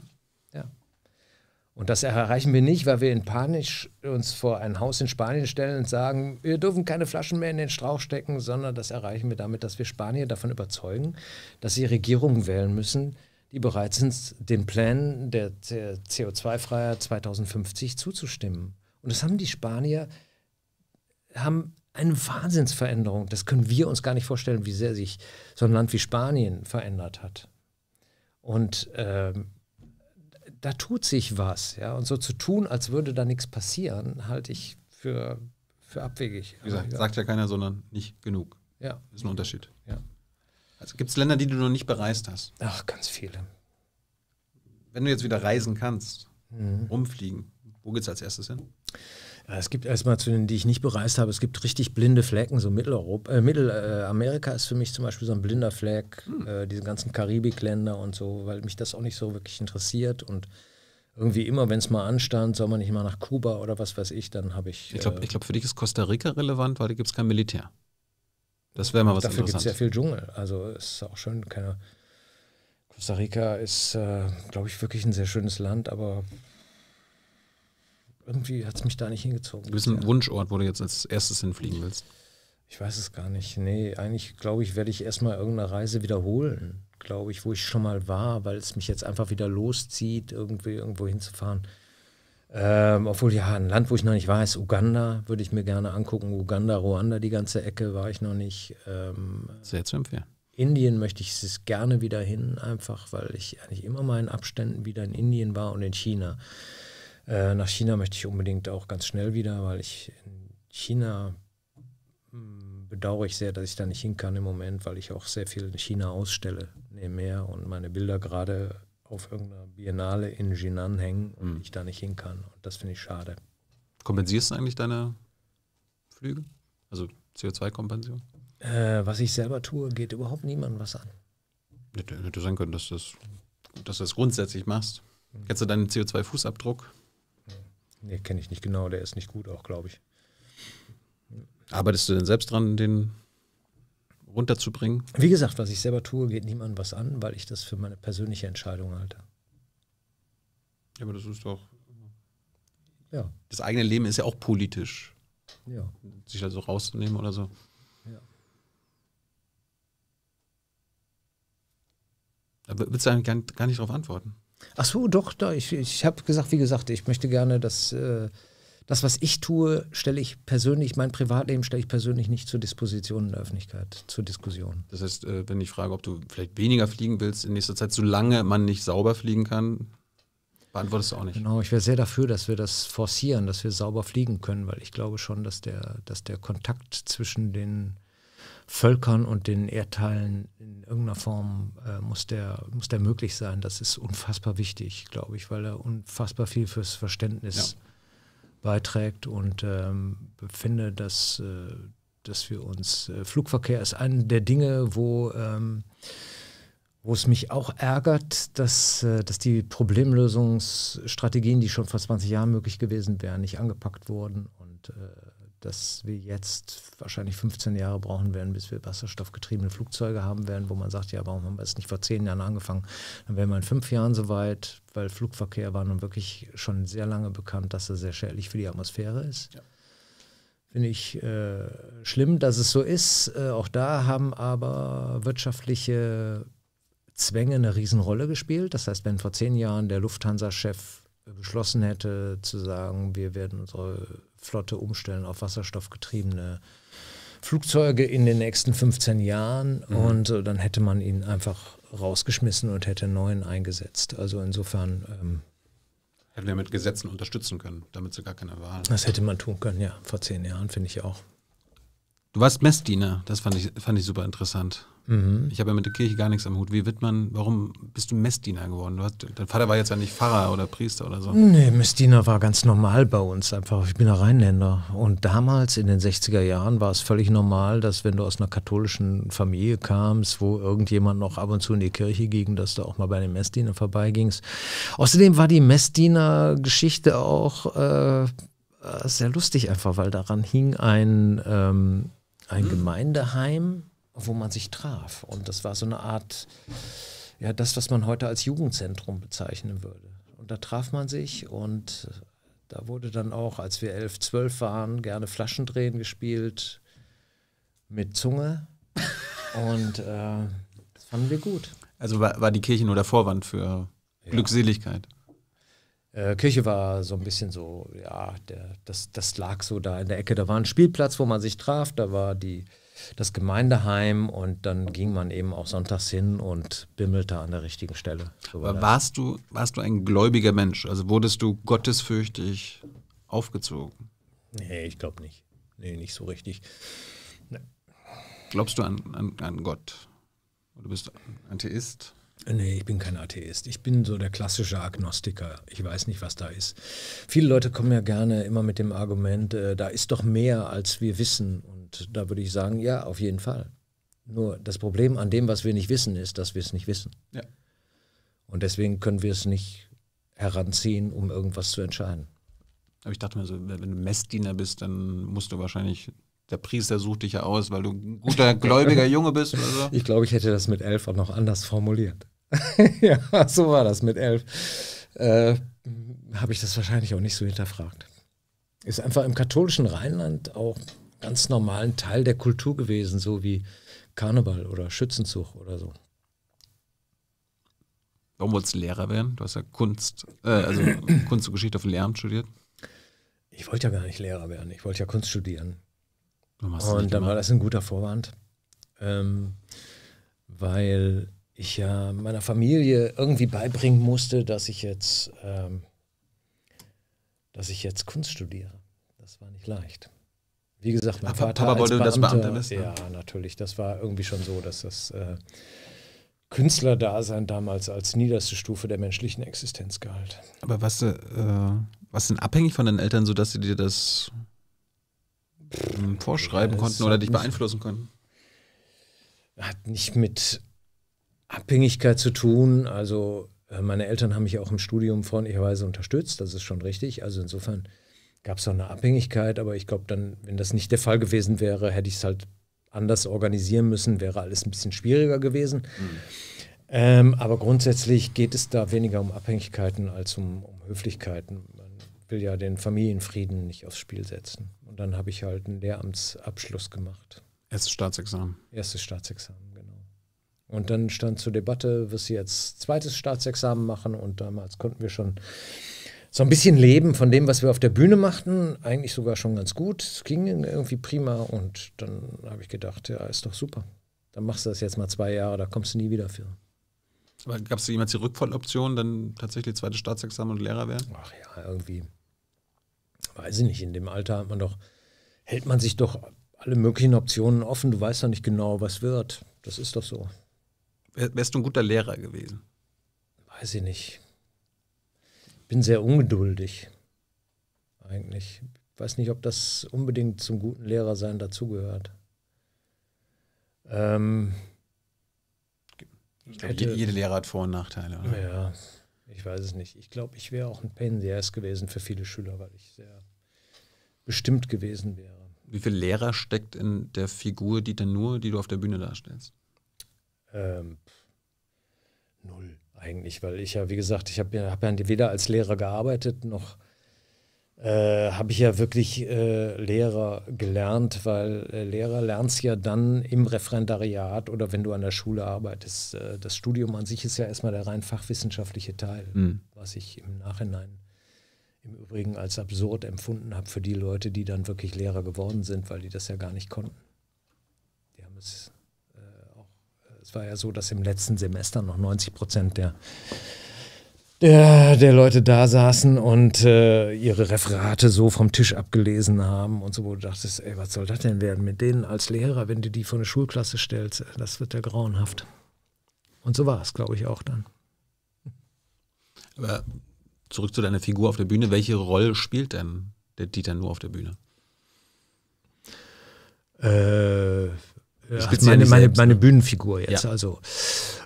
Und das erreichen wir nicht, weil wir in Panik uns vor ein Haus in Spanien stellen und sagen, wir dürfen keine Flaschen mehr in den Strauch stecken, sondern das erreichen wir damit, dass wir Spanier davon überzeugen, dass sie Regierungen wählen müssen, die bereit sind, den Plan der co 2 freier 2050 zuzustimmen. Und das haben die Spanier, haben eine Wahnsinnsveränderung. Das können wir uns gar nicht vorstellen, wie sehr sich so ein Land wie Spanien verändert hat. Und ähm, da tut sich was. Ja? Und so zu tun, als würde da nichts passieren, halte ich für, für abwegig. Wie gesagt, sagt ja keiner, sondern nicht genug. Ja. Ist ein Unterschied. Ja. Also gibt es Länder, die du noch nicht bereist hast? Ach, ganz viele. Wenn du jetzt wieder reisen kannst, mhm. rumfliegen, wo geht es als erstes hin? Äh, es gibt erstmal zu denen, die ich nicht bereist habe, es gibt richtig blinde Flecken. So Mitteleuropa, äh, Mittelamerika ist für mich zum Beispiel so ein blinder Fleck. Hm. Äh, diese ganzen Karibikländer und so, weil mich das auch nicht so wirklich interessiert. Und irgendwie immer, wenn es mal anstand, soll man nicht mal nach Kuba oder was weiß ich, dann habe ich. Ich glaube, äh, glaub, für dich ist Costa Rica relevant, weil da gibt es kein Militär. Das wäre mal was Dafür gibt es ja viel Dschungel. Also ist auch schön, keine. Costa Rica ist, äh, glaube ich, wirklich ein sehr schönes Land, aber irgendwie hat es mich da nicht hingezogen. Du bist ein Wunschort, wo du jetzt als erstes hinfliegen willst. Ich weiß es gar nicht. Nee, eigentlich glaube ich, werde ich erstmal irgendeine Reise wiederholen, glaube ich, wo ich schon mal war, weil es mich jetzt einfach wieder loszieht, irgendwie irgendwo hinzufahren. Ähm, obwohl, ja, ein Land, wo ich noch nicht war, ist Uganda würde ich mir gerne angucken. Uganda, Ruanda, die ganze Ecke war ich noch nicht. Ähm, Sehr zu empfehlen. Indien möchte ich es gerne wieder hin, einfach weil ich eigentlich immer mal in Abständen wieder in Indien war und in China. Äh, nach China möchte ich unbedingt auch ganz schnell wieder, weil ich in China hm, bedauere ich sehr, dass ich da nicht hin kann im Moment, weil ich auch sehr viel in China ausstelle nee, mehr und meine Bilder gerade auf irgendeiner Biennale in Jinan hängen und mhm. ich da nicht hin kann. Und das finde ich schade. Kompensierst du eigentlich deine Flüge? Also CO2-Kompensation? Äh, was ich selber tue, geht überhaupt niemandem was an. Hätte, sein können, dass, das, dass du das grundsätzlich machst. Mhm. Kennst du deinen CO2-Fußabdruck? Nee, kenne ich nicht genau. Der ist nicht gut auch, glaube ich. Arbeitest du denn selbst dran, den runterzubringen? Wie gesagt, was ich selber tue, geht niemandem was an, weil ich das für meine persönliche Entscheidung halte. Ja, aber das ist doch. Ja. Das eigene Leben ist ja auch politisch. Ja. Sich also rauszunehmen oder so. Ja. Da willst du eigentlich gar nicht, gar nicht darauf antworten. Ach so, doch, da. Ich, ich habe gesagt, wie gesagt, ich möchte gerne, dass äh, das, was ich tue, stelle ich persönlich, mein Privatleben stelle ich persönlich nicht zur Disposition in der Öffentlichkeit, zur Diskussion. Das heißt, äh, wenn ich frage, ob du vielleicht weniger fliegen willst in nächster Zeit, solange man nicht sauber fliegen kann, beantwortest du auch nicht. Genau, ich wäre sehr dafür, dass wir das forcieren, dass wir sauber fliegen können, weil ich glaube schon, dass der, dass der Kontakt zwischen den Völkern und den Erdteilen in irgendeiner Form äh, muss, der, muss der möglich sein. Das ist unfassbar wichtig, glaube ich, weil er unfassbar viel fürs Verständnis ja. beiträgt und ähm, finde, dass, äh, dass wir uns, äh, Flugverkehr ist eine der Dinge, wo... Ähm, wo es mich auch ärgert, dass, äh, dass die Problemlösungsstrategien, die schon vor 20 Jahren möglich gewesen wären, nicht angepackt wurden. Und äh, dass wir jetzt wahrscheinlich 15 Jahre brauchen werden, bis wir wasserstoffgetriebene Flugzeuge haben werden, wo man sagt, ja, warum haben wir es nicht vor zehn Jahren angefangen? Dann wären wir in fünf Jahren soweit, weil Flugverkehr war nun wirklich schon sehr lange bekannt, dass er sehr schädlich für die Atmosphäre ist. Ja. Finde ich äh, schlimm, dass es so ist. Äh, auch da haben aber wirtschaftliche Zwänge eine Riesenrolle gespielt. Das heißt, wenn vor zehn Jahren der Lufthansa-Chef beschlossen hätte, zu sagen, wir werden unsere Flotte umstellen auf wasserstoffgetriebene Flugzeuge in den nächsten 15 Jahren mhm. und äh, dann hätte man ihn einfach rausgeschmissen und hätte neuen eingesetzt. Also insofern. Ähm, Hätten wir mit Gesetzen unterstützen können, damit sie gar keine Wahl. Das hätte man tun können, ja, vor zehn Jahren, finde ich auch. Du warst Messdiener, das fand ich, fand ich super interessant. Mhm. Ich habe ja mit der Kirche gar nichts am Hut. Wie wird man, warum bist du Messdiener geworden? Hast, dein Vater war jetzt ja nicht Pfarrer oder Priester oder so. Nee, Messdiener war ganz normal bei uns einfach. Ich bin ja Rheinländer. Und damals in den 60er Jahren war es völlig normal, dass wenn du aus einer katholischen Familie kamst, wo irgendjemand noch ab und zu in die Kirche ging, dass du auch mal bei den Messdiener vorbeigingst. Außerdem war die Messdiener-Geschichte auch... Äh, sehr lustig einfach, weil daran hing ein ähm, ein mhm. Gemeindeheim, wo man sich traf. Und das war so eine Art, ja, das, was man heute als Jugendzentrum bezeichnen würde. Und da traf man sich und da wurde dann auch, als wir elf, zwölf waren, gerne Flaschendrehen gespielt mit Zunge. Und äh, das fanden wir gut. Also war, war die Kirche nur der Vorwand für ja. Glückseligkeit. Äh, Kirche war so ein bisschen so, ja, der, das, das lag so da in der Ecke. Da war ein Spielplatz, wo man sich traf, da war die, das Gemeindeheim und dann ging man eben auch sonntags hin und bimmelte an der richtigen Stelle. So war Aber warst du, warst du ein gläubiger Mensch? Also wurdest du gottesfürchtig aufgezogen? Nee, ich glaube nicht. Nee, nicht so richtig. Nee. Glaubst du an, an, an Gott? Du bist Atheist? Nee, ich bin kein Atheist. Ich bin so der klassische Agnostiker. Ich weiß nicht, was da ist. Viele Leute kommen ja gerne immer mit dem Argument, äh, da ist doch mehr, als wir wissen. Und da würde ich sagen, ja, auf jeden Fall. Nur das Problem an dem, was wir nicht wissen, ist, dass wir es nicht wissen. Ja. Und deswegen können wir es nicht heranziehen, um irgendwas zu entscheiden. Aber ich dachte mir so, wenn du Messdiener bist, dann musst du wahrscheinlich der Priester sucht dich ja aus, weil du ein guter, gläubiger Junge bist. Oder so. Ich glaube, ich hätte das mit elf auch noch anders formuliert. ja, so war das mit elf. Äh, Habe ich das wahrscheinlich auch nicht so hinterfragt. Ist einfach im katholischen Rheinland auch ganz normalen Teil der Kultur gewesen, so wie Karneval oder Schützenzug oder so. Warum wolltest du Lehrer werden? Du hast ja Kunst, äh, also Kunst und Geschichte auf dem Lehramt studiert. Ich wollte ja gar nicht Lehrer werden. Ich wollte ja Kunst studieren. Und dann gemacht? war das ein guter Vorwand, ähm, weil ich äh, meiner Familie irgendwie beibringen musste, dass ich jetzt, ähm, dass ich jetzt Kunst studiere. Das war nicht leicht. Wie gesagt, mein Ach, Vater Papa wollte, Beamter, dass Beamter bist. Ne? Ja, natürlich. Das war irgendwie schon so, dass das äh, Künstlerdasein damals als niederste Stufe der menschlichen Existenz galt. Aber was, äh, was denn abhängig von deinen Eltern, sodass sie dir das hm, vorschreiben ja, konnten oder dich beeinflussen konnten? Hat nicht mit Abhängigkeit zu tun. Also äh, meine Eltern haben mich auch im Studium freundlicherweise unterstützt, das ist schon richtig. Also insofern gab es auch eine Abhängigkeit, aber ich glaube dann, wenn das nicht der Fall gewesen wäre, hätte ich es halt anders organisieren müssen, wäre alles ein bisschen schwieriger gewesen. Mhm. Ähm, aber grundsätzlich geht es da weniger um Abhängigkeiten als um, um Höflichkeiten. Man will ja den Familienfrieden nicht aufs Spiel setzen. Und dann habe ich halt einen Lehramtsabschluss gemacht. Erstes Staatsexamen. Erstes Staatsexamen. Und dann stand zur Debatte, wirst du jetzt zweites Staatsexamen machen und damals konnten wir schon so ein bisschen leben von dem, was wir auf der Bühne machten. Eigentlich sogar schon ganz gut. Es ging irgendwie prima und dann habe ich gedacht, ja, ist doch super. Dann machst du das jetzt mal zwei Jahre, da kommst du nie wieder für. Aber gab es jemals die Rückfalloption, dann tatsächlich zweites Staatsexamen und Lehrer werden? Ach ja, irgendwie. Weiß ich nicht, in dem Alter hat man doch, hält man sich doch alle möglichen Optionen offen. Du weißt ja nicht genau, was wird. Das ist doch so wärst du ein guter Lehrer gewesen? Weiß ich nicht. Ich Bin sehr ungeduldig, eigentlich. Ich Weiß nicht, ob das unbedingt zum guten Lehrersein dazugehört. Ähm, ich glaube, hätte, jede Lehrer hat Vor- und Nachteile. Oder? Ja, ich weiß es nicht. Ich glaube, ich wäre auch ein Pain Pensiers gewesen für viele Schüler, weil ich sehr bestimmt gewesen wäre. Wie viel Lehrer steckt in der Figur Dieter Nur, die du auf der Bühne darstellst? Ähm, null eigentlich, weil ich ja, wie gesagt, ich habe ja, hab ja weder als Lehrer gearbeitet noch äh, habe ich ja wirklich äh, Lehrer gelernt, weil äh, Lehrer lernst ja dann im Referendariat oder wenn du an der Schule arbeitest. Äh, das Studium an sich ist ja erstmal der rein fachwissenschaftliche Teil, mhm. was ich im Nachhinein im Übrigen als absurd empfunden habe für die Leute, die dann wirklich Lehrer geworden sind, weil die das ja gar nicht konnten. Die haben es war ja so, dass im letzten Semester noch 90 Prozent der der, der, Leute da saßen und äh, ihre Referate so vom Tisch abgelesen haben und so, wo du dachtest, ey, was soll das denn werden mit denen als Lehrer, wenn du die vor eine Schulklasse stellst, das wird ja grauenhaft. Und so war es, glaube ich, auch dann. Aber zurück zu deiner Figur auf der Bühne, welche Rolle spielt denn der Dieter nur auf der Bühne? Äh, ich bin meine, meine, meine ne? Bühnenfigur jetzt. Ja. Also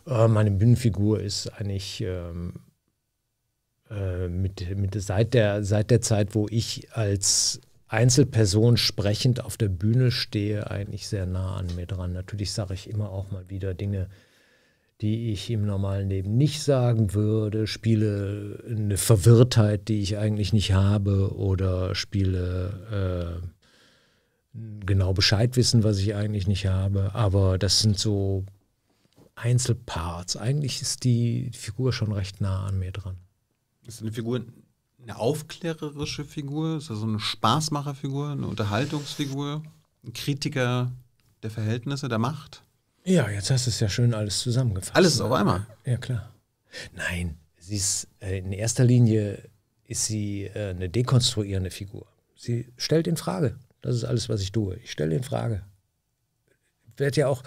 äh, meine Bühnenfigur ist eigentlich ähm, äh, mit, mit seit, der, seit der Zeit, wo ich als Einzelperson sprechend auf der Bühne stehe, eigentlich sehr nah an mir dran. Natürlich sage ich immer auch mal wieder Dinge, die ich im normalen Leben nicht sagen würde, spiele eine Verwirrtheit, die ich eigentlich nicht habe, oder spiele äh, genau Bescheid wissen, was ich eigentlich nicht habe. Aber das sind so Einzelparts. Eigentlich ist die Figur schon recht nah an mir dran. Ist eine Figur eine aufklärerische Figur? Ist das so eine Spaßmacherfigur, eine Unterhaltungsfigur, ein Kritiker der Verhältnisse, der Macht? Ja, jetzt hast du es ja schön alles zusammengefasst. Alles ne? auf einmal. Ja, klar. Nein, sie ist äh, in erster Linie ist sie äh, eine dekonstruierende Figur. Sie stellt in Frage. Das ist alles, was ich tue. Ich stelle in Frage. Wird ja auch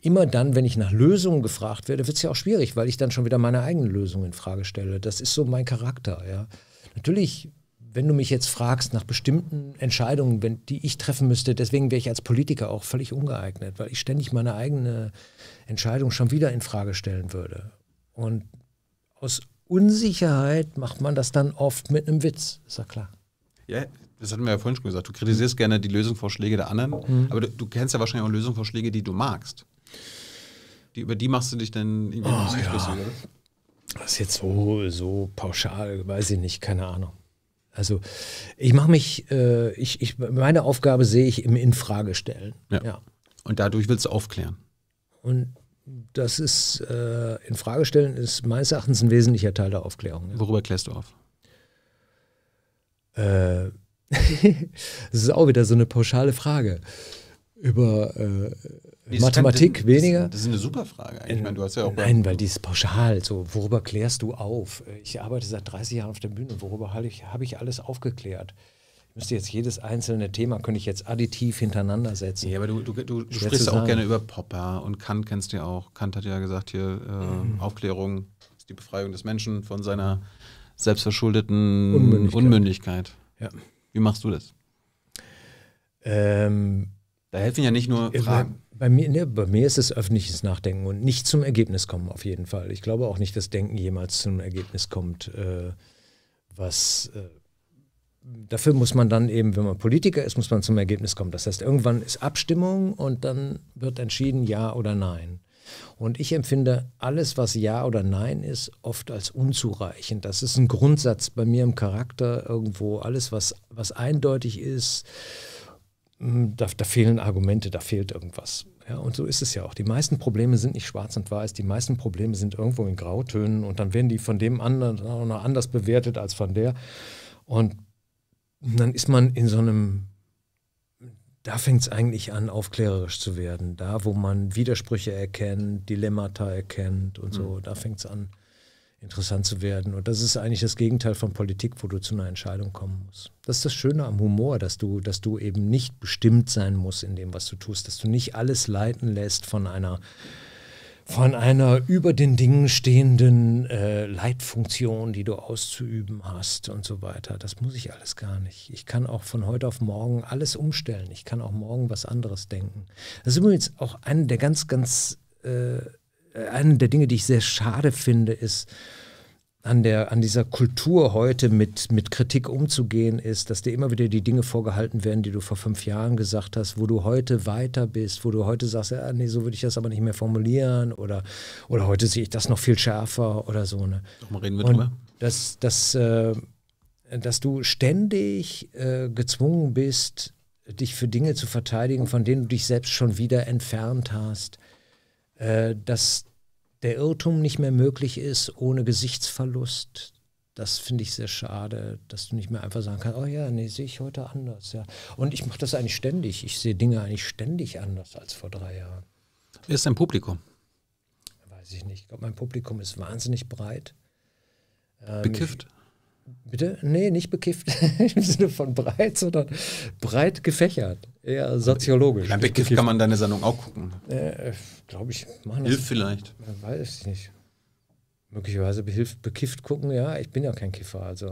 immer dann, wenn ich nach Lösungen gefragt werde, wird es ja auch schwierig, weil ich dann schon wieder meine eigene Lösung in Frage stelle. Das ist so mein Charakter. Ja. Natürlich, wenn du mich jetzt fragst nach bestimmten Entscheidungen, wenn, die ich treffen müsste, deswegen wäre ich als Politiker auch völlig ungeeignet, weil ich ständig meine eigene Entscheidung schon wieder in Frage stellen würde. Und aus Unsicherheit macht man das dann oft mit einem Witz, ist ja klar. Ja, das hatten wir ja vorhin schon gesagt, du kritisierst gerne die Lösungsvorschläge der anderen, mhm. aber du, du, kennst ja wahrscheinlich auch Lösungsvorschläge, die du magst. Die, über die machst du dich dann irgendwie oh, ja. lustig, oder? Das ist jetzt so, so pauschal, weiß ich nicht, keine Ahnung. Also ich mache mich, äh, ich, ich, meine Aufgabe sehe ich im Infragestellen. Ja. ja. Und dadurch willst du aufklären. Und das ist, äh, Infragestellen ist meines Erachtens ein wesentlicher Teil der Aufklärung. Ja. Worüber klärst du auf? Äh, das ist auch wieder so eine pauschale Frage. Über äh, Mathematik kann, weniger? Das ist eine super Frage eigentlich. Ich äh, meine, du hast ja auch Nein, weil die ist pauschal. So, worüber klärst du auf? Ich arbeite seit 30 Jahren auf der Bühne. Worüber habe ich, hab ich alles aufgeklärt? Ich müsste jetzt jedes einzelne Thema, könnte ich jetzt additiv hintereinander setzen. Ja, aber du, du, du, du sprichst auch sagen. gerne über Popper und Kant kennst du ja auch. Kant hat ja gesagt, hier äh, mhm. Aufklärung ist die Befreiung des Menschen von seiner selbstverschuldeten Unmündigkeit. Unmündigkeit. Ja. Wie machst du das? Ähm, da helfen ja nicht nur äh, Fragen. Bei, bei mir, ne, bei mir ist es öffentliches Nachdenken und nicht zum Ergebnis kommen, auf jeden Fall. Ich glaube auch nicht, dass Denken jemals zum Ergebnis kommt, äh, was. Äh, dafür muss man dann eben, wenn man Politiker ist, muss man zum Ergebnis kommen. Das heißt, irgendwann ist Abstimmung und dann wird entschieden, ja oder nein. Und ich empfinde alles, was Ja oder Nein ist, oft als unzureichend. Das ist ein Grundsatz bei mir im Charakter irgendwo. Alles, was, was eindeutig ist, hm, da, da fehlen Argumente, da fehlt irgendwas. Ja, und so ist es ja auch. Die meisten Probleme sind nicht schwarz und weiß, die meisten Probleme sind irgendwo in Grautönen und dann werden die von dem anderen auch noch anders bewertet als von der. Und dann ist man in so einem da fängt es eigentlich an, aufklärerisch zu werden. Da, wo man Widersprüche erkennt, Dilemmata erkennt und so, mhm. da fängt es an, interessant zu werden. Und das ist eigentlich das Gegenteil von Politik, wo du zu einer Entscheidung kommen musst. Das ist das Schöne am Humor, dass du, dass du eben nicht bestimmt sein musst in dem, was du tust, dass du nicht alles leiten lässt von einer von einer über den Dingen stehenden äh, Leitfunktion, die du auszuüben hast und so weiter. Das muss ich alles gar nicht. Ich kann auch von heute auf morgen alles umstellen. Ich kann auch morgen was anderes denken. Das ist übrigens auch eine der ganz, ganz, äh, eine der Dinge, die ich sehr schade finde, ist, an, der, an dieser Kultur heute mit, mit Kritik umzugehen ist, dass dir immer wieder die Dinge vorgehalten werden, die du vor fünf Jahren gesagt hast, wo du heute weiter bist, wo du heute sagst, ja, nee, so würde ich das aber nicht mehr formulieren oder, oder heute sehe ich das noch viel schärfer oder so. Ne? mal reden wir Und drüber. Dass, dass, äh, dass du ständig äh, gezwungen bist, dich für Dinge zu verteidigen, von denen du dich selbst schon wieder entfernt hast. Äh, dass der Irrtum nicht mehr möglich ist ohne Gesichtsverlust. Das finde ich sehr schade, dass du nicht mehr einfach sagen kannst, oh ja, nee, sehe ich heute anders. Ja. Und ich mache das eigentlich ständig. Ich sehe Dinge eigentlich ständig anders als vor drei Jahren. Wie ist dein Publikum? Weiß ich nicht. Ich glaube, mein Publikum ist wahnsinnig breit. Ähm, Bekifft? Ich, Bitte? Nee, nicht bekifft im Sinne von breit, sondern breit gefächert. Eher soziologisch. Beim Bekifft kann man deine Sendung auch gucken. Äh, äh Glaube ich. Hilft vielleicht. Weiß ich nicht. Möglicherweise behilft, bekifft gucken, ja. Ich bin ja kein Kiffer, also.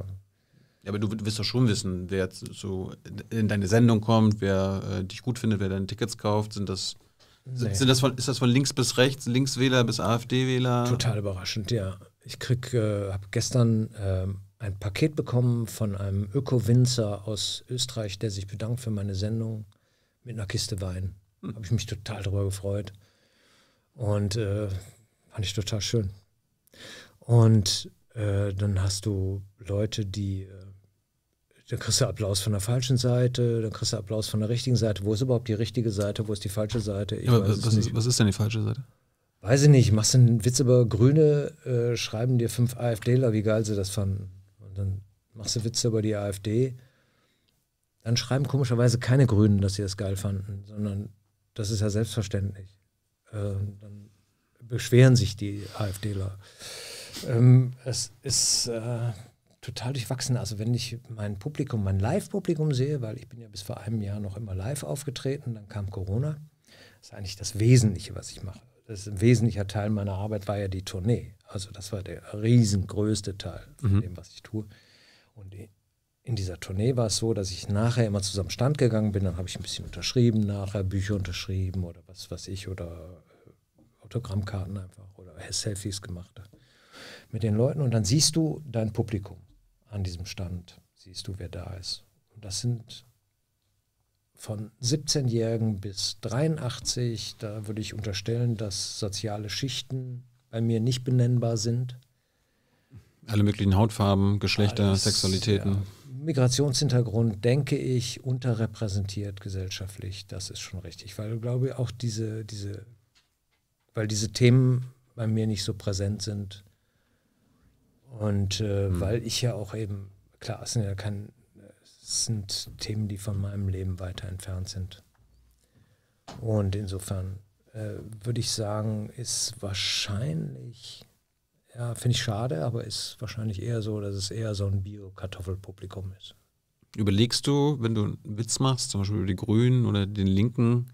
Ja, aber du wirst doch schon wissen, wer so in deine Sendung kommt, wer äh, dich gut findet, wer deine Tickets kauft. Sind das, nee. sind das von, ist das von links bis rechts, Linkswähler bis AfD-Wähler? Total überraschend, ja. Ich krieg, äh, habe gestern. Ähm, ein Paket bekommen von einem Öko-Winzer aus Österreich, der sich bedankt für meine Sendung mit einer Kiste Wein. Hm. Habe ich mich total darüber gefreut. Und äh, fand ich total schön. Und äh, dann hast du Leute, die, äh, dann kriegst du Applaus von der falschen Seite, dann kriegst du Applaus von der richtigen Seite. Wo ist überhaupt die richtige Seite? Wo ist die falsche Seite? Ich Aber was, ist, was ist denn die falsche Seite? Weiß ich nicht. Machst du einen Witz über Grüne, äh, schreiben dir fünf AfDler, wie geil sie das fanden dann machst du Witze über die AfD. Dann schreiben komischerweise keine Grünen, dass sie das geil fanden, sondern das ist ja selbstverständlich. Ähm, dann beschweren sich die AfDler. Ähm, es ist äh, total durchwachsen. Also wenn ich mein Publikum, mein Live-Publikum sehe, weil ich bin ja bis vor einem Jahr noch immer live aufgetreten, dann kam Corona. Das ist eigentlich das Wesentliche, was ich mache das ist ein wesentlicher Teil meiner Arbeit war ja die Tournee. Also das war der riesengrößte Teil von mhm. dem, was ich tue. Und in dieser Tournee war es so, dass ich nachher immer zusammen Stand gegangen bin. Dann habe ich ein bisschen unterschrieben, nachher Bücher unterschrieben oder was weiß ich oder äh, Autogrammkarten einfach oder Selfies gemacht mit den Leuten. Und dann siehst du dein Publikum an diesem Stand, siehst du, wer da ist. Und das sind von 17-Jährigen bis 83. Da würde ich unterstellen, dass soziale Schichten bei mir nicht benennbar sind. Alle möglichen Hautfarben, Geschlechter, Alles, Sexualitäten. Ja. Migrationshintergrund, denke ich, unterrepräsentiert gesellschaftlich. Das ist schon richtig, weil glaube ich auch diese, diese, weil diese Themen bei mir nicht so präsent sind. Und äh, hm. weil ich ja auch eben, klar, es sind ja kein, sind Themen, die von meinem Leben weiter entfernt sind. Und insofern äh, würde ich sagen, ist wahrscheinlich, ja, finde ich schade, aber ist wahrscheinlich eher so, dass es eher so ein Bio-Kartoffelpublikum ist. Überlegst du, wenn du einen Witz machst, zum Beispiel über die Grünen oder den Linken,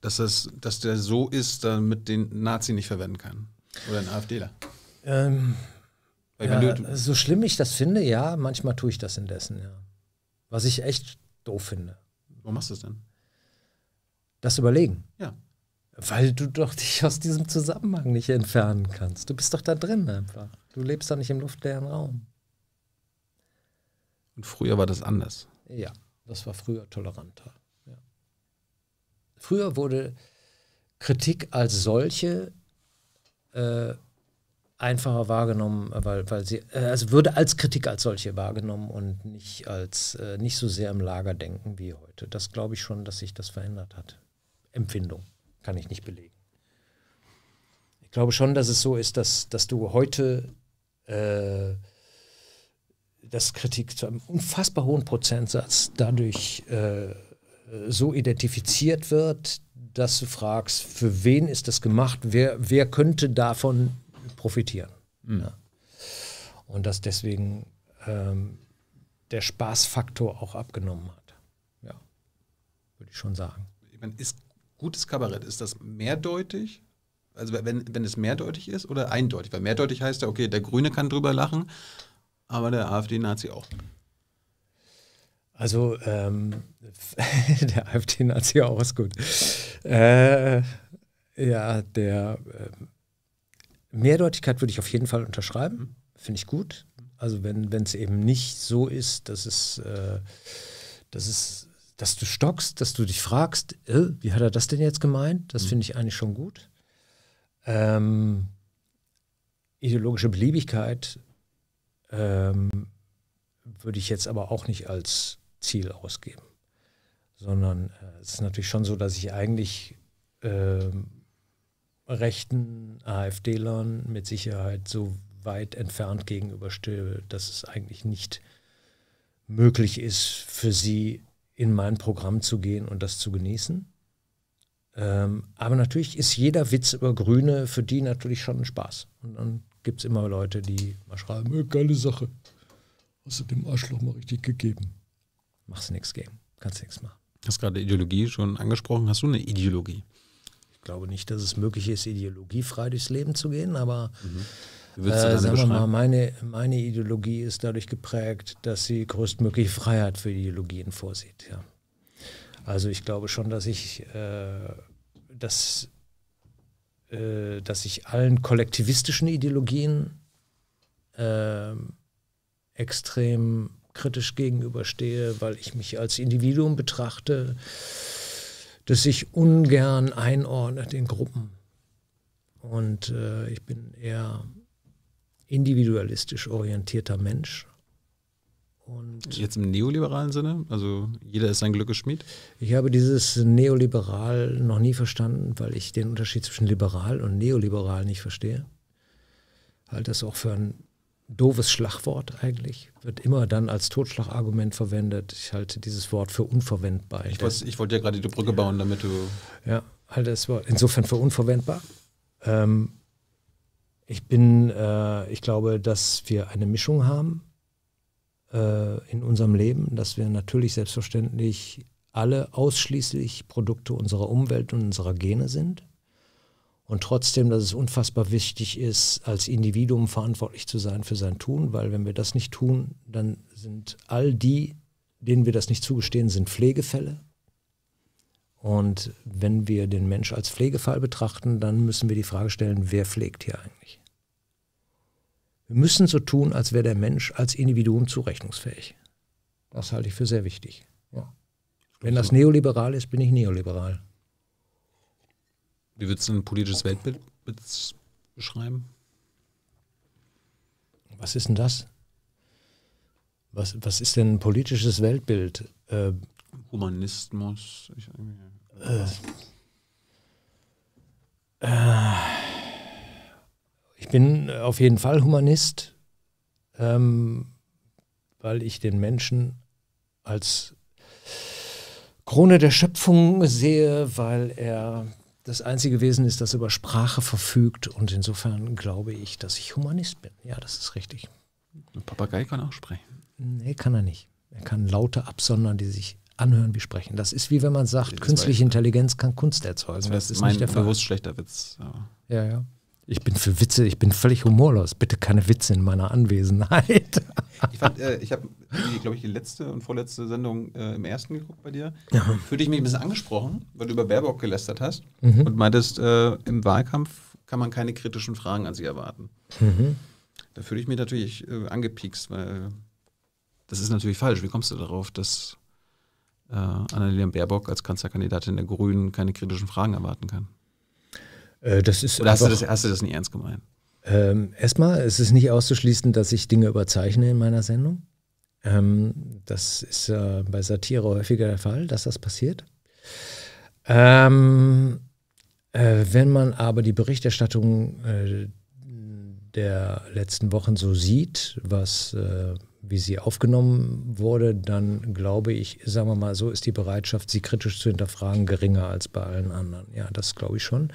dass, das, dass der so ist, damit den Nazi nicht verwenden kann? Oder ein AfDler? Ähm, ja, so schlimm ich das finde, ja, manchmal tue ich das indessen, ja. Was ich echt doof finde. Wo machst du es denn? Das Überlegen. Ja. Weil du doch dich aus diesem Zusammenhang nicht entfernen kannst. Du bist doch da drin einfach. Du lebst da nicht im luftleeren Raum. Und früher war das anders. Ja, das war früher toleranter. Ja. Früher wurde Kritik als solche äh, einfacher wahrgenommen, weil, weil sie, äh, also würde als Kritik als solche wahrgenommen und nicht als, äh, nicht so sehr im Lager denken wie heute. Das glaube ich schon, dass sich das verändert hat. Empfindung kann ich nicht belegen. Ich glaube schon, dass es so ist, dass, dass du heute äh, dass Kritik zu einem unfassbar hohen Prozentsatz dadurch äh, so identifiziert wird, dass du fragst, für wen ist das gemacht, wer, wer könnte davon profitieren. Mhm. Ja. Und dass deswegen ähm, der Spaßfaktor auch abgenommen hat. Ja, würde ich schon sagen. Ich meine, ist gutes Kabarett, ist das mehrdeutig? Also wenn, wenn es mehrdeutig ist oder eindeutig? Weil mehrdeutig heißt ja, okay, der Grüne kann drüber lachen, aber der AfD-Nazi auch. Also ähm, der AfD-Nazi auch ist gut. Äh, ja, der, ähm, Mehrdeutigkeit würde ich auf jeden Fall unterschreiben. Finde ich gut. Also wenn es eben nicht so ist, dass es, äh, dass es, dass du stockst, dass du dich fragst, äh, wie hat er das denn jetzt gemeint? Das mhm. finde ich eigentlich schon gut. Ähm, ideologische Beliebigkeit ähm, würde ich jetzt aber auch nicht als Ziel ausgeben, sondern äh, es ist natürlich schon so, dass ich eigentlich ähm, rechten AfD-Lern mit Sicherheit so weit entfernt gegenüberstehe, dass es eigentlich nicht möglich ist, für sie in mein Programm zu gehen und das zu genießen. Ähm, aber natürlich ist jeder Witz über Grüne für die natürlich schon ein Spaß. Und dann gibt es immer Leute, die mal schreiben, hey, äh, geile Sache. Hast du dem Arschloch mal richtig gegeben. Machst nichts Game. kannst nichts machen. Hast gerade Ideologie schon angesprochen. Hast du eine Ideologie? glaube nicht, dass es möglich ist, ideologiefrei durchs Leben zu gehen, aber mhm. äh, sagen wir mal, meine, meine Ideologie ist dadurch geprägt, dass sie größtmögliche Freiheit für Ideologien vorsieht. Ja. Also ich glaube schon, dass ich, äh, dass, äh, dass ich allen kollektivistischen Ideologien ähm, extrem kritisch gegenüberstehe, weil ich mich als Individuum betrachte das sich ungern einordnet in Gruppen. Und äh, ich bin eher individualistisch orientierter Mensch. Und Jetzt im neoliberalen Sinne? Also jeder ist sein Glückes Ich habe dieses neoliberal noch nie verstanden, weil ich den Unterschied zwischen liberal und neoliberal nicht verstehe. Halt das auch für ein doofes Schlagwort eigentlich. Wird immer dann als Totschlagargument verwendet. Ich halte dieses Wort für unverwendbar. Ich, weiß, ich wollte ja gerade die Brücke bauen, damit du. Ja, halte das Wort insofern für unverwendbar. Ähm, ich bin, äh, ich glaube, dass wir eine Mischung haben äh, in unserem Leben, dass wir natürlich selbstverständlich alle ausschließlich Produkte unserer Umwelt und unserer Gene sind und trotzdem, dass es unfassbar wichtig ist, als Individuum verantwortlich zu sein für sein Tun, weil wenn wir das nicht tun, dann sind all die, denen wir das nicht zugestehen, sind Pflegefälle. Und wenn wir den Mensch als Pflegefall betrachten, dann müssen wir die Frage stellen, wer pflegt hier eigentlich? Wir müssen so tun, als wäre der Mensch als Individuum zurechnungsfähig. Das halte ich für sehr wichtig. Ja. Wenn das neoliberal ist, bin ich neoliberal. Wie würdest du ein politisches Weltbild beschreiben? Was ist denn das? Was, was ist denn ein politisches Weltbild? Äh, Humanismus. Ich, äh, äh, ich bin auf jeden Fall Humanist, ähm, weil ich den Menschen als Krone der Schöpfung sehe, weil er das einzige Wesen ist, das über Sprache verfügt. Und insofern glaube ich, dass ich Humanist bin. Ja, das ist richtig. Ein Papagei kann auch sprechen. Nee, kann er nicht. Er kann Laute absondern, die sich anhören wie sprechen. Das ist wie wenn man sagt, künstliche Intelligenz kann Kunst erzeugen. Das, das ist mein nicht der Fall. bewusst schlechter Witz. ja, ja. Ich bin für Witze, ich bin völlig humorlos. Bitte keine Witze in meiner Anwesenheit. ich äh, ich habe, glaube ich, die letzte und vorletzte Sendung äh, im ersten geguckt bei dir. Ja. Fühlte ich mich ein bisschen angesprochen, weil du über Baerbock gelästert hast mhm. und meintest, äh, im Wahlkampf kann man keine kritischen Fragen an sie erwarten. Mhm. Da fühle ich mich natürlich äh, angepiekst, weil äh, das ist natürlich falsch. Wie kommst du darauf, dass äh, Annalena Baerbock als Kanzlerkandidatin der Grünen keine kritischen Fragen erwarten kann? Äh, das ist Oder einfach, hast, du das, hast du das nicht ernst gemeint? Ähm, erstmal, es ist nicht auszuschließen, dass ich Dinge überzeichne in meiner Sendung. Ähm, das ist äh, bei Satire häufiger der Fall, dass das passiert. Ähm, äh, wenn man aber die Berichterstattung äh, der letzten Wochen so sieht, was äh, wie sie aufgenommen wurde, dann glaube ich, sagen wir mal so, ist die Bereitschaft, sie kritisch zu hinterfragen, geringer als bei allen anderen. Ja, das glaube ich schon.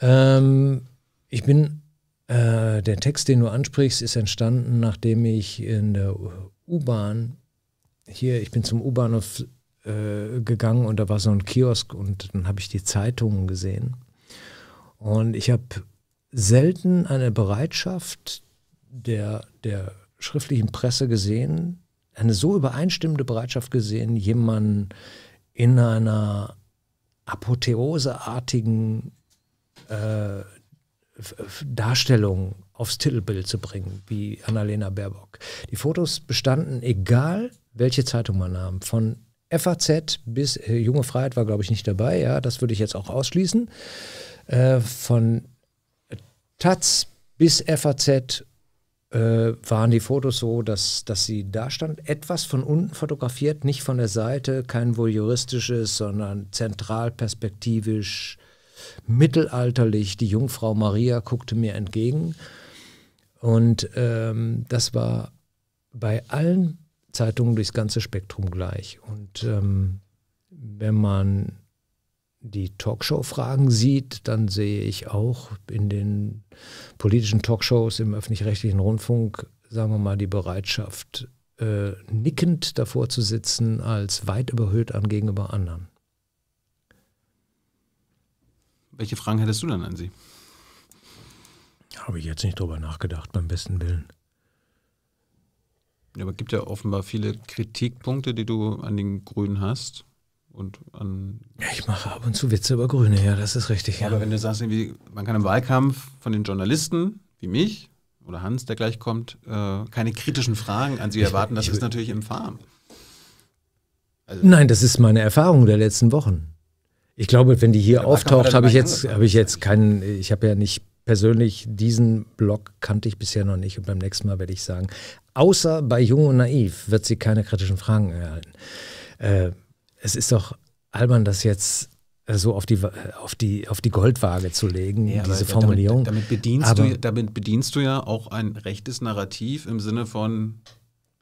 Ähm, ich bin, äh, der Text, den du ansprichst, ist entstanden, nachdem ich in der U-Bahn hier, ich bin zum U-Bahnhof äh, gegangen und da war so ein Kiosk und dann habe ich die Zeitungen gesehen. Und ich habe selten eine Bereitschaft der, der schriftlichen Presse gesehen, eine so übereinstimmende Bereitschaft gesehen, jemanden in einer apotheoseartigen äh, Darstellung aufs Titelbild zu bringen, wie Annalena Baerbock. Die Fotos bestanden, egal welche Zeitung man nahm, von FAZ bis äh, Junge Freiheit war, glaube ich, nicht dabei, ja, das würde ich jetzt auch ausschließen. Äh, von Taz bis FAZ äh, waren die Fotos so, dass, dass sie da stand, etwas von unten fotografiert, nicht von der Seite, kein voyeuristisches, sondern zentral zentralperspektivisch mittelalterlich. Die Jungfrau Maria guckte mir entgegen. Und ähm, das war bei allen Zeitungen durchs ganze Spektrum gleich. Und ähm, wenn man die Talkshow-Fragen sieht, dann sehe ich auch in den politischen Talkshows im öffentlich-rechtlichen Rundfunk, sagen wir mal, die Bereitschaft, äh, nickend davor zu sitzen, als weit überhöht an gegenüber anderen. Welche Fragen hättest du dann an sie? Habe ich jetzt nicht drüber nachgedacht, beim besten Willen. Ja, aber es gibt ja offenbar viele Kritikpunkte, die du an den Grünen hast. Und an ja, ich mache ab und zu Witze über Grüne, ja, das ist richtig. Ja. Aber wenn du sagst, man kann im Wahlkampf von den Journalisten wie mich oder Hans, der gleich kommt, äh, keine kritischen Fragen an sie ich, erwarten, das ich, ist natürlich im Farm. Also Nein, das ist meine Erfahrung der letzten Wochen. Ich glaube, wenn die hier ja, auftaucht, habe ich jetzt, ich jetzt keinen, ich habe ja nicht persönlich diesen Blog kannte ich bisher noch nicht und beim nächsten Mal werde ich sagen, außer bei Jung und Naiv wird sie keine kritischen Fragen erhalten. Äh, es ist doch albern, das jetzt äh, so auf die, auf die, auf die Goldwaage zu legen, ja, diese Formulierung. Damit, damit, bedienst aber, du, damit bedienst du ja auch ein rechtes Narrativ im Sinne von,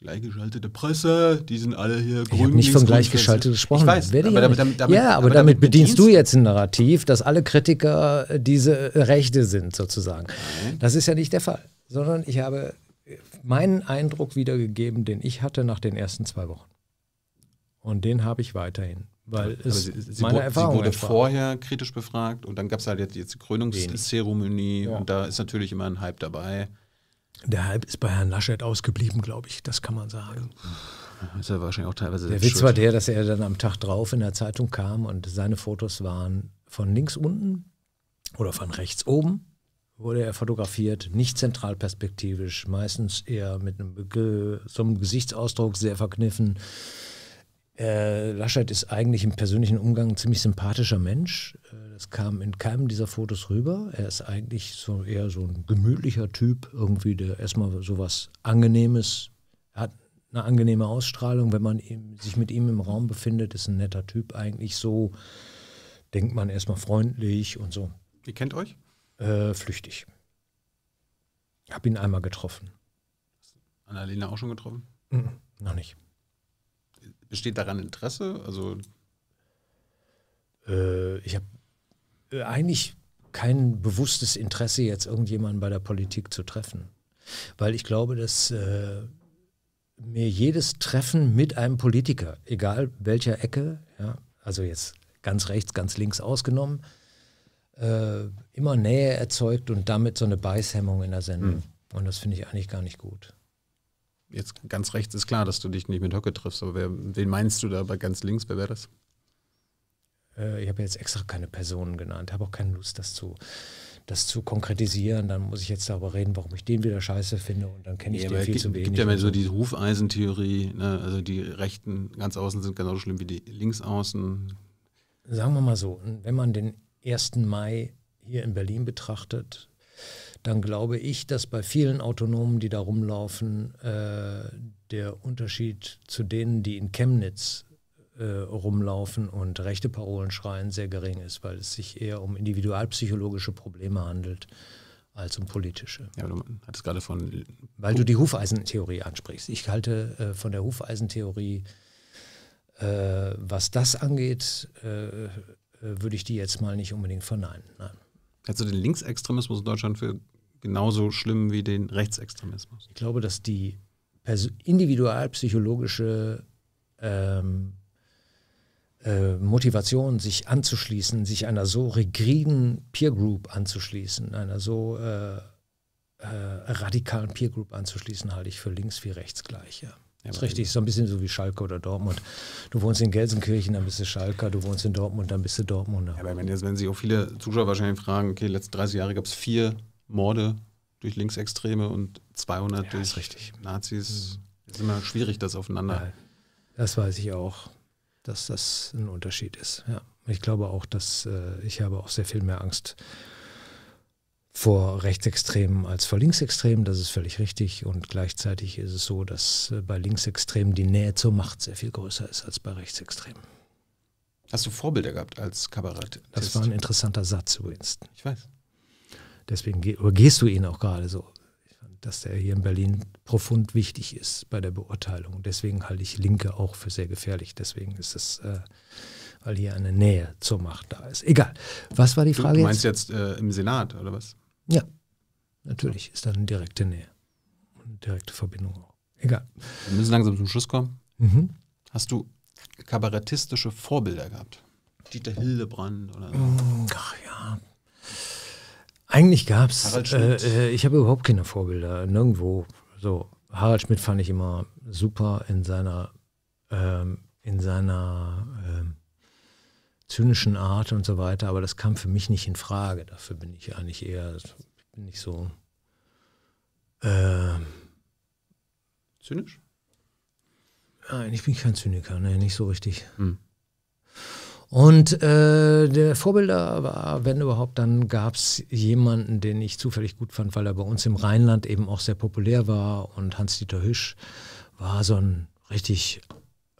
Gleichgeschaltete Presse, die sind alle hier grün. Ich habe nicht von gleichgeschaltet gesprochen. Ich weiß, aber, ja damit, damit, damit, ja, aber, aber damit, bedienst du jetzt ein Narrativ, dass alle Kritiker äh, diese äh, Rechte sind, sozusagen. Nein. Das ist ja nicht der Fall, sondern ich habe äh, meinen Eindruck wiedergegeben, den ich hatte nach den ersten zwei Wochen. Und den habe ich weiterhin. Weil es sie, sie, meine Erfahrung sie wurde einfach. vorher kritisch befragt und dann gab es halt jetzt, jetzt die Krönungszeremonie ja. und da ist natürlich immer ein Hype dabei. Der Hype ist bei Herrn Laschet ausgeblieben, glaube ich, das kann man sagen. Ist ja wahrscheinlich auch teilweise Der Witz schuld. war der, dass er dann am Tag drauf in der Zeitung kam und seine Fotos waren von links unten oder von rechts oben wurde er fotografiert, nicht zentralperspektivisch, meistens eher mit einem, so einem Gesichtsausdruck sehr verkniffen. Äh, Laschet ist eigentlich im persönlichen Umgang ein ziemlich sympathischer Mensch. Äh, das kam in keinem dieser Fotos rüber. Er ist eigentlich so eher so ein gemütlicher Typ, irgendwie, der erstmal so was Angenehmes er hat. Eine angenehme Ausstrahlung, wenn man sich mit ihm im Raum befindet, ist ein netter Typ eigentlich so. Denkt man erstmal freundlich und so. Wie kennt euch? Äh, flüchtig. Hab ihn einmal getroffen. Annalena auch schon getroffen? Mm, noch nicht. Besteht daran Interesse? Also äh, ich habe äh, eigentlich kein bewusstes Interesse, jetzt irgendjemanden bei der Politik zu treffen. Weil ich glaube, dass äh, mir jedes Treffen mit einem Politiker, egal welcher Ecke, ja, also jetzt ganz rechts, ganz links ausgenommen, äh, immer Nähe erzeugt und damit so eine Beißhemmung in der Sendung. Mhm. Und das finde ich eigentlich gar nicht gut jetzt ganz rechts ist klar, dass du dich nicht mit Höcke triffst, aber wer, wen meinst du da bei ganz links? Wer wäre das? Äh, ich habe jetzt extra keine Personen genannt, habe auch keine Lust, das zu, das zu konkretisieren. Dann muss ich jetzt darüber reden, warum ich den wieder scheiße finde und dann kenne ich ja, den viel zu wenig. Es gibt ja mehr so die Hufeisentheorie, ne? also die Rechten ganz außen sind genauso schlimm wie die Linksaußen. Sagen wir mal so, wenn man den 1. Mai hier in Berlin betrachtet, dann glaube ich, dass bei vielen Autonomen, die da rumlaufen, äh, der Unterschied zu denen, die in Chemnitz äh, rumlaufen und rechte Parolen schreien, sehr gering ist, weil es sich eher um individualpsychologische Probleme handelt als um politische. Ja, du hattest gerade von... Weil du die Hufeisentheorie ansprichst. Ich halte äh, von der Hufeisentheorie, äh, was das angeht, äh, äh, würde ich die jetzt mal nicht unbedingt verneinen. Nein. Hältst du den Linksextremismus in Deutschland für genauso schlimm wie den Rechtsextremismus? Ich glaube, dass die Pers individualpsychologische ähm, äh, Motivation, sich anzuschließen, sich einer so rigiden Peer Group anzuschließen, einer so äh, äh, radikalen Peer Group anzuschließen, halte ich für links wie rechts gleich. Ja. Ja, ist richtig, so ein bisschen so wie Schalke oder Dortmund. Du wohnst in Gelsenkirchen, dann bist du Schalker, du wohnst in Dortmund, dann bist du Dortmunder. Ja, aber wenn, jetzt, wenn sich auch viele Zuschauer wahrscheinlich fragen, okay, letzten 30 Jahre gab es vier Morde durch Linksextreme und 200 ja, durch richtig. Nazis. Es mhm. ist immer schwierig, das aufeinander. Ja, das weiß ich auch, dass das ein Unterschied ist. Ja. Ich glaube auch, dass äh, ich habe auch sehr viel mehr Angst habe vor Rechtsextremen als vor Linksextremen. Das ist völlig richtig. Und gleichzeitig ist es so, dass äh, bei Linksextremen die Nähe zur Macht sehr viel größer ist als bei Rechtsextremen. Hast du Vorbilder gehabt als Kabarett? Das war ein interessanter Satz übrigens. Ich weiß. Deswegen geh, gehst du ihn auch gerade so. Ich Fand, dass der hier in Berlin profund wichtig ist bei der Beurteilung. Deswegen halte ich Linke auch für sehr gefährlich. Deswegen ist es, äh, weil hier eine Nähe zur Macht da ist. Egal. Was war die Frage? Du meinst jetzt, jetzt äh, im Senat oder was? Ja, natürlich ist dann direkte Nähe und direkte Verbindung auch. Egal. Wir müssen langsam zum Schluss kommen. Mhm. Hast du kabarettistische Vorbilder gehabt? Dieter Hildebrand oder so? Mm, ach ja. Eigentlich gab es. Äh, äh, ich habe überhaupt keine Vorbilder, nirgendwo. So, Harald Schmidt fand ich immer super in seiner, ähm, in seiner ähm, zynischen Art und so weiter, aber das kam für mich nicht in Frage. Dafür bin ich eigentlich eher, bin nicht so äh, zynisch? Nein, ich bin kein Zyniker, ne, nicht so richtig. Hm. Und äh, der Vorbilder war, wenn überhaupt, dann gab es jemanden, den ich zufällig gut fand, weil er bei uns im Rheinland eben auch sehr populär war. Und Hans-Dieter Hüsch war so ein richtig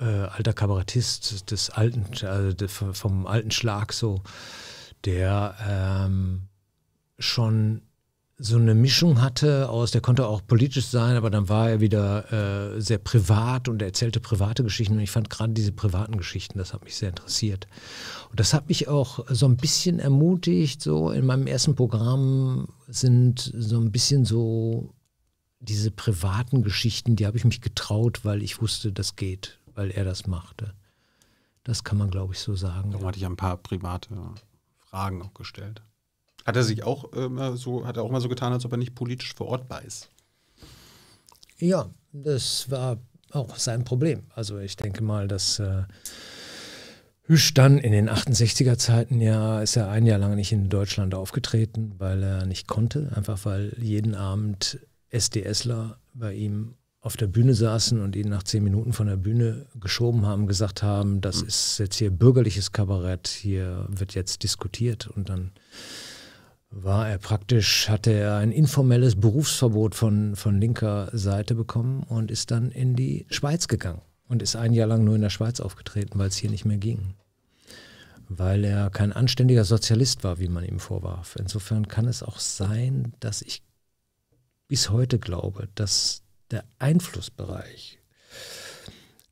äh, alter Kabarettist des alten, also de, vom alten Schlag so, der ähm, schon so eine Mischung hatte aus, der konnte auch politisch sein, aber dann war er wieder äh, sehr privat und er erzählte private Geschichten und ich fand gerade diese privaten Geschichten, das hat mich sehr interessiert. Und das hat mich auch so ein bisschen ermutigt, so in meinem ersten Programm sind so ein bisschen so diese privaten Geschichten, die habe ich mich getraut, weil ich wusste, das geht weil er das machte. Das kann man, glaube ich, so sagen. Darum ja. hatte ich ein paar private Fragen auch gestellt. Hat er sich auch äh, immer so, hat er auch mal so getan, als ob er nicht politisch vor Ort war? Ja, das war auch sein Problem. Also ich denke mal, dass äh, Hüsch dann in den 68er Zeiten ja, ist er ein Jahr lang nicht in Deutschland aufgetreten, weil er nicht konnte, einfach weil jeden Abend SDSler bei ihm auf der Bühne saßen und ihn nach zehn Minuten von der Bühne geschoben haben, gesagt haben, das mhm. ist jetzt hier bürgerliches Kabarett, hier wird jetzt diskutiert und dann war er praktisch, hatte er ein informelles Berufsverbot von, von linker Seite bekommen und ist dann in die Schweiz gegangen und ist ein Jahr lang nur in der Schweiz aufgetreten, weil es hier nicht mehr ging. Weil er kein anständiger Sozialist war, wie man ihm vorwarf. Insofern kann es auch sein, dass ich bis heute glaube, dass der Einflussbereich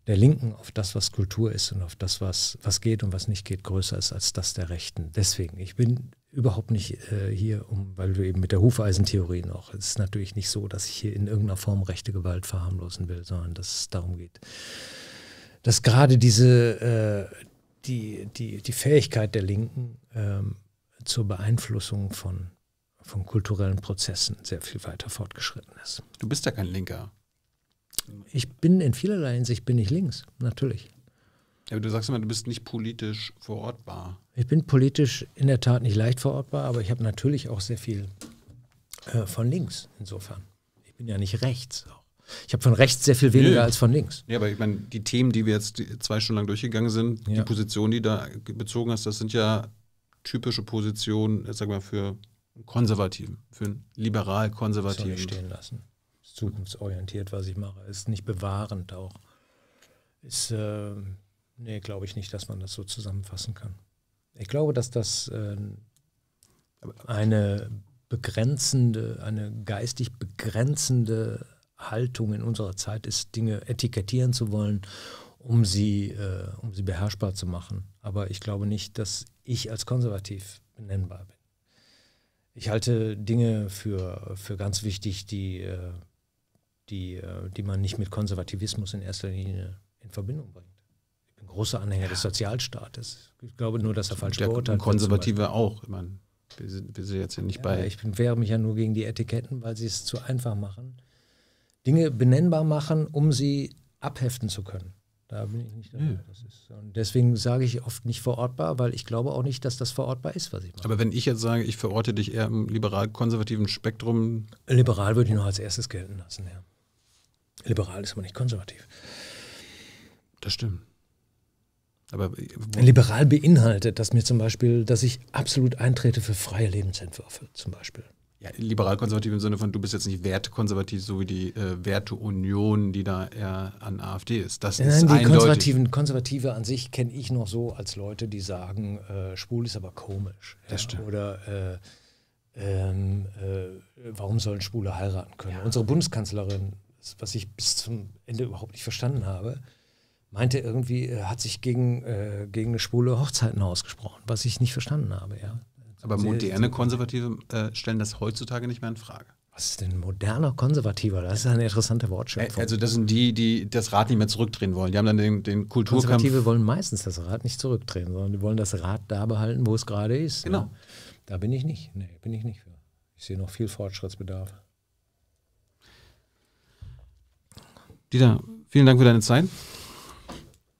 der Linken auf das, was Kultur ist und auf das, was, was geht und was nicht geht, größer ist als das der Rechten. Deswegen, ich bin überhaupt nicht äh, hier, um, weil du eben mit der Hufeisentheorie noch, es ist natürlich nicht so, dass ich hier in irgendeiner Form rechte Gewalt verharmlosen will, sondern dass es darum geht, dass gerade diese, äh, die, die, die Fähigkeit der Linken ähm, zur Beeinflussung von von kulturellen Prozessen sehr viel weiter fortgeschritten ist. Du bist ja kein Linker. Ich bin in vielerlei Hinsicht bin ich links, natürlich. aber du sagst immer, du bist nicht politisch verortbar. Ich bin politisch in der Tat nicht leicht verortbar, aber ich habe natürlich auch sehr viel äh, von links insofern. Ich bin ja nicht rechts Ich habe von rechts sehr viel weniger Nö. als von links. Ja, aber ich meine, die Themen, die wir jetzt zwei Stunden lang durchgegangen sind, ja. die Positionen, die du da bezogen hast, das sind ja typische Positionen, äh, sag mal, für einen Konservativen, für einen liberal-konservativen. Das soll ich stehen lassen. Ist zukunftsorientiert, was ich mache. Ist nicht bewahrend auch. Ist, äh, nee, glaube ich nicht, dass man das so zusammenfassen kann. Ich glaube, dass das äh, eine begrenzende, eine geistig begrenzende Haltung in unserer Zeit ist, Dinge etikettieren zu wollen, um sie, äh, um sie beherrschbar zu machen. Aber ich glaube nicht, dass ich als konservativ benennbar bin ich halte Dinge für, für ganz wichtig, die, äh, die, äh, die man nicht mit Konservativismus in erster Linie in Verbindung bringt. Ich bin großer Anhänger ja. des Sozialstaates. Ich glaube nur, dass er falsch Der beurteilt wird. Konservative auch. Ich meine, wir sind, wir sind jetzt hier nicht ja, bei. Ich wehre mich ja nur gegen die Etiketten, weil sie es zu einfach machen. Dinge benennbar machen, um sie abheften zu können. Da bin ich nicht dabei. Ist, und deswegen sage ich oft nicht verortbar, weil ich glaube auch nicht, dass das verortbar ist, was ich mache. Aber wenn ich jetzt sage, ich verorte dich eher im liberal-konservativen Spektrum. Liberal würde ich noch als erstes gelten lassen, ja. Liberal ist aber nicht konservativ. Das stimmt. Aber liberal beinhaltet, dass mir zum Beispiel, dass ich absolut eintrete für freie Lebensentwürfe, zum Beispiel ja, liberal-konservativ im Sinne von, du bist jetzt nicht wertkonservativ, so wie die äh, Werteunion, die da eher an AfD ist. Das Nein, ist die eindeutig. Konservativen, Konservative an sich kenne ich noch so als Leute, die sagen, äh, schwul ist aber komisch. Das ja? stimmt. Oder äh, ähm, äh, warum sollen Spule heiraten können? Ja. Unsere Bundeskanzlerin, was ich bis zum Ende überhaupt nicht verstanden habe, meinte irgendwie, äh, hat sich gegen, äh, gegen eine schwule Hochzeiten ausgesprochen, was ich nicht verstanden habe, ja. Aber moderne Konservative äh, stellen das heutzutage nicht mehr in Frage. Was ist denn moderner Konservativer? Das ist eine interessante Wortschöpfung. Also das sind die, die das Rad nicht mehr zurückdrehen wollen. Die haben dann den, den Kulturkampf. Konservative wollen meistens das Rad nicht zurückdrehen, sondern die wollen das Rad da behalten, wo es gerade ist. Ne? Genau. Ne? Da bin ich nicht. Nee, bin ich nicht für. Ich sehe noch viel Fortschrittsbedarf. Dieter, vielen Dank für deine Zeit.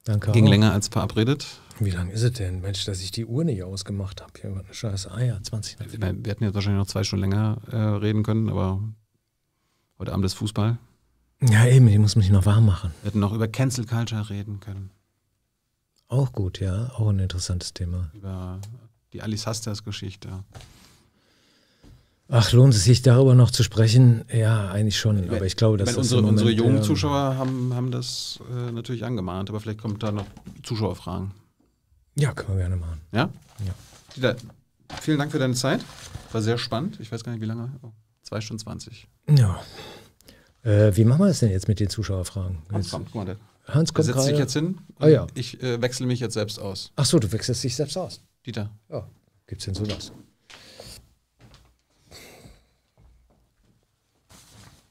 Danke. Ging auch. länger als verabredet. Wie lange ist es denn? Mensch, dass ich die Uhr nicht ausgemacht habe. Hier, eine Scheiße. Ah ja, 20. Ich wir hätten jetzt wahrscheinlich noch zwei Stunden länger äh, reden können, aber heute Abend ist Fußball. Ja, eben, ich muss mich noch warm machen. Wir hätten noch über Cancel Culture reden können. Auch gut, ja. Auch ein interessantes Thema. Über die Alice Hastas-Geschichte. Ach, lohnt es sich darüber noch zu sprechen? Ja, eigentlich schon. aber ich glaube, dass ich mein, unsere, Moment, unsere jungen ähm, Zuschauer haben, haben das äh, natürlich angemahnt, aber vielleicht kommt da noch Zuschauerfragen. Ja, können wir gerne machen. Ja? Ja. Dieter, vielen Dank für deine Zeit. War sehr spannend. Ich weiß gar nicht, wie lange. Oh, zwei Stunden 20. Ja. Äh, wie machen wir das denn jetzt mit den Zuschauerfragen? Hans kommt, guck mal, der Hans kommt setzt sich jetzt hin. Ah, ja. Ich äh, wechsle mich jetzt selbst aus. Ach so, du wechselst dich selbst aus. Dieter. Ja, gibt's denn sowas?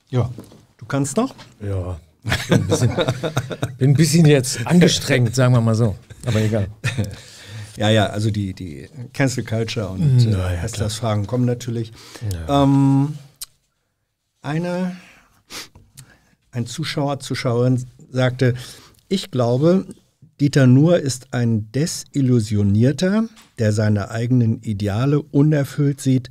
Ja. Du kannst noch? Ja. Ich bin ein bisschen, bin ein bisschen jetzt angestrengt, sagen wir mal so aber egal. ja, ja, also die, die Cancel Culture und naja, mm, äh, Hesslers Fragen kommen natürlich. Ja. Ähm, eine, ein Zuschauer, Zuschauerin sagte, ich glaube, Dieter Nuhr ist ein Desillusionierter, der seine eigenen Ideale unerfüllt sieht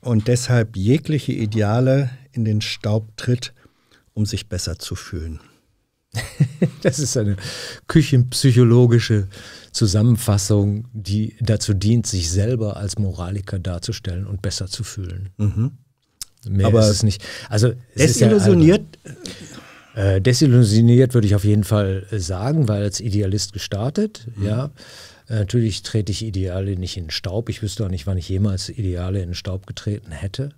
und deshalb jegliche Ideale in den Staub tritt, um sich besser zu fühlen. das ist eine küchenpsychologische Zusammenfassung, die dazu dient, sich selber als Moraliker darzustellen und besser zu fühlen. Mhm. Mehr Aber ist es nicht. Also es desillusioniert. Ist ja, also, äh, desillusioniert würde ich auf jeden Fall äh, sagen, weil als Idealist gestartet, mhm. ja. Äh, natürlich trete ich Ideale nicht in Staub. Ich wüsste auch nicht, wann ich jemals Ideale in Staub getreten hätte.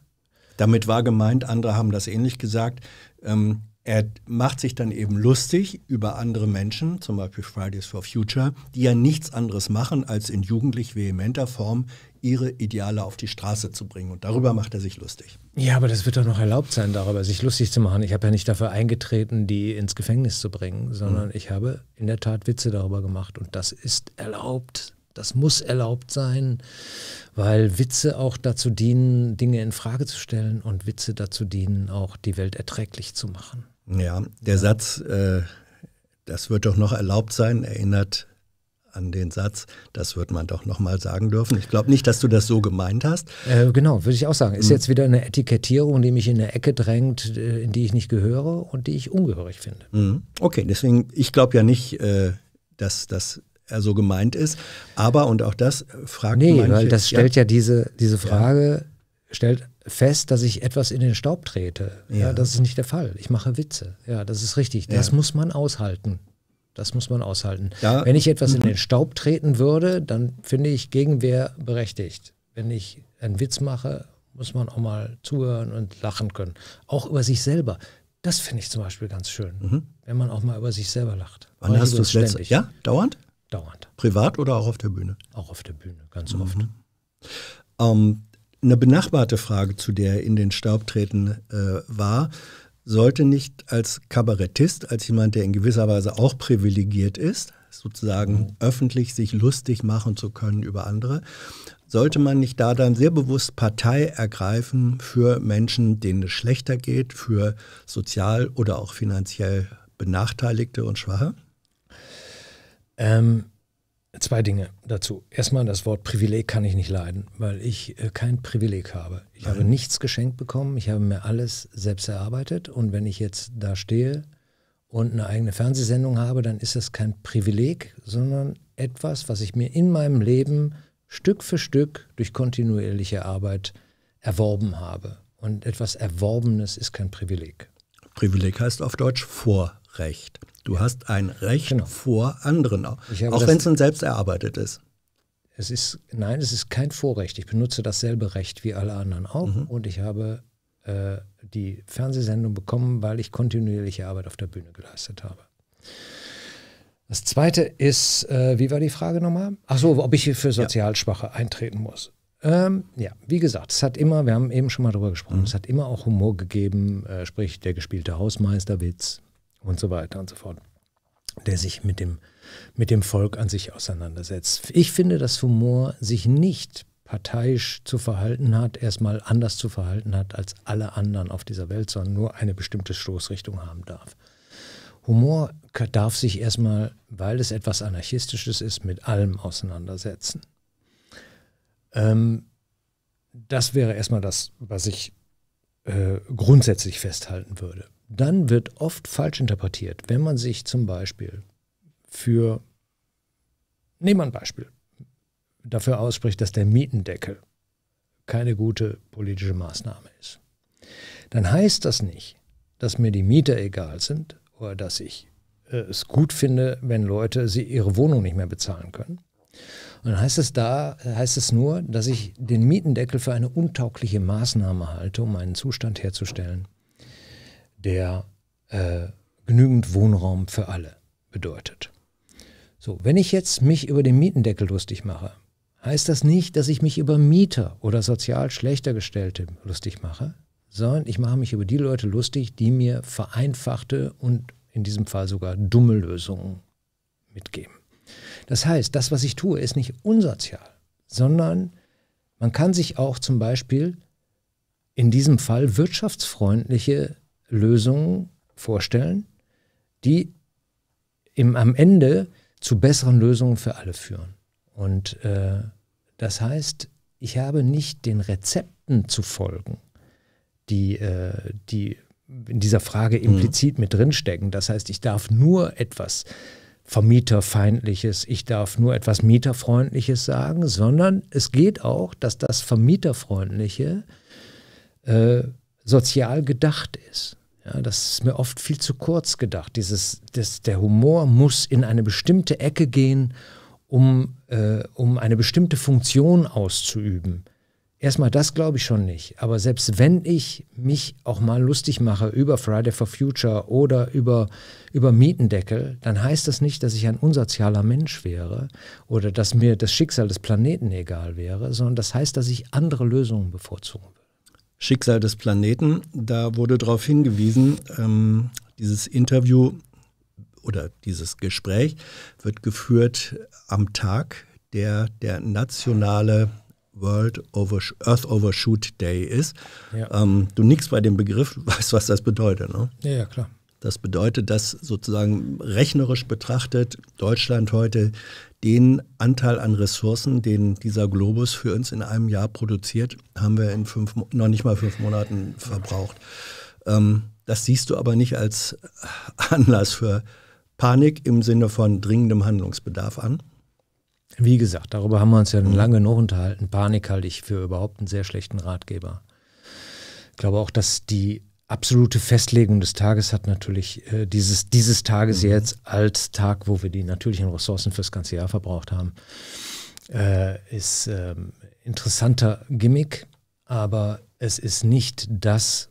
Damit war gemeint, andere haben das ähnlich gesagt. Ähm, er macht sich dann eben lustig über andere Menschen, zum Beispiel Fridays for Future, die ja nichts anderes machen, als in jugendlich vehementer Form ihre Ideale auf die Straße zu bringen. Und darüber macht er sich lustig. Ja, aber das wird doch noch erlaubt sein, darüber sich lustig zu machen. Ich habe ja nicht dafür eingetreten, die ins Gefängnis zu bringen, sondern mhm. ich habe in der Tat Witze darüber gemacht. Und das ist erlaubt. Das muss erlaubt sein, weil Witze auch dazu dienen, Dinge in Frage zu stellen und Witze dazu dienen, auch die Welt erträglich zu machen. Ja, der ja. Satz, äh, das wird doch noch erlaubt sein, erinnert an den Satz, das wird man doch nochmal sagen dürfen. Ich glaube nicht, dass du das so gemeint hast. Äh, genau, würde ich auch sagen. Ist hm. jetzt wieder eine Etikettierung, die mich in eine Ecke drängt, äh, in die ich nicht gehöre und die ich ungehörig finde. Hm. Okay, deswegen, ich glaube ja nicht, äh, dass das er äh, so gemeint ist. Aber, und auch das äh, fragt Nee, manche, weil das stellt ja, ja diese, diese Frage, ja. stellt fest, dass ich etwas in den Staub trete. Ja. ja. das ist nicht der Fall. Ich mache Witze. Ja, das ist richtig. Das ja. muss man aushalten. Das muss man aushalten. Ja. Wenn ich etwas in mhm. den Staub treten würde, dann finde ich Gegenwehr berechtigt. Wenn ich einen Witz mache, muss man auch mal zuhören und lachen können. Auch über sich selber. Das finde ich zum Beispiel ganz schön, mhm. wenn man auch mal über sich selber lacht. Wann hast du das letzte? Ja, dauernd? Dauernd. Privat oder auch auf der Bühne? Auch auf der Bühne, ganz mhm. oft. Ähm, eine benachbarte Frage, zu der in den Staub treten äh, war, sollte nicht als Kabarettist, als jemand, der in gewisser Weise auch privilegiert ist, sozusagen mhm. öffentlich sich lustig machen zu können über andere, sollte man nicht da dann sehr bewusst Partei ergreifen für Menschen, denen es schlechter geht, für sozial oder auch finanziell Benachteiligte und Schwache? Ähm, zwei Dinge dazu. Erstmal, das Wort Privileg kann ich nicht leiden, weil ich äh, kein Privileg habe. Ich Nein. habe nichts geschenkt bekommen, ich habe mir alles selbst erarbeitet und wenn ich jetzt da stehe und eine eigene Fernsehsendung habe, dann ist das kein Privileg, sondern etwas, was ich mir in meinem Leben Stück für Stück durch kontinuierliche Arbeit erworben habe. Und etwas Erworbenes ist kein Privileg. Privileg heißt auf Deutsch vor Recht. Du ja. hast ein Recht genau. vor anderen, auch wenn es ein selbst erarbeitet ist. Es ist, nein, es ist kein Vorrecht. Ich benutze dasselbe Recht wie alle anderen auch. Mhm. Und ich habe äh, die Fernsehsendung bekommen, weil ich kontinuierliche Arbeit auf der Bühne geleistet habe. Das zweite ist, äh, wie war die Frage nochmal? Ach so, ob ich hier für Sozialschwache ja. eintreten muss. Ähm, ja, wie gesagt, es hat immer, wir haben eben schon mal darüber gesprochen, mhm. es hat immer auch Humor gegeben, äh, sprich der gespielte Hausmeisterwitz, und so weiter und so fort, der sich mit dem, mit dem Volk an sich auseinandersetzt. Ich finde, dass Humor sich nicht parteiisch zu verhalten hat, erstmal anders zu verhalten hat als alle anderen auf dieser Welt, sondern nur eine bestimmte Stoßrichtung haben darf. Humor darf sich erstmal, weil es etwas Anarchistisches ist, mit allem auseinandersetzen. Ähm, das wäre erstmal das, was ich äh, grundsätzlich festhalten würde dann wird oft falsch interpretiert, wenn man sich zum Beispiel für, nehmen wir ein Beispiel, dafür ausspricht, dass der Mietendeckel keine gute politische Maßnahme ist. Dann heißt das nicht, dass mir die Mieter egal sind oder dass ich äh, es gut finde, wenn Leute sie ihre Wohnung nicht mehr bezahlen können. Und dann heißt es da, heißt es nur, dass ich den Mietendeckel für eine untaugliche Maßnahme halte, um einen Zustand herzustellen, der äh, genügend Wohnraum für alle bedeutet. So, wenn ich jetzt mich über den Mietendeckel lustig mache, heißt das nicht, dass ich mich über Mieter oder sozial schlechter gestellte lustig mache, sondern ich mache mich über die Leute lustig, die mir vereinfachte und in diesem Fall sogar dumme Lösungen mitgeben. Das heißt, das, was ich tue, ist nicht unsozial, sondern man kann sich auch zum Beispiel in diesem Fall wirtschaftsfreundliche Lösungen vorstellen, die im, am Ende zu besseren Lösungen für alle führen. Und äh, das heißt, ich habe nicht den Rezepten zu folgen, die, äh, die in dieser Frage mhm. implizit mhm. mit drinstecken. Das heißt, ich darf nur etwas Vermieterfeindliches, ich darf nur etwas Mieterfreundliches sagen, sondern es geht auch, dass das Vermieterfreundliche äh, sozial gedacht ist. Ja, das ist mir oft viel zu kurz gedacht. Dieses, das, der Humor muss in eine bestimmte Ecke gehen, um, äh, um eine bestimmte Funktion auszuüben. Erstmal das glaube ich schon nicht. Aber selbst wenn ich mich auch mal lustig mache über Friday for Future oder über, über Mietendeckel, dann heißt das nicht, dass ich ein unsozialer Mensch wäre oder dass mir das Schicksal des Planeten egal wäre, sondern das heißt, dass ich andere Lösungen bevorzugen würde. Schicksal des Planeten. Da wurde darauf hingewiesen, ähm, dieses Interview oder dieses Gespräch wird geführt am Tag, der der nationale World Over Earth Overshoot Day ist. Ja. Ähm, du nix bei dem Begriff, weißt, was das bedeutet, ne? Ja, ja, klar. Das bedeutet, dass sozusagen rechnerisch betrachtet Deutschland heute den Anteil an Ressourcen, den dieser Globus für uns in einem Jahr produziert, haben wir in fünf, noch nicht mal fünf Monaten verbraucht. Ähm, das siehst du aber nicht als Anlass für Panik im Sinne von dringendem Handlungsbedarf an. Wie gesagt, darüber haben wir uns ja mhm. lange noch unterhalten. Panik halte ich für überhaupt einen sehr schlechten Ratgeber. Ich glaube auch, dass die absolute Festlegung des Tages hat natürlich äh, dieses, dieses Tages mhm. jetzt als Tag, wo wir die natürlichen Ressourcen fürs ganze Jahr verbraucht haben, äh, ist äh, interessanter Gimmick, aber es ist nicht das,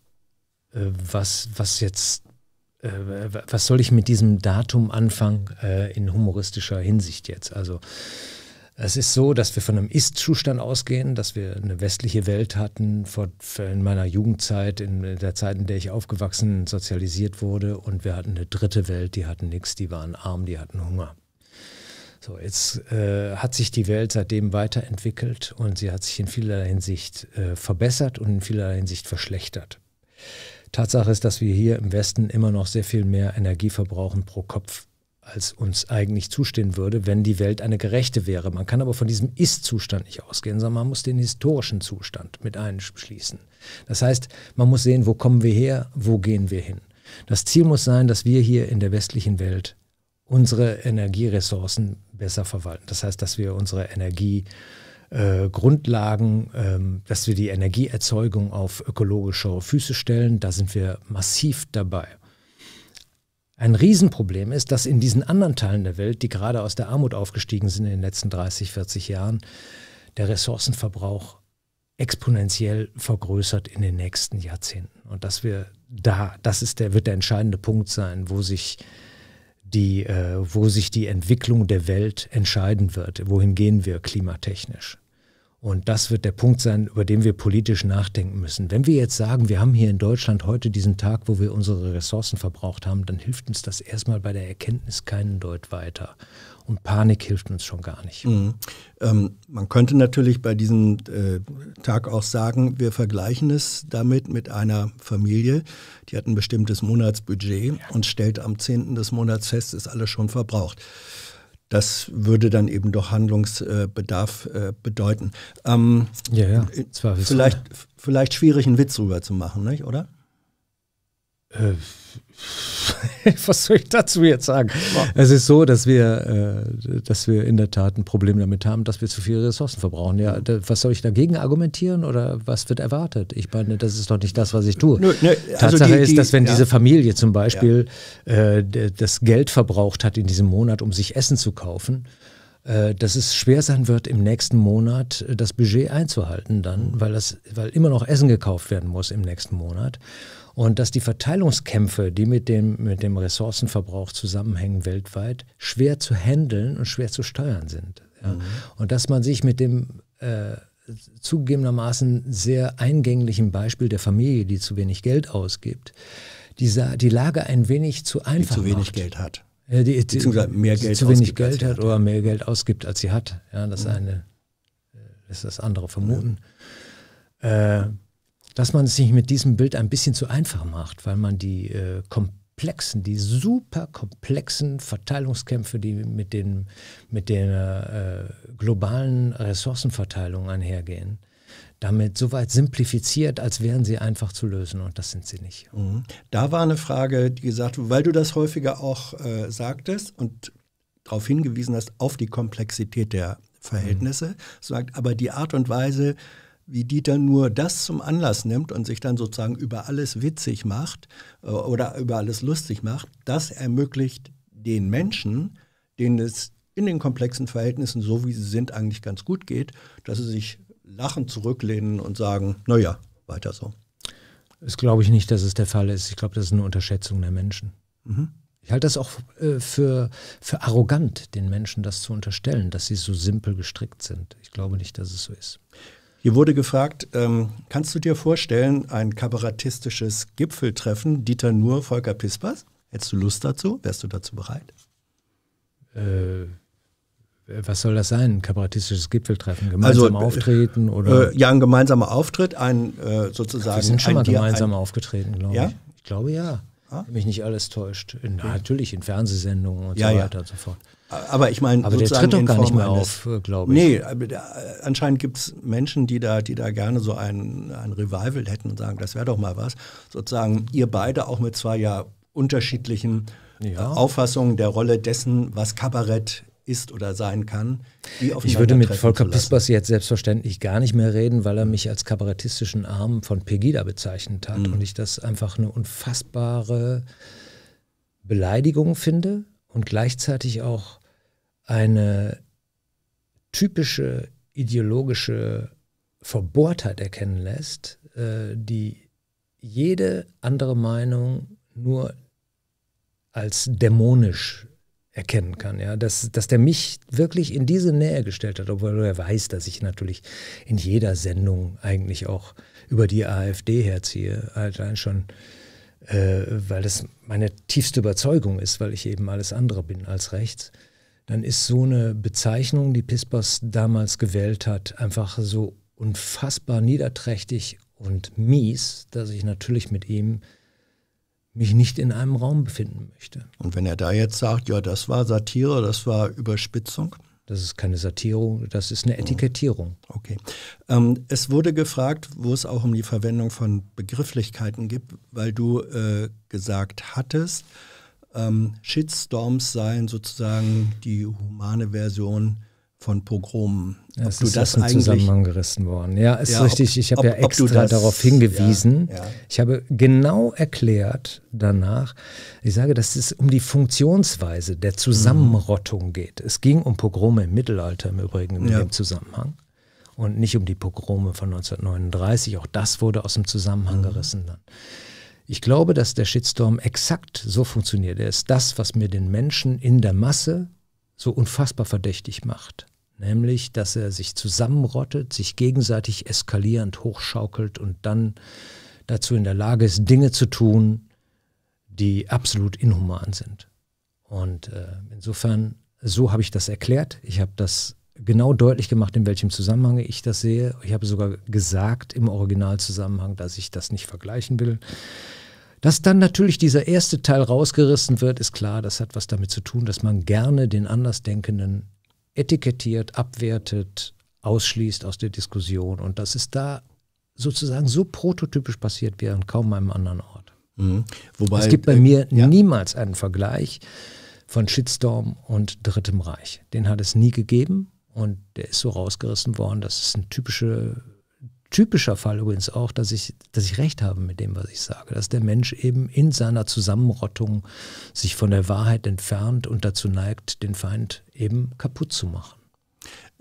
äh, was, was jetzt, äh, was soll ich mit diesem Datum anfangen äh, in humoristischer Hinsicht jetzt? Also es ist so, dass wir von einem Ist-Zustand ausgehen, dass wir eine westliche Welt hatten vor, in meiner Jugendzeit, in der Zeit, in der ich aufgewachsen, sozialisiert wurde. Und wir hatten eine dritte Welt, die hatten nichts, die waren arm, die hatten Hunger. So, jetzt äh, hat sich die Welt seitdem weiterentwickelt und sie hat sich in vielerlei Hinsicht äh, verbessert und in vielerlei Hinsicht verschlechtert. Tatsache ist, dass wir hier im Westen immer noch sehr viel mehr Energie verbrauchen pro Kopf als uns eigentlich zustehen würde, wenn die Welt eine gerechte wäre. Man kann aber von diesem Ist-Zustand nicht ausgehen, sondern man muss den historischen Zustand mit einschließen. Das heißt, man muss sehen, wo kommen wir her, wo gehen wir hin. Das Ziel muss sein, dass wir hier in der westlichen Welt unsere Energieressourcen besser verwalten. Das heißt, dass wir unsere Energie äh, Grundlagen, ähm, dass wir die Energieerzeugung auf ökologische Füße stellen. Da sind wir massiv dabei. Ein Riesenproblem ist, dass in diesen anderen Teilen der Welt, die gerade aus der Armut aufgestiegen sind in den letzten 30, 40 Jahren, der Ressourcenverbrauch exponentiell vergrößert in den nächsten Jahrzehnten. Und dass wir da, das ist der, wird der entscheidende Punkt sein, wo sich die, äh, wo sich die Entwicklung der Welt entscheiden wird. Wohin gehen wir klimatechnisch? Und das wird der Punkt sein, über den wir politisch nachdenken müssen. Wenn wir jetzt sagen, wir haben hier in Deutschland heute diesen Tag, wo wir unsere Ressourcen verbraucht haben, dann hilft uns das erstmal bei der Erkenntnis keinen Deut weiter. Und Panik hilft uns schon gar nicht. Mhm. Ähm, man könnte natürlich bei diesem äh, Tag auch sagen, wir vergleichen es damit mit einer Familie, die hat ein bestimmtes Monatsbudget ja. und stellt am 10. des Monats fest, ist alles schon verbraucht das würde dann eben doch Handlungsbedarf äh, bedeuten. Ähm, ja, ja. Äh, vielleicht, vielleicht schwierig, einen Witz drüber zu machen, nicht, oder? Äh, was soll ich dazu jetzt sagen? Es ist so, dass wir, äh, dass wir in der Tat ein Problem damit haben, dass wir zu viele Ressourcen verbrauchen. Ja, mhm. da, was soll ich dagegen argumentieren oder was wird erwartet? Ich meine, das ist doch nicht das, was ich tue. Nö, nö, also Tatsache die, die, ist, dass wenn ja. diese Familie zum Beispiel ja. äh, das Geld verbraucht hat in diesem Monat, um sich Essen zu kaufen, äh, dass es schwer sein wird, im nächsten Monat äh, das Budget einzuhalten, dann, mhm. weil, das, weil immer noch Essen gekauft werden muss im nächsten Monat. Und dass die Verteilungskämpfe, die mit dem, mit dem Ressourcenverbrauch zusammenhängen weltweit, schwer zu handeln und schwer zu steuern sind. Ja. Mhm. Und dass man sich mit dem äh, zugegebenermaßen sehr eingänglichen Beispiel der Familie, die zu wenig Geld ausgibt, dieser, die Lage ein wenig zu einfach die zu wenig macht. Geld hat. Ja, die, die, Beziehungsweise mehr Geld die zu wenig ausgibt, Geld hat, hat, oder mehr Geld ausgibt, als sie hat. Ja, das mhm. eine, äh, ist das andere Vermuten. Mhm. Äh, dass man es sich mit diesem Bild ein bisschen zu einfach macht, weil man die äh, komplexen, die super komplexen Verteilungskämpfe, die mit, den, mit der äh, globalen Ressourcenverteilung einhergehen, damit so weit simplifiziert, als wären sie einfach zu lösen und das sind sie nicht. Mhm. Da war eine Frage, die gesagt wurde, weil du das häufiger auch äh, sagtest und darauf hingewiesen hast, auf die Komplexität der Verhältnisse, mhm. sagt aber die Art und Weise, wie Dieter nur das zum Anlass nimmt und sich dann sozusagen über alles witzig macht äh, oder über alles lustig macht, das ermöglicht den Menschen, denen es in den komplexen Verhältnissen, so wie sie sind, eigentlich ganz gut geht, dass sie sich lachend zurücklehnen und sagen, naja, weiter so. Das glaube ich nicht, dass es der Fall ist. Ich glaube, das ist eine Unterschätzung der Menschen. Mhm. Ich halte das auch äh, für, für arrogant, den Menschen das zu unterstellen, dass sie so simpel gestrickt sind. Ich glaube nicht, dass es so ist. Hier wurde gefragt, ähm, kannst du dir vorstellen, ein kabarettistisches Gipfeltreffen, Dieter Nuhr, Volker Pispers? Hättest du Lust dazu? Wärst du dazu bereit? Äh, äh was soll das sein? Ein kabarettistisches Gipfeltreffen? Gemeinsam also, äh, auftreten? Oder? Äh, ja, ein gemeinsamer Auftritt, ein äh, sozusagen. Wir sind schon mal gemeinsam aufgetreten, glaube ja? ich. Ich glaube ja. Ah? mich nicht alles täuscht. In, okay. Natürlich in Fernsehsendungen und ja, so weiter ja. und so fort. Aber ich meine, aber der tritt doch gar nicht mehr auf, äh, glaube ich. Nee, aber da, anscheinend gibt es Menschen, die da, die da gerne so ein, ein Revival hätten und sagen, das wäre doch mal was. Sozusagen ihr beide auch mit zwei ja unterschiedlichen äh, ja. Auffassungen der Rolle dessen, was Kabarett ist oder sein kann. ich würde mit Volker Pispers jetzt selbstverständlich gar nicht mehr reden, weil er mich als kabarettistischen Arm von Pegida bezeichnet hat mhm. und ich das einfach eine unfassbare Beleidigung finde und gleichzeitig auch eine typische ideologische Verbohrtheit erkennen lässt, äh, die jede andere Meinung nur als dämonisch erkennen kann, ja, dass, dass der mich wirklich in diese Nähe gestellt hat, obwohl er weiß, dass ich natürlich in jeder Sendung eigentlich auch über die AfD herziehe, allein schon, äh, weil das meine tiefste Überzeugung ist, weil ich eben alles andere bin als rechts dann ist so eine Bezeichnung, die Pispers damals gewählt hat, einfach so unfassbar niederträchtig und mies, dass ich natürlich mit ihm mich nicht in einem Raum befinden möchte. Und wenn er da jetzt sagt, ja, das war Satire, das war Überspitzung? Das ist keine Satire, das ist eine Etikettierung. Okay. Ähm, es wurde gefragt, wo es auch um die Verwendung von Begrifflichkeiten geht, weil du äh, gesagt hattest, ähm, Shitstorms seien sozusagen die humane Version von Pogromen. Ja, ob es du ist das aus dem Zusammenhang gerissen worden. Ja, ist ja, richtig. Ob, ich habe ja extra das, darauf hingewiesen. Ja, ich habe genau erklärt danach, ich sage, dass es um die Funktionsweise der Zusammenrottung geht. Es ging um Pogrome im Mittelalter im Übrigen in dem Zusammenhang und nicht um die Pogrome von 1939. Auch das wurde aus dem Zusammenhang mhm. gerissen dann. Ich glaube, dass der Shitstorm exakt so funktioniert. Er ist das, was mir den Menschen in der Masse so unfassbar verdächtig macht. Nämlich, dass er sich zusammenrottet, sich gegenseitig eskalierend hochschaukelt und dann dazu in der Lage ist, Dinge zu tun, die absolut inhuman sind. Und äh, insofern, so habe ich das erklärt. Ich habe das genau deutlich gemacht, in welchem Zusammenhang ich das sehe. Ich habe sogar gesagt im Originalzusammenhang, dass ich das nicht vergleichen will. Dass dann natürlich dieser erste Teil rausgerissen wird, ist klar, das hat was damit zu tun, dass man gerne den Andersdenkenden etikettiert, abwertet, ausschließt aus der Diskussion. Und das ist da sozusagen so prototypisch passiert wie an kaum einem anderen Ort. Mhm. Wobei, es gibt bei äh, mir ja. niemals einen Vergleich von Shitstorm und Drittem Reich. Den hat es nie gegeben und der ist so rausgerissen worden, dass es eine typische typischer Fall übrigens auch, dass ich, dass ich recht habe mit dem, was ich sage, dass der Mensch eben in seiner Zusammenrottung sich von der Wahrheit entfernt und dazu neigt, den Feind eben kaputt zu machen.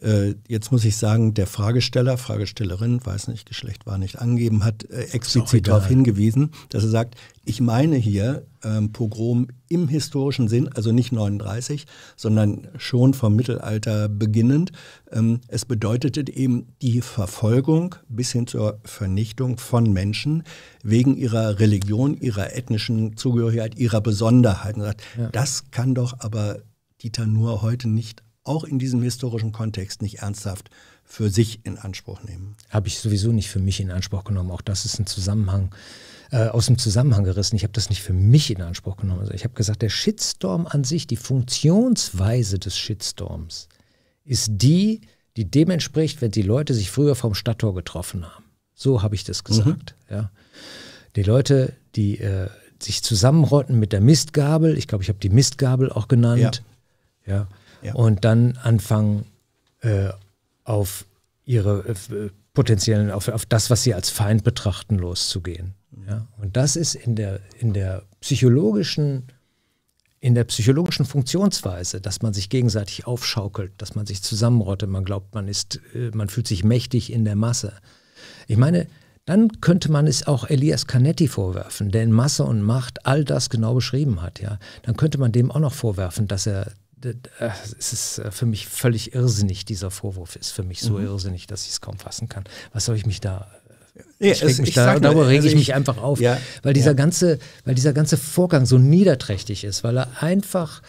Äh, jetzt muss ich sagen, der Fragesteller, Fragestellerin, weiß nicht, Geschlecht war nicht angegeben, hat äh, explizit darauf hingewiesen, dass er sagt, ich meine hier ähm, Pogrom im historischen Sinn, also nicht 39, sondern schon vom Mittelalter beginnend. Ähm, es bedeutete eben die Verfolgung bis hin zur Vernichtung von Menschen wegen ihrer Religion, ihrer ethnischen Zugehörigkeit, ihrer Besonderheiten. Ja. Das kann doch aber Dieter nur heute nicht auch in diesem historischen Kontext nicht ernsthaft für sich in Anspruch nehmen. Habe ich sowieso nicht für mich in Anspruch genommen. Auch das ist ein Zusammenhang äh, aus dem Zusammenhang gerissen. Ich habe das nicht für mich in Anspruch genommen. Also ich habe gesagt, der Shitstorm an sich, die Funktionsweise des Shitstorms ist die, die dem entspricht, wenn die Leute sich früher vom Stadttor getroffen haben. So habe ich das mhm. gesagt. Mhm. Ja. Die Leute, die äh, sich zusammenrotten mit der Mistgabel, ich glaube, ich habe die Mistgabel auch genannt. Ja. ja ja. und dann anfangen äh, auf ihre äh, potenziellen, auf, auf das, was sie als Feind betrachten, loszugehen. Ja? Und das ist in der, in der psychologischen in der psychologischen Funktionsweise, dass man sich gegenseitig aufschaukelt, dass man sich zusammenrottet, man glaubt, man ist, äh, man fühlt sich mächtig in der Masse. Ich meine, dann könnte man es auch Elias Canetti vorwerfen, der in Masse und Macht all das genau beschrieben hat, ja. Dann könnte man dem auch noch vorwerfen, dass er äh, es ist äh, für mich völlig irrsinnig, dieser Vorwurf ist für mich so mhm. irrsinnig, dass ich es kaum fassen kann. Was soll ich mich da äh, ja, ich es, ich da, darüber rege also ich, ich, mich einfach auf, ja, weil, dieser ja. ganze, weil dieser ganze Vorgang so niederträchtig ist, weil er einfach,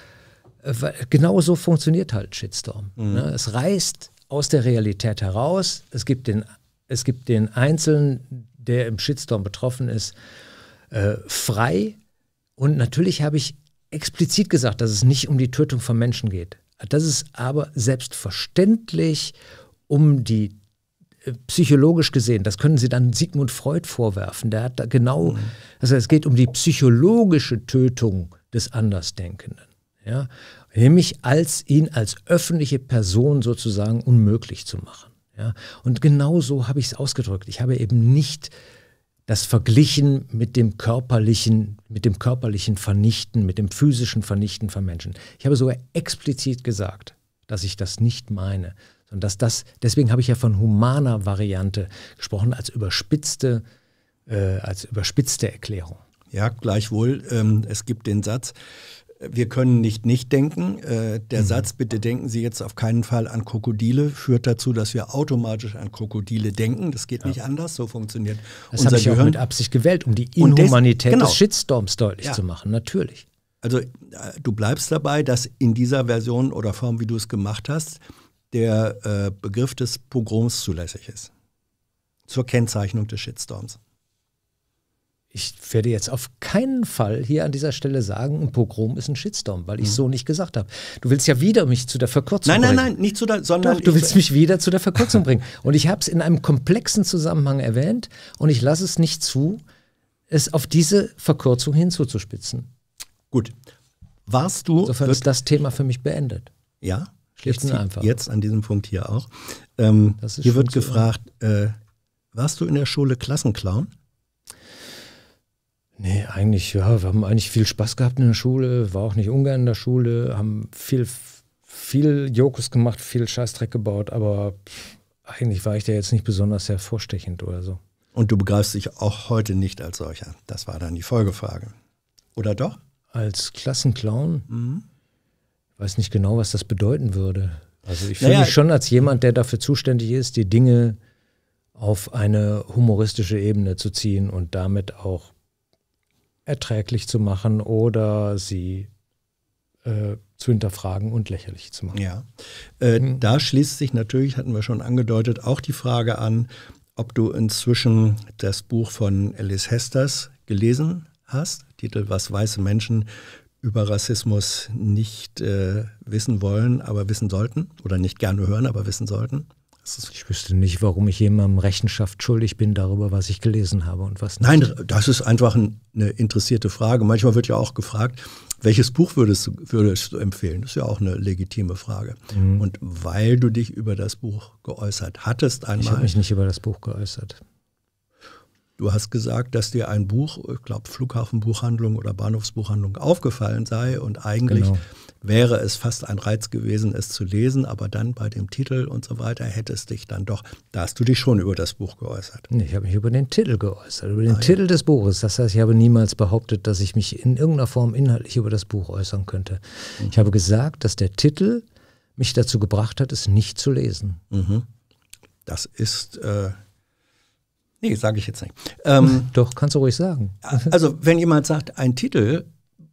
weil, genau so funktioniert halt Shitstorm. Mhm. Ne? Es reißt aus der Realität heraus, es gibt den, es gibt den Einzelnen, der im Shitstorm betroffen ist, äh, frei. Und natürlich habe ich explizit gesagt, dass es nicht um die Tötung von Menschen geht. Dass es aber selbstverständlich um die äh, psychologisch gesehen, das können Sie dann Sigmund Freud vorwerfen, der hat da genau, mhm. also es geht um die psychologische Tötung des Andersdenkenden. Ja? Nämlich als ihn als öffentliche Person sozusagen unmöglich zu machen. Ja? Und genau so habe ich es ausgedrückt. Ich habe eben nicht äh, das verglichen mit dem körperlichen, mit dem körperlichen Vernichten, mit dem physischen Vernichten von Menschen. Ich habe sogar explizit gesagt, dass ich das nicht meine, sondern dass das, deswegen habe ich ja von humaner Variante gesprochen, als überspitzte, äh, als überspitzte Erklärung. Ja, gleichwohl, ähm, es gibt den Satz, wir können nicht nicht denken. Äh, der mhm. Satz, bitte denken Sie jetzt auf keinen Fall an Krokodile, führt dazu, dass wir automatisch an Krokodile denken. Das geht ja. nicht anders, so funktioniert das unser Das habe ich auch mit Absicht gewählt, um die Inhumanität des, genau. des Shitstorms deutlich ja. zu machen, natürlich. Also äh, du bleibst dabei, dass in dieser Version oder Form, wie du es gemacht hast, der äh, Begriff des Pogroms zulässig ist. Zur Kennzeichnung des Shitstorms ich werde jetzt auf keinen Fall hier an dieser Stelle sagen, ein Pogrom ist ein Shitstorm, weil ich mhm. so nicht gesagt habe. Du willst ja wieder mich zu der Verkürzung bringen. Nein, nein, nein, nicht zu der, sondern. Doch, du willst mich wieder zu der Verkürzung bringen. Und ich habe es in einem komplexen Zusammenhang erwähnt und ich lasse es nicht zu, es auf diese Verkürzung hinzuzuspitzen. Gut. Warst du. Insofern ist das Thema für mich beendet. Ja, schlicht und einfach. Jetzt an diesem Punkt hier auch. Ähm, hier wird gefragt, äh, warst du in der Schule Klassenclown? Nee, eigentlich, ja, wir haben eigentlich viel Spaß gehabt in der Schule, war auch nicht ungern in der Schule, haben viel, viel Jokus gemacht, viel Scheißdreck gebaut, aber eigentlich war ich da jetzt nicht besonders hervorstechend oder so. Und du begreifst dich auch heute nicht als solcher. Das war dann die Folgefrage. Oder doch? Als Klassenclown? Mhm. Ich weiß nicht genau, was das bedeuten würde. Also ich naja, fühle mich schon als jemand, der dafür zuständig ist, die Dinge auf eine humoristische Ebene zu ziehen und damit auch erträglich zu machen oder sie äh, zu hinterfragen und lächerlich zu machen. Ja, äh, mhm. da schließt sich natürlich, hatten wir schon angedeutet, auch die Frage an, ob du inzwischen das Buch von Alice Hesters gelesen hast, Titel Was weiße Menschen über Rassismus nicht äh, wissen wollen, aber wissen sollten oder nicht gerne hören, aber wissen sollten. Ich wüsste nicht, warum ich jemandem Rechenschaft schuldig bin darüber, was ich gelesen habe und was Nein, nicht. Nein, das ist einfach eine interessierte Frage. Manchmal wird ja auch gefragt, welches Buch würdest du, würdest du empfehlen? Das ist ja auch eine legitime Frage. Mhm. Und weil du dich über das Buch geäußert hattest einmal. Ich habe mich nicht über das Buch geäußert. Du hast gesagt, dass dir ein Buch, ich glaube Flughafenbuchhandlung oder Bahnhofsbuchhandlung aufgefallen sei und eigentlich genau. wäre es fast ein Reiz gewesen, es zu lesen, aber dann bei dem Titel und so weiter hättest dich dann doch, da hast du dich schon über das Buch geäußert. ich habe mich über den Titel geäußert, über den ah, Titel ja. des Buches. Das heißt, ich habe niemals behauptet, dass ich mich in irgendeiner Form inhaltlich über das Buch äußern könnte. Mhm. Ich habe gesagt, dass der Titel mich dazu gebracht hat, es nicht zu lesen. Mhm. Das ist äh, Nee, sage ich jetzt nicht. Ähm, Doch, kannst du ruhig sagen. also, wenn jemand sagt, ein Titel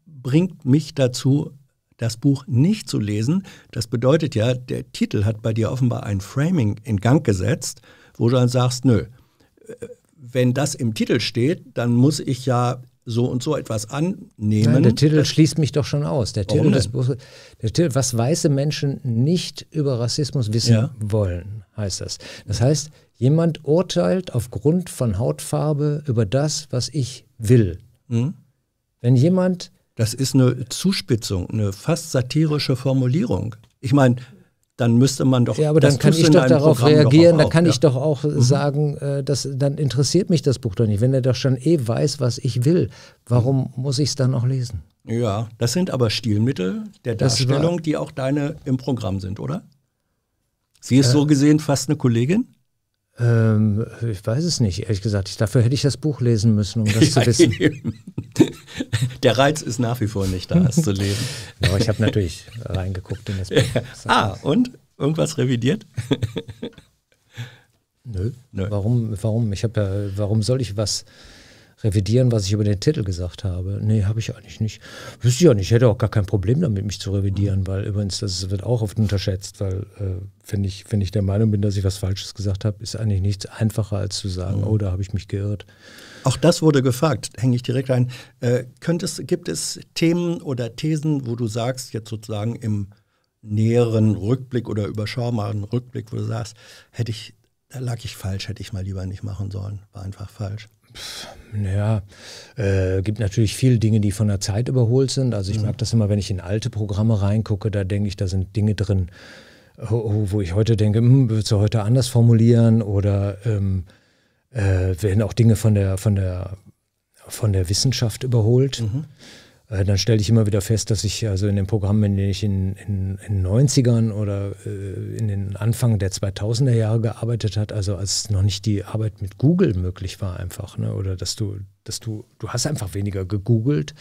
bringt mich dazu, das Buch nicht zu lesen, das bedeutet ja, der Titel hat bei dir offenbar ein Framing in Gang gesetzt, wo du dann sagst, nö, äh, wenn das im Titel steht, dann muss ich ja so und so etwas annehmen. Nein, der Titel das schließt mich doch schon aus. Der Titel des Buches, der Titel, was weiße Menschen nicht über Rassismus wissen ja. wollen, heißt das. Das heißt, Jemand urteilt aufgrund von Hautfarbe über das, was ich will. Mhm. Wenn jemand. Das ist eine Zuspitzung, eine fast satirische Formulierung. Ich meine, dann müsste man doch. Ja, aber dann kann ich doch darauf Programm reagieren, dann kann ja. ich doch auch mhm. sagen, äh, das, dann interessiert mich das Buch doch nicht. Wenn er doch schon eh weiß, was ich will, warum mhm. muss ich es dann noch lesen? Ja, das sind aber Stilmittel der Darstellung, die auch deine im Programm sind, oder? Sie ist äh, so gesehen fast eine Kollegin? Ähm, ich weiß es nicht, ehrlich gesagt. Ich, dafür hätte ich das Buch lesen müssen, um das zu wissen. Der Reiz ist nach wie vor nicht da, es zu lesen. Aber ich habe natürlich reingeguckt in das Buch. ah, und? Irgendwas revidiert? Nö. Nö. Warum, warum? Ich habe ja, warum soll ich was revidieren, was ich über den Titel gesagt habe. Nee, habe ich eigentlich nicht. Wüsste ich auch nicht. Ich hätte auch gar kein Problem damit, mich zu revidieren, weil übrigens, das wird auch oft unterschätzt, weil äh, wenn, ich, wenn ich der Meinung bin, dass ich was Falsches gesagt habe, ist eigentlich nichts einfacher, als zu sagen, mhm. oh, da habe ich mich geirrt. Auch das wurde gefragt, hänge ich direkt ein. Äh, könntest, gibt es Themen oder Thesen, wo du sagst, jetzt sozusagen im näheren Rückblick oder überschaubaren Rückblick, wo du sagst, hätte ich, da lag ich falsch, hätte ich mal lieber nicht machen sollen, war einfach falsch naja, äh, gibt natürlich viele Dinge, die von der Zeit überholt sind. Also ich mhm. merke das immer, wenn ich in alte Programme reingucke, da denke ich, da sind Dinge drin, oh, oh, wo ich heute denke, hm, würdest du heute anders formulieren oder ähm, äh, werden auch Dinge von der, von der, von der Wissenschaft überholt. Mhm. Äh, dann stelle ich immer wieder fest, dass ich also in den Programmen, in denen ich in den 90ern oder äh, in den Anfang der 2000er Jahre gearbeitet habe, also als noch nicht die Arbeit mit Google möglich war einfach, ne? oder dass du, dass du, du hast einfach weniger gegoogelt.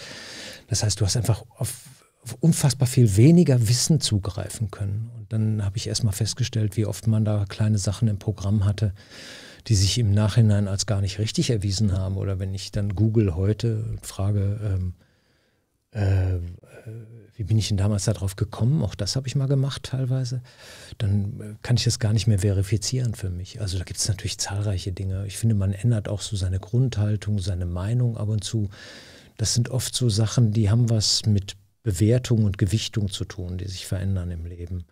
Das heißt, du hast einfach auf, auf unfassbar viel weniger Wissen zugreifen können. Und dann habe ich erstmal festgestellt, wie oft man da kleine Sachen im Programm hatte, die sich im Nachhinein als gar nicht richtig erwiesen haben. Oder wenn ich dann Google heute frage, ähm, äh, äh, wie bin ich denn damals darauf gekommen? Auch das habe ich mal gemacht teilweise. Dann äh, kann ich das gar nicht mehr verifizieren für mich. Also da gibt es natürlich zahlreiche Dinge. Ich finde, man ändert auch so seine Grundhaltung, seine Meinung ab und zu. Das sind oft so Sachen, die haben was mit Bewertung und Gewichtung zu tun, die sich verändern im Leben.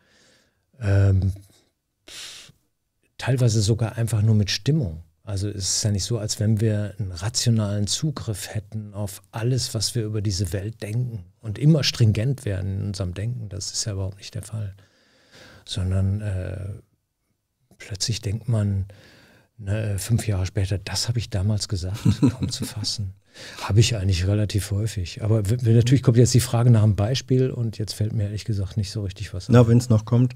Ähm, teilweise sogar einfach nur mit Stimmung. Also es ist ja nicht so, als wenn wir einen rationalen Zugriff hätten auf alles, was wir über diese Welt denken und immer stringent werden in unserem Denken. Das ist ja überhaupt nicht der Fall. Sondern äh, plötzlich denkt man ne, fünf Jahre später, das habe ich damals gesagt, kaum zu fassen. Habe ich eigentlich relativ häufig. Aber natürlich kommt jetzt die Frage nach einem Beispiel und jetzt fällt mir ehrlich gesagt nicht so richtig was Na, wenn es noch kommt,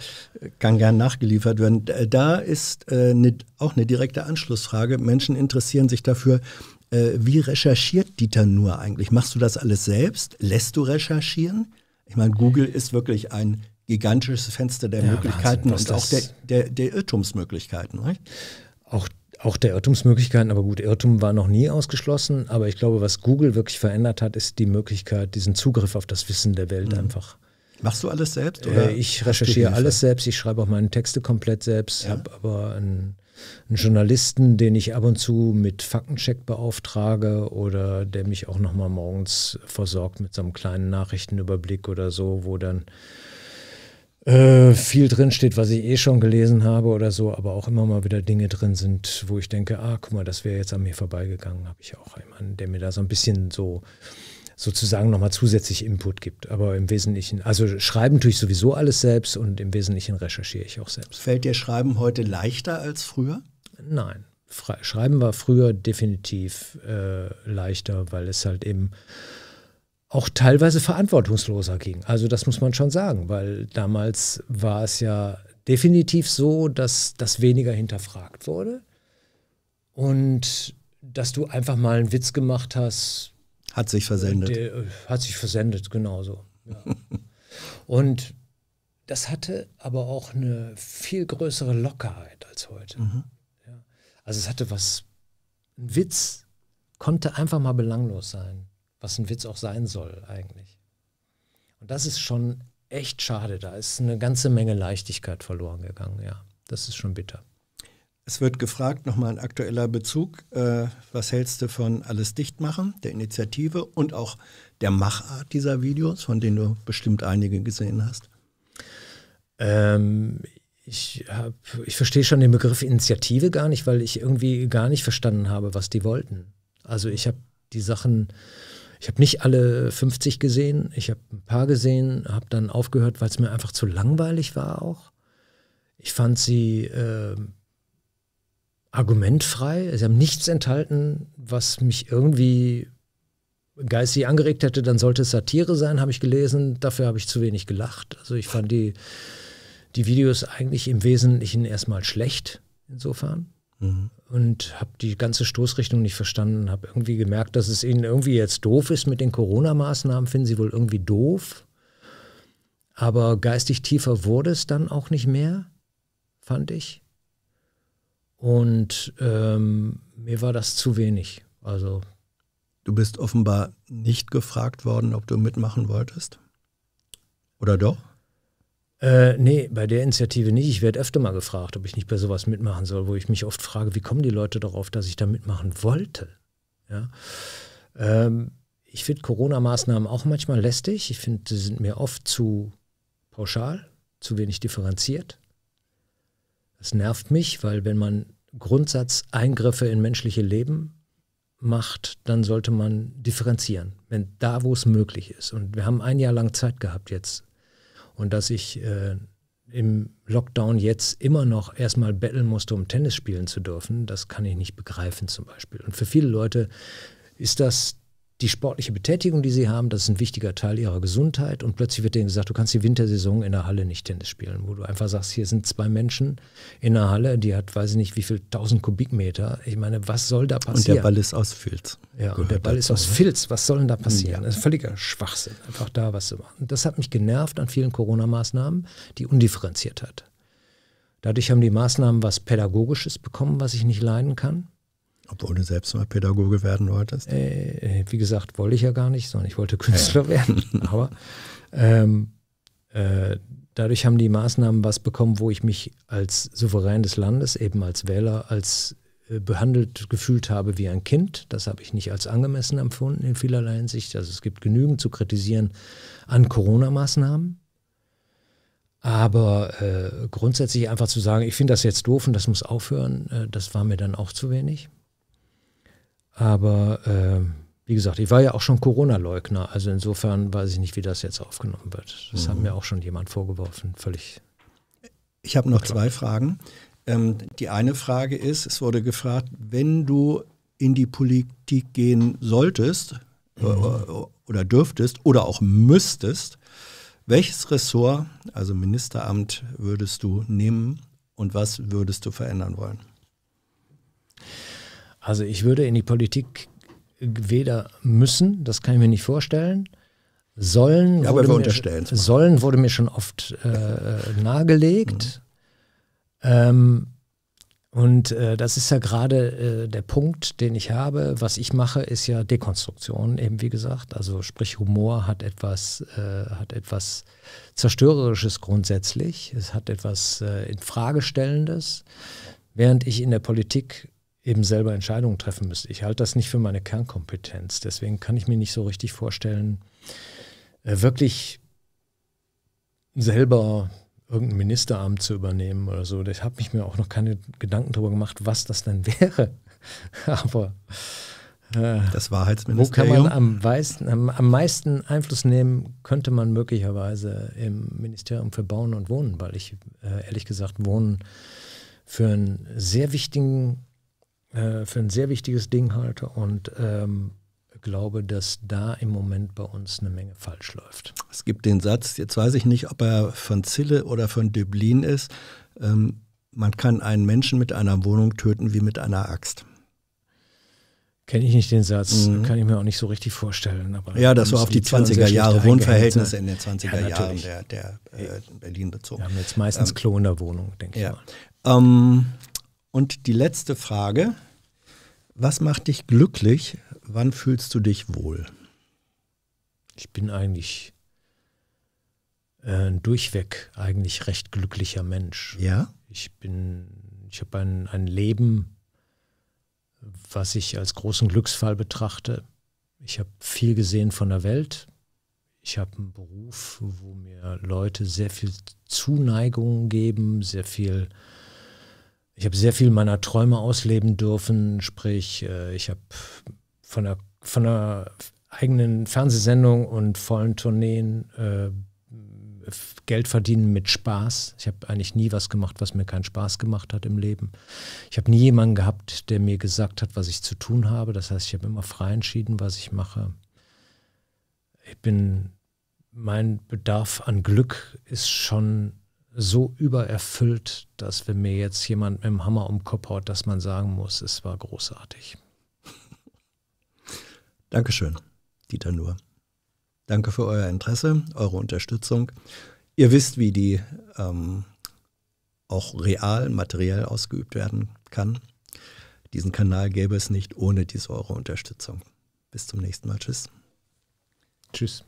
kann gern nachgeliefert werden. Da ist äh, ne, auch eine direkte Anschlussfrage. Menschen interessieren sich dafür, äh, wie recherchiert Dieter nur eigentlich? Machst du das alles selbst? Lässt du recherchieren? Ich meine, Google ist wirklich ein gigantisches Fenster der ja, Möglichkeiten Wahnsinn, und auch der, der, der Irrtumsmöglichkeiten. Nicht? Auch auch der Irrtumsmöglichkeiten, aber gut, Irrtum war noch nie ausgeschlossen. Aber ich glaube, was Google wirklich verändert hat, ist die Möglichkeit, diesen Zugriff auf das Wissen der Welt mhm. einfach. Machst du alles selbst? Äh, oder äh, ich recherchiere alles selbst, ich schreibe auch meine Texte komplett selbst, ja. habe aber einen, einen, Journalisten, den ich ab und zu mit Faktencheck beauftrage oder der mich auch nochmal morgens versorgt mit so einem kleinen Nachrichtenüberblick oder so, wo dann äh, viel drin steht, was ich eh schon gelesen habe oder so, aber auch immer mal wieder Dinge drin sind, wo ich denke, ah, guck mal, das wäre jetzt an mir vorbeigegangen, habe ich auch jemanden, der mir da so ein bisschen so sozusagen nochmal zusätzlich Input gibt. Aber im Wesentlichen, also schreiben tue ich sowieso alles selbst und im Wesentlichen recherchiere ich auch selbst. Fällt dir Schreiben heute leichter als früher? Nein. Schreiben war früher definitiv äh, leichter, weil es halt eben auch teilweise verantwortungsloser ging. Also das muss man schon sagen, weil damals war es ja definitiv so, dass das weniger hinterfragt wurde und dass du einfach mal einen Witz gemacht hast. Hat sich versendet. Der, äh, hat sich versendet, genauso. Ja. und das hatte aber auch eine viel größere Lockerheit als heute. Mhm. Ja. Also es hatte was, ein Witz konnte einfach mal belanglos sein was ein Witz auch sein soll eigentlich. Und das ist schon echt schade. Da ist eine ganze Menge Leichtigkeit verloren gegangen. Ja, das ist schon bitter. Es wird gefragt, nochmal ein aktueller Bezug, äh, was hältst du von Alles dicht machen, der Initiative und auch der Machart dieser Videos, von denen du bestimmt einige gesehen hast? Ähm, ich, ich verstehe schon den Begriff Initiative gar nicht, weil ich irgendwie gar nicht verstanden habe, was die wollten. Also ich habe die Sachen ich habe nicht alle 50 gesehen, ich habe ein paar gesehen, habe dann aufgehört, weil es mir einfach zu langweilig war auch. Ich fand sie äh, argumentfrei. Sie haben nichts enthalten, was mich irgendwie geistig angeregt hätte. Dann sollte es Satire sein, habe ich gelesen. Dafür habe ich zu wenig gelacht. Also ich fand die, die Videos eigentlich im Wesentlichen erstmal schlecht, insofern. Mhm und habe die ganze Stoßrichtung nicht verstanden, habe irgendwie gemerkt, dass es ihnen irgendwie jetzt doof ist mit den Corona-Maßnahmen, finden sie wohl irgendwie doof. Aber geistig tiefer wurde es dann auch nicht mehr, fand ich. Und ähm, mir war das zu wenig. Also. Du bist offenbar nicht gefragt worden, ob du mitmachen wolltest? Oder doch? Äh, nee, bei der Initiative nicht. Ich werde öfter mal gefragt, ob ich nicht bei sowas mitmachen soll, wo ich mich oft frage, wie kommen die Leute darauf, dass ich da mitmachen wollte? Ja. Ähm, ich finde Corona-Maßnahmen auch manchmal lästig. Ich finde, sie sind mir oft zu pauschal, zu wenig differenziert. Das nervt mich, weil wenn man Grundsatzeingriffe in menschliche Leben macht, dann sollte man differenzieren, wenn da, wo es möglich ist. Und wir haben ein Jahr lang Zeit gehabt jetzt, und dass ich äh, im Lockdown jetzt immer noch erstmal betteln musste, um Tennis spielen zu dürfen, das kann ich nicht begreifen zum Beispiel. Und für viele Leute ist das die sportliche Betätigung, die sie haben, das ist ein wichtiger Teil ihrer Gesundheit. Und plötzlich wird denen gesagt, du kannst die Wintersaison in der Halle nicht Tennis spielen, wo du einfach sagst, hier sind zwei Menschen in der Halle, die hat, weiß ich nicht, wie viel tausend Kubikmeter. Ich meine, was soll da passieren? Und der Ball ist aus Filz. Ja, und der Ball dazu, ist aus ne? Filz. Was soll denn da hm, passieren? Ja. Das ist völliger Schwachsinn, einfach da was zu machen. Das hat mich genervt an vielen Corona-Maßnahmen, die undifferenziert hat. Dadurch haben die Maßnahmen was Pädagogisches bekommen, was ich nicht leiden kann. Obwohl du selbst mal Pädagoge werden wolltest? Äh, äh, wie gesagt, wollte ich ja gar nicht, sondern ich wollte Künstler ja. werden. Aber ähm, äh, dadurch haben die Maßnahmen was bekommen, wo ich mich als Souverän des Landes, eben als Wähler, als äh, behandelt gefühlt habe wie ein Kind. Das habe ich nicht als angemessen empfunden in vielerlei Hinsicht. Also es gibt genügend zu kritisieren an Corona-Maßnahmen. Aber äh, grundsätzlich einfach zu sagen, ich finde das jetzt doof und das muss aufhören, das war mir dann auch zu wenig. Aber äh, wie gesagt, ich war ja auch schon Corona-Leugner. Also insofern weiß ich nicht, wie das jetzt aufgenommen wird. Das mhm. hat mir auch schon jemand vorgeworfen. Völlig. Ich habe noch zwei Fragen. Ähm, die eine Frage ist, es wurde gefragt, wenn du in die Politik gehen solltest äh, mhm. oder, äh, oder dürftest oder auch müsstest, welches Ressort, also Ministeramt, würdest du nehmen und was würdest du verändern wollen? Also ich würde in die Politik weder müssen, das kann ich mir nicht vorstellen, sollen, ja, wurde, mir, sollen wurde mir schon oft äh, nahegelegt. Mhm. Ähm, und äh, das ist ja gerade äh, der Punkt, den ich habe. Was ich mache, ist ja Dekonstruktion, eben wie gesagt. Also sprich, Humor hat etwas, äh, hat etwas Zerstörerisches grundsätzlich. Es hat etwas äh, Infragestellendes. Während ich in der Politik eben selber Entscheidungen treffen müsste. Ich halte das nicht für meine Kernkompetenz. Deswegen kann ich mir nicht so richtig vorstellen, äh, wirklich selber irgendein Ministeramt zu übernehmen oder so. Ich habe mich mir auch noch keine Gedanken darüber gemacht, was das dann wäre. Aber äh, das Wahrheitsministerium. Wo kann man am, weisten, am, am meisten Einfluss nehmen, könnte man möglicherweise im Ministerium für Bauen und Wohnen, weil ich äh, ehrlich gesagt Wohnen für einen sehr wichtigen äh, für ein sehr wichtiges Ding halte und ähm, glaube, dass da im Moment bei uns eine Menge falsch läuft. Es gibt den Satz, jetzt weiß ich nicht, ob er von Zille oder von Döblin ist, ähm, man kann einen Menschen mit einer Wohnung töten wie mit einer Axt. Kenne ich nicht den Satz, mhm. kann ich mir auch nicht so richtig vorstellen. Aber ja, das war auf die 20er Jahre Wohnverhältnisse in den 20er ja, Jahren der, der äh, Berlin bezogen. Wir haben jetzt meistens ähm, Wohnung, denke ja. ich mal. Ähm, und die letzte Frage, was macht dich glücklich? Wann fühlst du dich wohl? Ich bin eigentlich äh, durchweg eigentlich recht glücklicher Mensch. Ja. Ich bin, ich habe ein, ein Leben, was ich als großen Glücksfall betrachte. Ich habe viel gesehen von der Welt. Ich habe einen Beruf, wo mir Leute sehr viel Zuneigung geben, sehr viel ich habe sehr viel meiner Träume ausleben dürfen, sprich, äh, ich habe von einer, von einer eigenen Fernsehsendung und vollen Tourneen äh, Geld verdienen mit Spaß. Ich habe eigentlich nie was gemacht, was mir keinen Spaß gemacht hat im Leben. Ich habe nie jemanden gehabt, der mir gesagt hat, was ich zu tun habe. Das heißt, ich habe immer frei entschieden, was ich mache. Ich bin, mein Bedarf an Glück ist schon so übererfüllt, dass wenn mir jetzt jemand mit dem Hammer um Kopf haut, dass man sagen muss, es war großartig. Dankeschön, Dieter Nur. Danke für euer Interesse, eure Unterstützung. Ihr wisst, wie die ähm, auch real, materiell ausgeübt werden kann. Diesen Kanal gäbe es nicht ohne diese eure Unterstützung. Bis zum nächsten Mal. Tschüss. Tschüss.